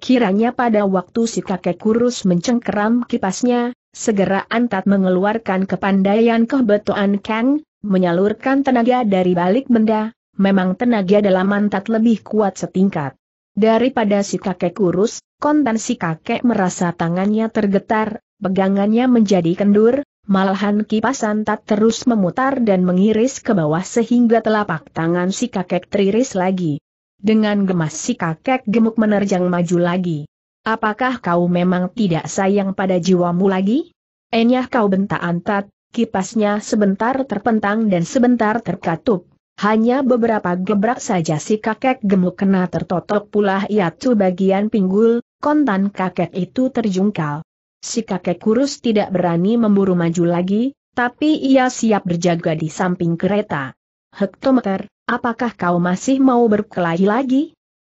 Speaker 1: Kiranya pada waktu si kakek kurus mencengkeram kipasnya, segera Antat mengeluarkan kepandaian kebetuan Kang, menyalurkan tenaga dari balik benda, memang tenaga dalam Antat lebih kuat setingkat. Daripada si kakek kurus, kontan si kakek merasa tangannya tergetar, pegangannya menjadi kendur, Malahan kipasan tak terus memutar dan mengiris ke bawah sehingga telapak tangan si kakek teriris lagi. Dengan gemas si kakek gemuk menerjang maju lagi. Apakah kau memang tidak sayang pada jiwamu lagi? Enyah kau bentak antat, kipasnya sebentar terpentang dan sebentar terkatup. Hanya beberapa gebrak saja si kakek gemuk kena tertotok pula yaitu bagian pinggul, kontan kakek itu terjungkal. Si kakek kurus tidak berani memburu maju lagi, tapi ia siap berjaga di samping kereta. Hektometer, apakah kau masih mau berkelahi lagi?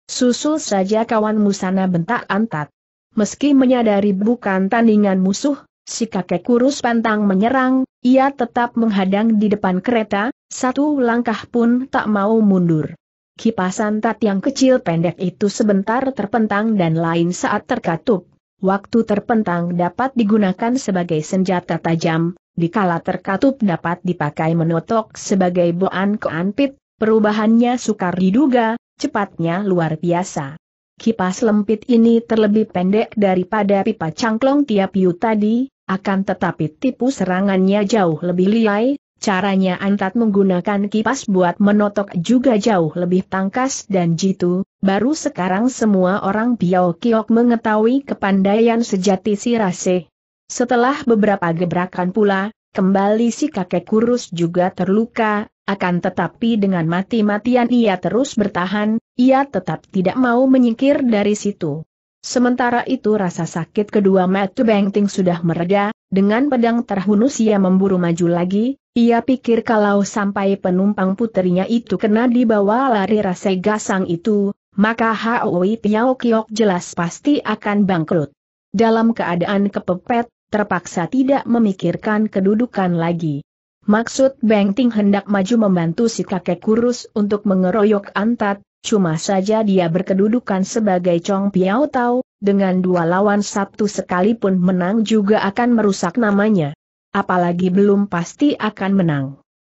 Speaker 1: Susul saja kawanmu sana bentak antat. Meski menyadari bukan tandingan musuh, si kakek kurus pantang menyerang, ia tetap menghadang di depan kereta, satu langkah pun tak mau mundur. Kipasan tat yang kecil pendek itu sebentar terpentang dan lain saat terkatup. Waktu terpentang dapat digunakan sebagai senjata tajam, dikala terkatup dapat dipakai menotok sebagai boan keanpit, perubahannya sukar diduga, cepatnya luar biasa. Kipas lempit ini terlebih pendek daripada pipa cangklong tiap yu tadi, akan tetapi tipu serangannya jauh lebih liai, Caranya antat menggunakan kipas buat menotok juga jauh lebih tangkas dan jitu, baru sekarang semua orang Piao Kiok mengetahui kepandaian sejati si Rase. Setelah beberapa gebrakan pula, kembali si kakek kurus juga terluka, akan tetapi dengan mati-matian ia terus bertahan, ia tetap tidak mau menyingkir dari situ. Sementara itu rasa sakit kedua Matu Bengting sudah mereda, dengan pedang terhunus ia memburu maju lagi, ia pikir kalau sampai penumpang putrinya itu kena dibawa lari rasa gasang itu, maka Haoi Piao Kiok jelas pasti akan bangkrut. Dalam keadaan kepepet, terpaksa tidak memikirkan kedudukan lagi. Maksud Bengting hendak maju membantu si kakek kurus untuk mengeroyok Antat, Cuma saja dia berkedudukan sebagai Chong Piao Tao, dengan dua lawan Sabtu sekalipun menang juga akan merusak namanya. Apalagi belum pasti akan menang.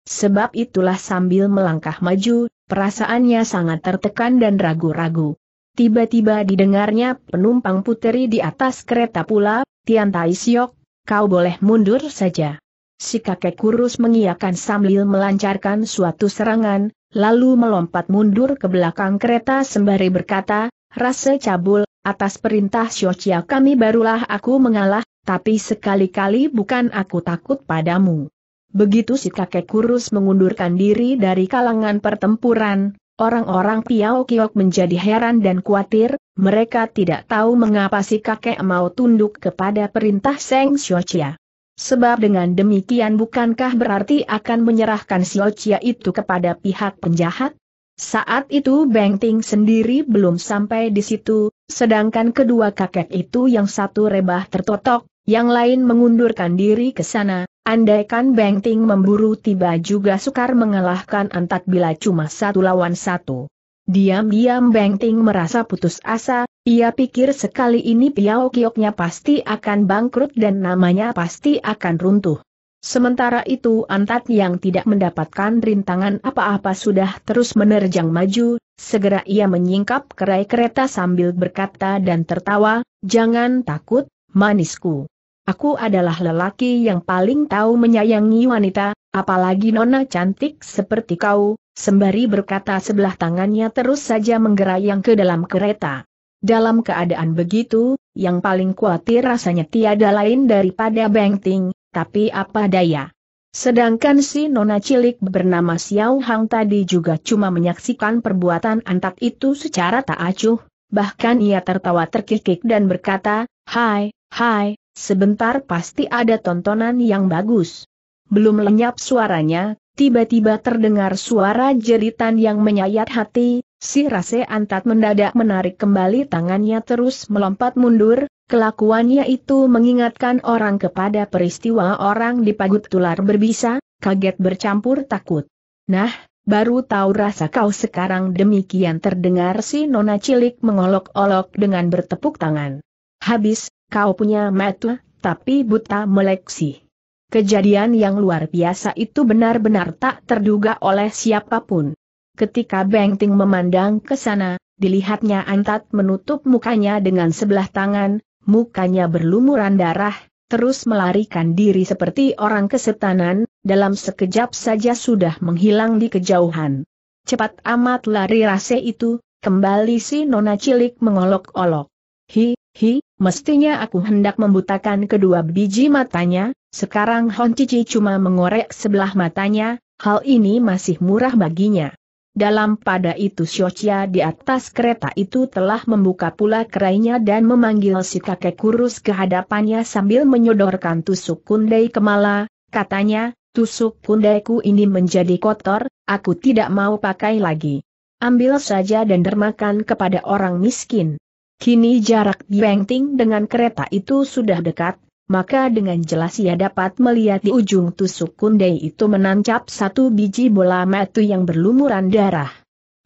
Speaker 1: Sebab itulah sambil melangkah maju, perasaannya sangat tertekan dan ragu-ragu. Tiba-tiba didengarnya penumpang puteri di atas kereta pula, Tian Tai Siok, kau boleh mundur saja. Si kakek kurus mengiakan sambil melancarkan suatu serangan, lalu melompat mundur ke belakang kereta sembari berkata, Rasa cabul, atas perintah Siocia kami barulah aku mengalah, tapi sekali-kali bukan aku takut padamu. Begitu si kakek kurus mengundurkan diri dari kalangan pertempuran, orang-orang Piao Kiok menjadi heran dan khawatir, mereka tidak tahu mengapa si kakek mau tunduk kepada perintah Seng Siocia. Sebab dengan demikian bukankah berarti akan menyerahkan Siocia itu kepada pihak penjahat? Saat itu Beng Ting sendiri belum sampai di situ, sedangkan kedua kakek itu yang satu rebah tertotok, yang lain mengundurkan diri ke sana, andaikan Beng Ting memburu tiba juga sukar mengalahkan antat bila cuma satu lawan satu. Diam-diam Beng Ting merasa putus asa, ia pikir sekali ini Piao Kioknya pasti akan bangkrut dan namanya pasti akan runtuh. Sementara itu Antat yang tidak mendapatkan rintangan apa-apa sudah terus menerjang maju, segera ia menyingkap kerai kereta sambil berkata dan tertawa, Jangan takut, manisku. Aku adalah lelaki yang paling tahu menyayangi wanita, apalagi nona cantik seperti kau, sembari berkata sebelah tangannya terus saja menggerayang ke dalam kereta. Dalam keadaan begitu, yang paling khawatir rasanya tiada lain daripada Bengting, tapi apa daya. Sedangkan si nona cilik bernama Xiao Hang tadi juga cuma menyaksikan perbuatan antak itu secara tak acuh, bahkan ia tertawa terkikik dan berkata, Hai, hai, sebentar pasti ada tontonan yang bagus. Belum lenyap suaranya, tiba-tiba terdengar suara jeritan yang menyayat hati, si Rase Antat mendadak menarik kembali tangannya terus melompat mundur, kelakuannya itu mengingatkan orang kepada peristiwa orang di dipagut tular berbisa, kaget bercampur takut. Nah, baru tahu rasa kau sekarang demikian terdengar si nona cilik mengolok-olok dengan bertepuk tangan. Habis, kau punya mata, tapi buta meleksi. Kejadian yang luar biasa itu benar-benar tak terduga oleh siapapun. Ketika Beng Ting memandang ke sana, dilihatnya Antat menutup mukanya dengan sebelah tangan, mukanya berlumuran darah, terus melarikan diri seperti orang kesetanan, dalam sekejap saja sudah menghilang di kejauhan. Cepat amat lari rase itu, kembali si nona cilik mengolok-olok. Hi, hi, mestinya aku hendak membutakan kedua biji matanya, sekarang Hon Cici cuma mengorek sebelah matanya, hal ini masih murah baginya. Dalam pada itu Shochia di atas kereta itu telah membuka pula kerainya dan memanggil si kakek kurus ke hadapannya sambil menyodorkan tusuk kundai kemala, katanya, tusuk kundaiku ini menjadi kotor, aku tidak mau pakai lagi. Ambil saja dan dermakan kepada orang miskin. Kini jarak Ting dengan kereta itu sudah dekat, maka dengan jelas ia dapat melihat di ujung tusuk kundai itu menancap satu biji bola metu yang berlumuran darah.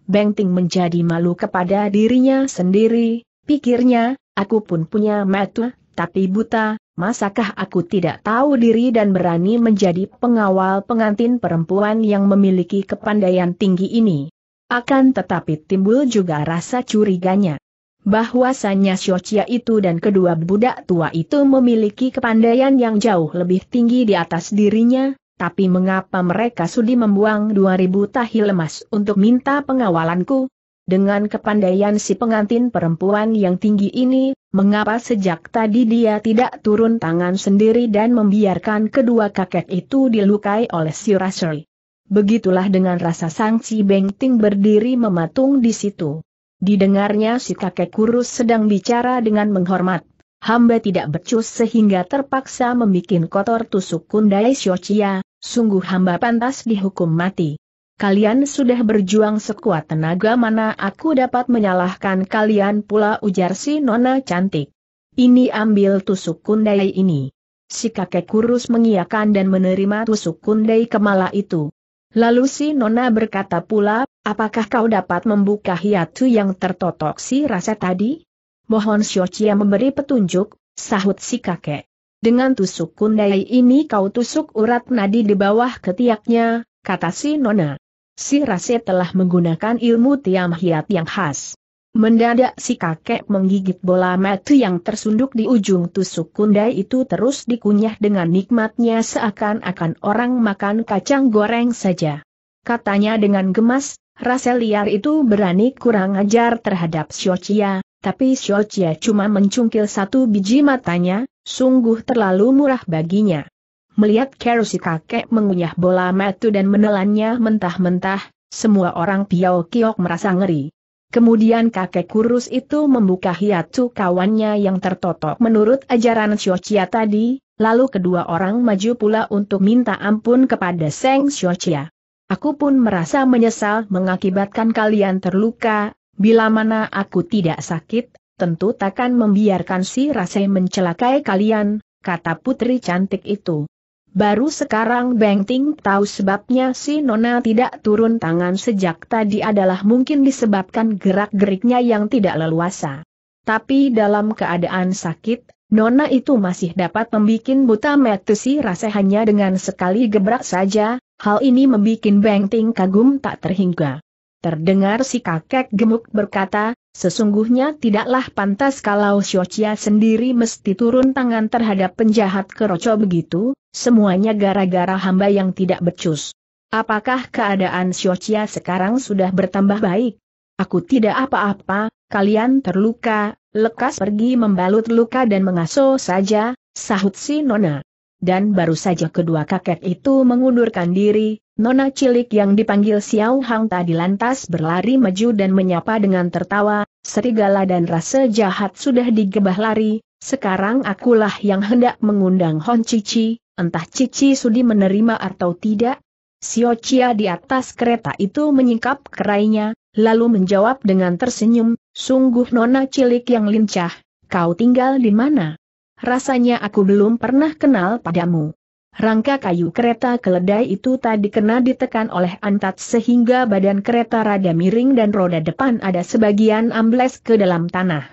Speaker 1: Bengting menjadi malu kepada dirinya sendiri, pikirnya, aku pun punya metu, tapi buta, masakah aku tidak tahu diri dan berani menjadi pengawal pengantin perempuan yang memiliki kepandaian tinggi ini? Akan tetapi timbul juga rasa curiganya bahwasannya Siocia itu dan kedua budak tua itu memiliki kepandaian yang jauh lebih tinggi di atas dirinya, tapi mengapa mereka sudi membuang 2000 tahil emas untuk minta pengawalanku? Dengan kepandaian si pengantin perempuan yang tinggi ini, mengapa sejak tadi dia tidak turun tangan sendiri dan membiarkan kedua kakek itu dilukai oleh si Rasul? Begitulah dengan rasa sangsi Beng Ting berdiri mematung di situ. Didengarnya si kakek kurus sedang bicara dengan menghormat. Hamba tidak becus sehingga terpaksa membuat kotor tusuk kundai Siocia, sungguh hamba pantas dihukum mati. Kalian sudah berjuang sekuat tenaga mana aku dapat menyalahkan kalian pula ujar si nona cantik. Ini ambil tusuk kundai ini. Si kakek kurus mengiakan dan menerima tusuk kundai kemala itu. Lalu si Nona berkata pula, apakah kau dapat membuka hiatu yang tertotok si rasa tadi? Mohon Xiochia memberi petunjuk, sahut si kakek. Dengan tusuk kundai ini kau tusuk urat nadi di bawah ketiaknya, kata si Nona. Si Rase telah menggunakan ilmu tiam hiat yang khas. Mendadak si kakek menggigit bola mati yang tersunduk di ujung tusuk kundai itu terus dikunyah dengan nikmatnya seakan-akan orang makan kacang goreng saja. Katanya dengan gemas, rasa liar itu berani kurang ajar terhadap Xiochia, tapi Xiochia cuma mencungkil satu biji matanya, sungguh terlalu murah baginya. Melihat Kero si kakek mengunyah bola mati dan menelannya mentah-mentah, semua orang Piao Kiok merasa ngeri. Kemudian kakek kurus itu membuka hiatu kawannya yang tertotok menurut ajaran Xiochia tadi, lalu kedua orang maju pula untuk minta ampun kepada Seng Xiochia. Aku pun merasa menyesal mengakibatkan kalian terluka, bila mana aku tidak sakit, tentu takkan membiarkan si Rasai mencelakai kalian, kata putri cantik itu. Baru sekarang Beng Ting tahu sebabnya si Nona tidak turun tangan sejak tadi adalah mungkin disebabkan gerak-geriknya yang tidak leluasa. Tapi dalam keadaan sakit, Nona itu masih dapat membuat buta metusi rasa hanya dengan sekali gebrak saja, hal ini membuat Beng Ting kagum tak terhingga. Terdengar si kakek gemuk berkata, Sesungguhnya tidaklah pantas kalau Xiochia sendiri mesti turun tangan terhadap penjahat keroco begitu, semuanya gara-gara hamba yang tidak becus. Apakah keadaan Xiochia sekarang sudah bertambah baik? Aku tidak apa-apa, kalian terluka, lekas pergi membalut luka dan mengasuh saja, sahut si Nona. Dan baru saja kedua kakek itu mengundurkan diri, Nona cilik yang dipanggil Xiao Hang tadi lantas berlari maju dan menyapa dengan tertawa, serigala dan rasa jahat sudah digebah lari, sekarang akulah yang hendak mengundang Hon Cici, entah Cici sudi menerima atau tidak. Xiao Chia di atas kereta itu menyingkap kerainya, lalu menjawab dengan tersenyum, sungguh nona cilik yang lincah, kau tinggal di mana? Rasanya aku belum pernah kenal padamu. Rangka kayu kereta keledai itu tadi kena ditekan oleh antat sehingga badan kereta rada miring dan roda depan ada sebagian ambles ke dalam tanah.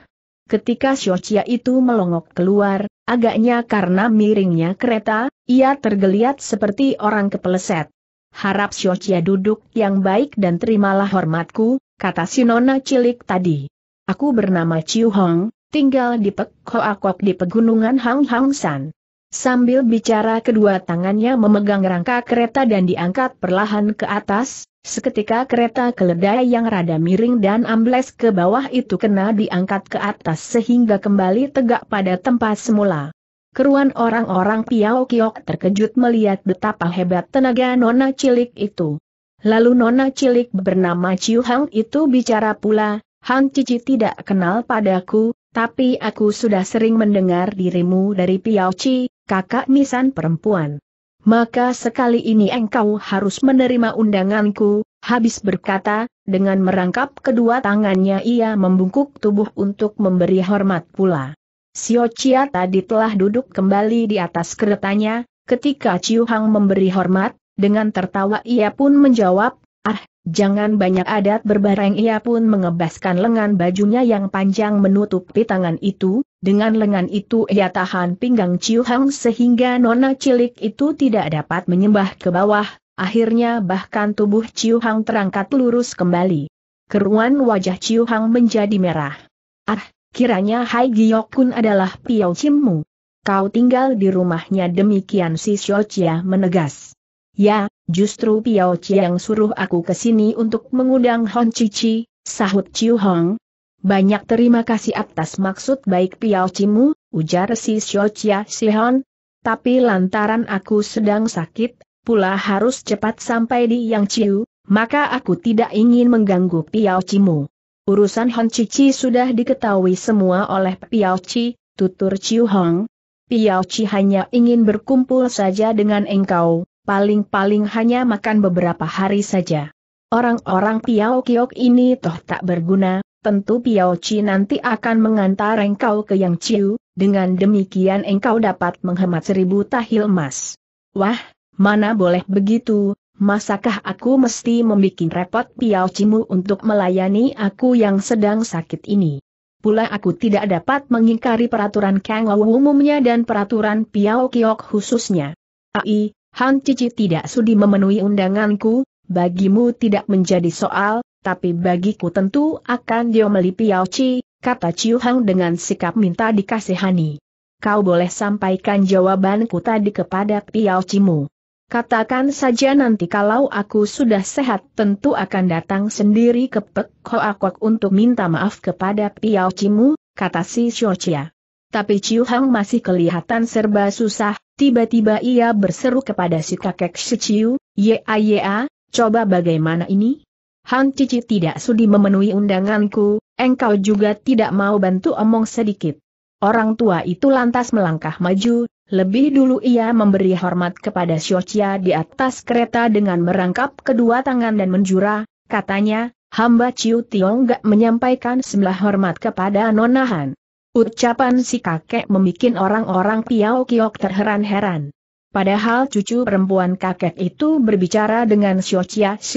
Speaker 1: Ketika Shochia itu melongok keluar, agaknya karena miringnya kereta, ia tergeliat seperti orang kepeleset. Harap Shochia duduk yang baik dan terimalah hormatku, kata si cilik tadi. Aku bernama Chiu Hong, tinggal di Pek Hoa di Pegunungan Hang Hang San. Sambil bicara kedua tangannya memegang rangka kereta dan diangkat perlahan ke atas, seketika kereta keledai yang rada miring dan ambles ke bawah itu kena diangkat ke atas sehingga kembali tegak pada tempat semula. Keruan orang-orang Piao Kiok terkejut melihat betapa hebat tenaga nona cilik itu. Lalu nona cilik bernama Chiu Hang itu bicara pula, Hang Cici tidak kenal padaku, tapi aku sudah sering mendengar dirimu dari Piao Ci, kakak nisan perempuan. Maka sekali ini engkau harus menerima undanganku, habis berkata, dengan merangkap kedua tangannya ia membungkuk tubuh untuk memberi hormat pula. Sio Chia tadi telah duduk kembali di atas keretanya, ketika Chiu Hang memberi hormat, dengan tertawa ia pun menjawab, Ah, Jangan banyak adat berbareng ia pun mengebaskan lengan bajunya yang panjang menutupi tangan itu, dengan lengan itu ia tahan pinggang Ciu Hang sehingga nona cilik itu tidak dapat menyembah ke bawah, akhirnya bahkan tubuh Ciu Hang terangkat lurus kembali. Keruan wajah Ciu Hang menjadi merah. Ah, kiranya Hai Giok Kun adalah Piao Chimmu. Kau tinggal di rumahnya demikian si Xiao Chia menegas. Ya, Justru Piao yang suruh aku ke sini untuk mengundang Hon Cici, sahut Ciu Hong. Banyak terima kasih atas maksud baik Piao Cimu, ujar si Xiao Chia Hon. Tapi lantaran aku sedang sakit, pula harus cepat sampai di Yang Ciu, maka aku tidak ingin mengganggu Piao Cimu. Urusan Hon Cici sudah diketahui semua oleh Piao Chi, tutur Ciu Hong. Piao Chi hanya ingin berkumpul saja dengan engkau, paling-paling hanya makan beberapa hari saja. Orang-orang Piao Kiok ini toh tak berguna, tentu Piao Chi nanti akan mengantar engkau ke Yang Ciu, dengan demikian engkau dapat menghemat seribu tahil emas. Wah, mana boleh begitu, masakah aku mesti membuat repot Piao mu untuk melayani aku yang sedang sakit ini? Pula aku tidak dapat mengingkari peraturan Kang Wu umumnya dan peraturan Piao Kiok khususnya. Ai, Han Cici tidak sudi memenuhi undanganku, bagimu tidak menjadi soal, tapi bagiku tentu akan melipi Yao Ci, kata Ciu Hang dengan sikap minta dikasihani. Kau boleh sampaikan jawabanku tadi kepada Piao Cimu. Katakan saja nanti kalau aku sudah sehat tentu akan datang sendiri ke Pek Hoa Kok untuk minta maaf kepada Piao Cimu, kata si Shochia tapi Chiu Hang masih kelihatan serba susah, tiba-tiba ia berseru kepada si kakek si Ciu, ya ya, coba bagaimana ini? Han Cici tidak sudi memenuhi undanganku, engkau juga tidak mau bantu omong sedikit. Orang tua itu lantas melangkah maju, lebih dulu ia memberi hormat kepada Chia di atas kereta dengan merangkap kedua tangan dan menjura, katanya, hamba Chiu Tiong gak menyampaikan sembelah hormat kepada Nona Han. Ucapan si kakek membuat orang-orang Piao Kiok terheran-heran. Padahal cucu perempuan kakek itu berbicara dengan si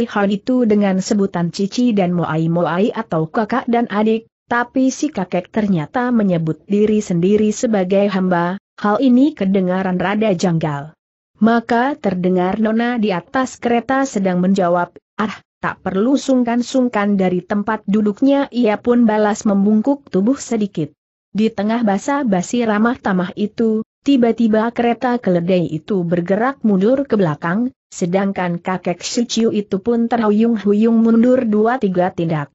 Speaker 1: han itu dengan sebutan cici dan moai-moai atau kakak dan adik, tapi si kakek ternyata menyebut diri sendiri sebagai hamba, hal ini kedengaran rada janggal. Maka terdengar Nona di atas kereta sedang menjawab, ah, tak perlu sungkan-sungkan dari tempat duduknya ia pun balas membungkuk tubuh sedikit. Di tengah basa-basi ramah tamah itu, tiba-tiba kereta keledai itu bergerak mundur ke belakang, sedangkan kakek Shuciu itu pun terhuyung-huyung mundur dua tiga tindak.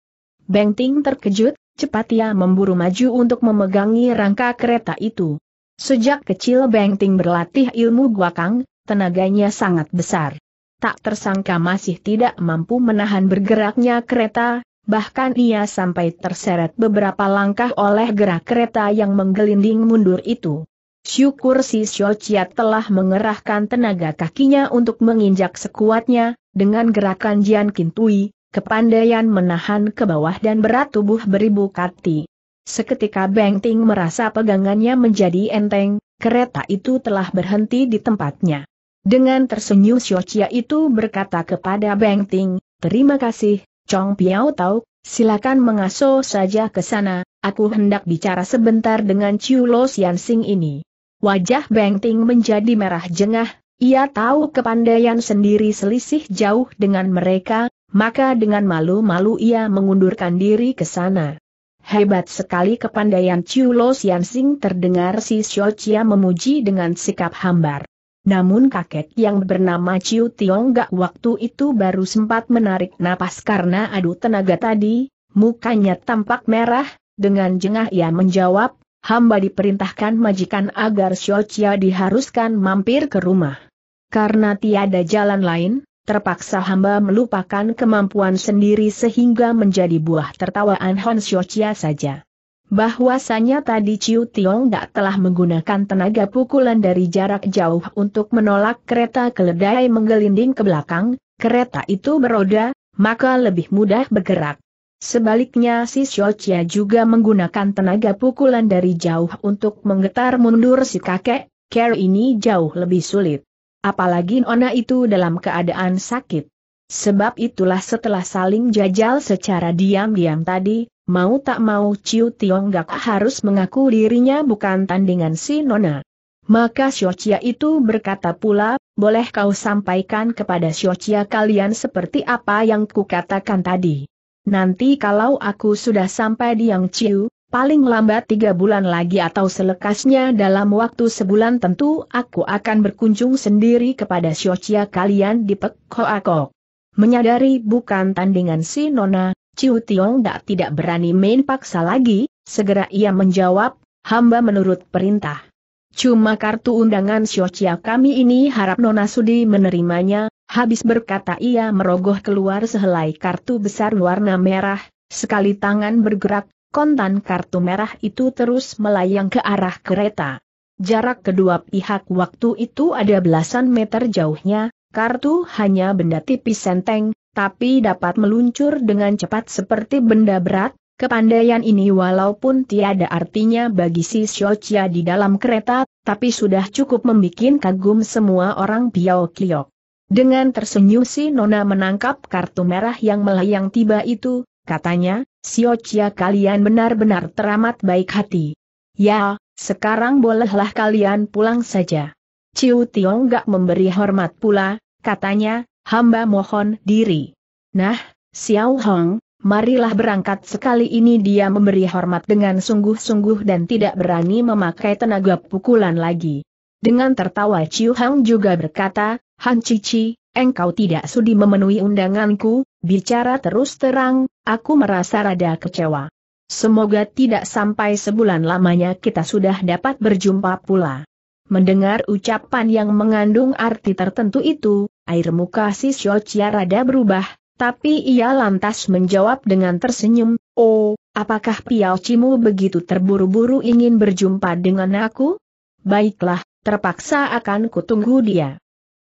Speaker 1: Bengting terkejut, cepat ia memburu maju untuk memegangi rangka kereta itu. Sejak kecil Bengting berlatih ilmu guakang, tenaganya sangat besar. Tak tersangka masih tidak mampu menahan bergeraknya kereta, Bahkan ia sampai terseret beberapa langkah oleh gerak kereta yang menggelinding mundur itu. Syukur si Xiaoqiat telah mengerahkan tenaga kakinya untuk menginjak sekuatnya, dengan gerakan Jian Kintui, kepandaian menahan ke bawah dan berat tubuh beribu kati. Seketika Beng Ting merasa pegangannya menjadi enteng, kereta itu telah berhenti di tempatnya. Dengan tersenyum Xiaoqia itu berkata kepada Beng Ting, terima kasih, Chong Piao tahu, silakan mengasuh saja ke sana, aku hendak bicara sebentar dengan Chiu Lo Sian Sing ini. Wajah Beng Ting menjadi merah jengah, ia tahu kepandaian sendiri selisih jauh dengan mereka, maka dengan malu-malu ia mengundurkan diri ke sana. Hebat sekali kepandaian Chiu Lo Sian Sing terdengar si Xiao Chia memuji dengan sikap hambar. Namun kakek yang bernama Ciu Tiong Gak waktu itu baru sempat menarik napas karena adu tenaga tadi, mukanya tampak merah, dengan jengah ia menjawab, hamba diperintahkan majikan agar Xiao Chia diharuskan mampir ke rumah. Karena tiada jalan lain, terpaksa hamba melupakan kemampuan sendiri sehingga menjadi buah tertawaan Hon Xiao Chia saja bahwasanya tadi Ciu Tiong tidak telah menggunakan tenaga pukulan dari jarak jauh untuk menolak kereta keledai menggelinding ke belakang, kereta itu beroda, maka lebih mudah bergerak. Sebaliknya si Xiaochia juga menggunakan tenaga pukulan dari jauh untuk menggetar mundur si kakek, care ini jauh lebih sulit. Apalagi Nona itu dalam keadaan sakit. Sebab itulah setelah saling jajal secara diam-diam tadi, mau tak mau Ciu Tiong gak harus mengaku dirinya bukan tandingan si Nona. Maka Xiochia itu berkata pula, boleh kau sampaikan kepada Xiochia kalian seperti apa yang kukatakan tadi. Nanti kalau aku sudah sampai di Yang Ciu, paling lambat tiga bulan lagi atau selekasnya dalam waktu sebulan tentu aku akan berkunjung sendiri kepada Xiochia kalian di Pek Hoa Menyadari bukan tandingan si Nona, Ciu Tiong Da tidak berani main paksa lagi, segera ia menjawab, hamba menurut perintah. Cuma kartu undangan Siocia kami ini harap Nona Sudi menerimanya, habis berkata ia merogoh keluar sehelai kartu besar warna merah, sekali tangan bergerak, kontan kartu merah itu terus melayang ke arah kereta. Jarak kedua pihak waktu itu ada belasan meter jauhnya, kartu hanya benda tipis senteng, tapi dapat meluncur dengan cepat seperti benda berat, Kepandaian ini walaupun tiada artinya bagi si Xiaochia di dalam kereta, tapi sudah cukup membuat kagum semua orang Piao Kiok. Dengan tersenyum si Nona menangkap kartu merah yang melayang tiba itu, katanya, Xiaochia kalian benar-benar teramat baik hati. Ya, sekarang bolehlah kalian pulang saja. Ciu Tiong gak memberi hormat pula, katanya, hamba mohon diri. Nah, Xiao Hong, marilah berangkat sekali ini dia memberi hormat dengan sungguh-sungguh dan tidak berani memakai tenaga pukulan lagi. Dengan tertawa Xiao Hang juga berkata, Han Cici, engkau tidak sudi memenuhi undanganku, bicara terus terang, aku merasa rada kecewa. Semoga tidak sampai sebulan lamanya kita sudah dapat berjumpa pula. Mendengar ucapan yang mengandung arti tertentu itu, air muka si Shochia rada berubah, tapi ia lantas menjawab dengan tersenyum, Oh, apakah Piao begitu terburu-buru ingin berjumpa dengan aku? Baiklah, terpaksa akan kutunggu dia.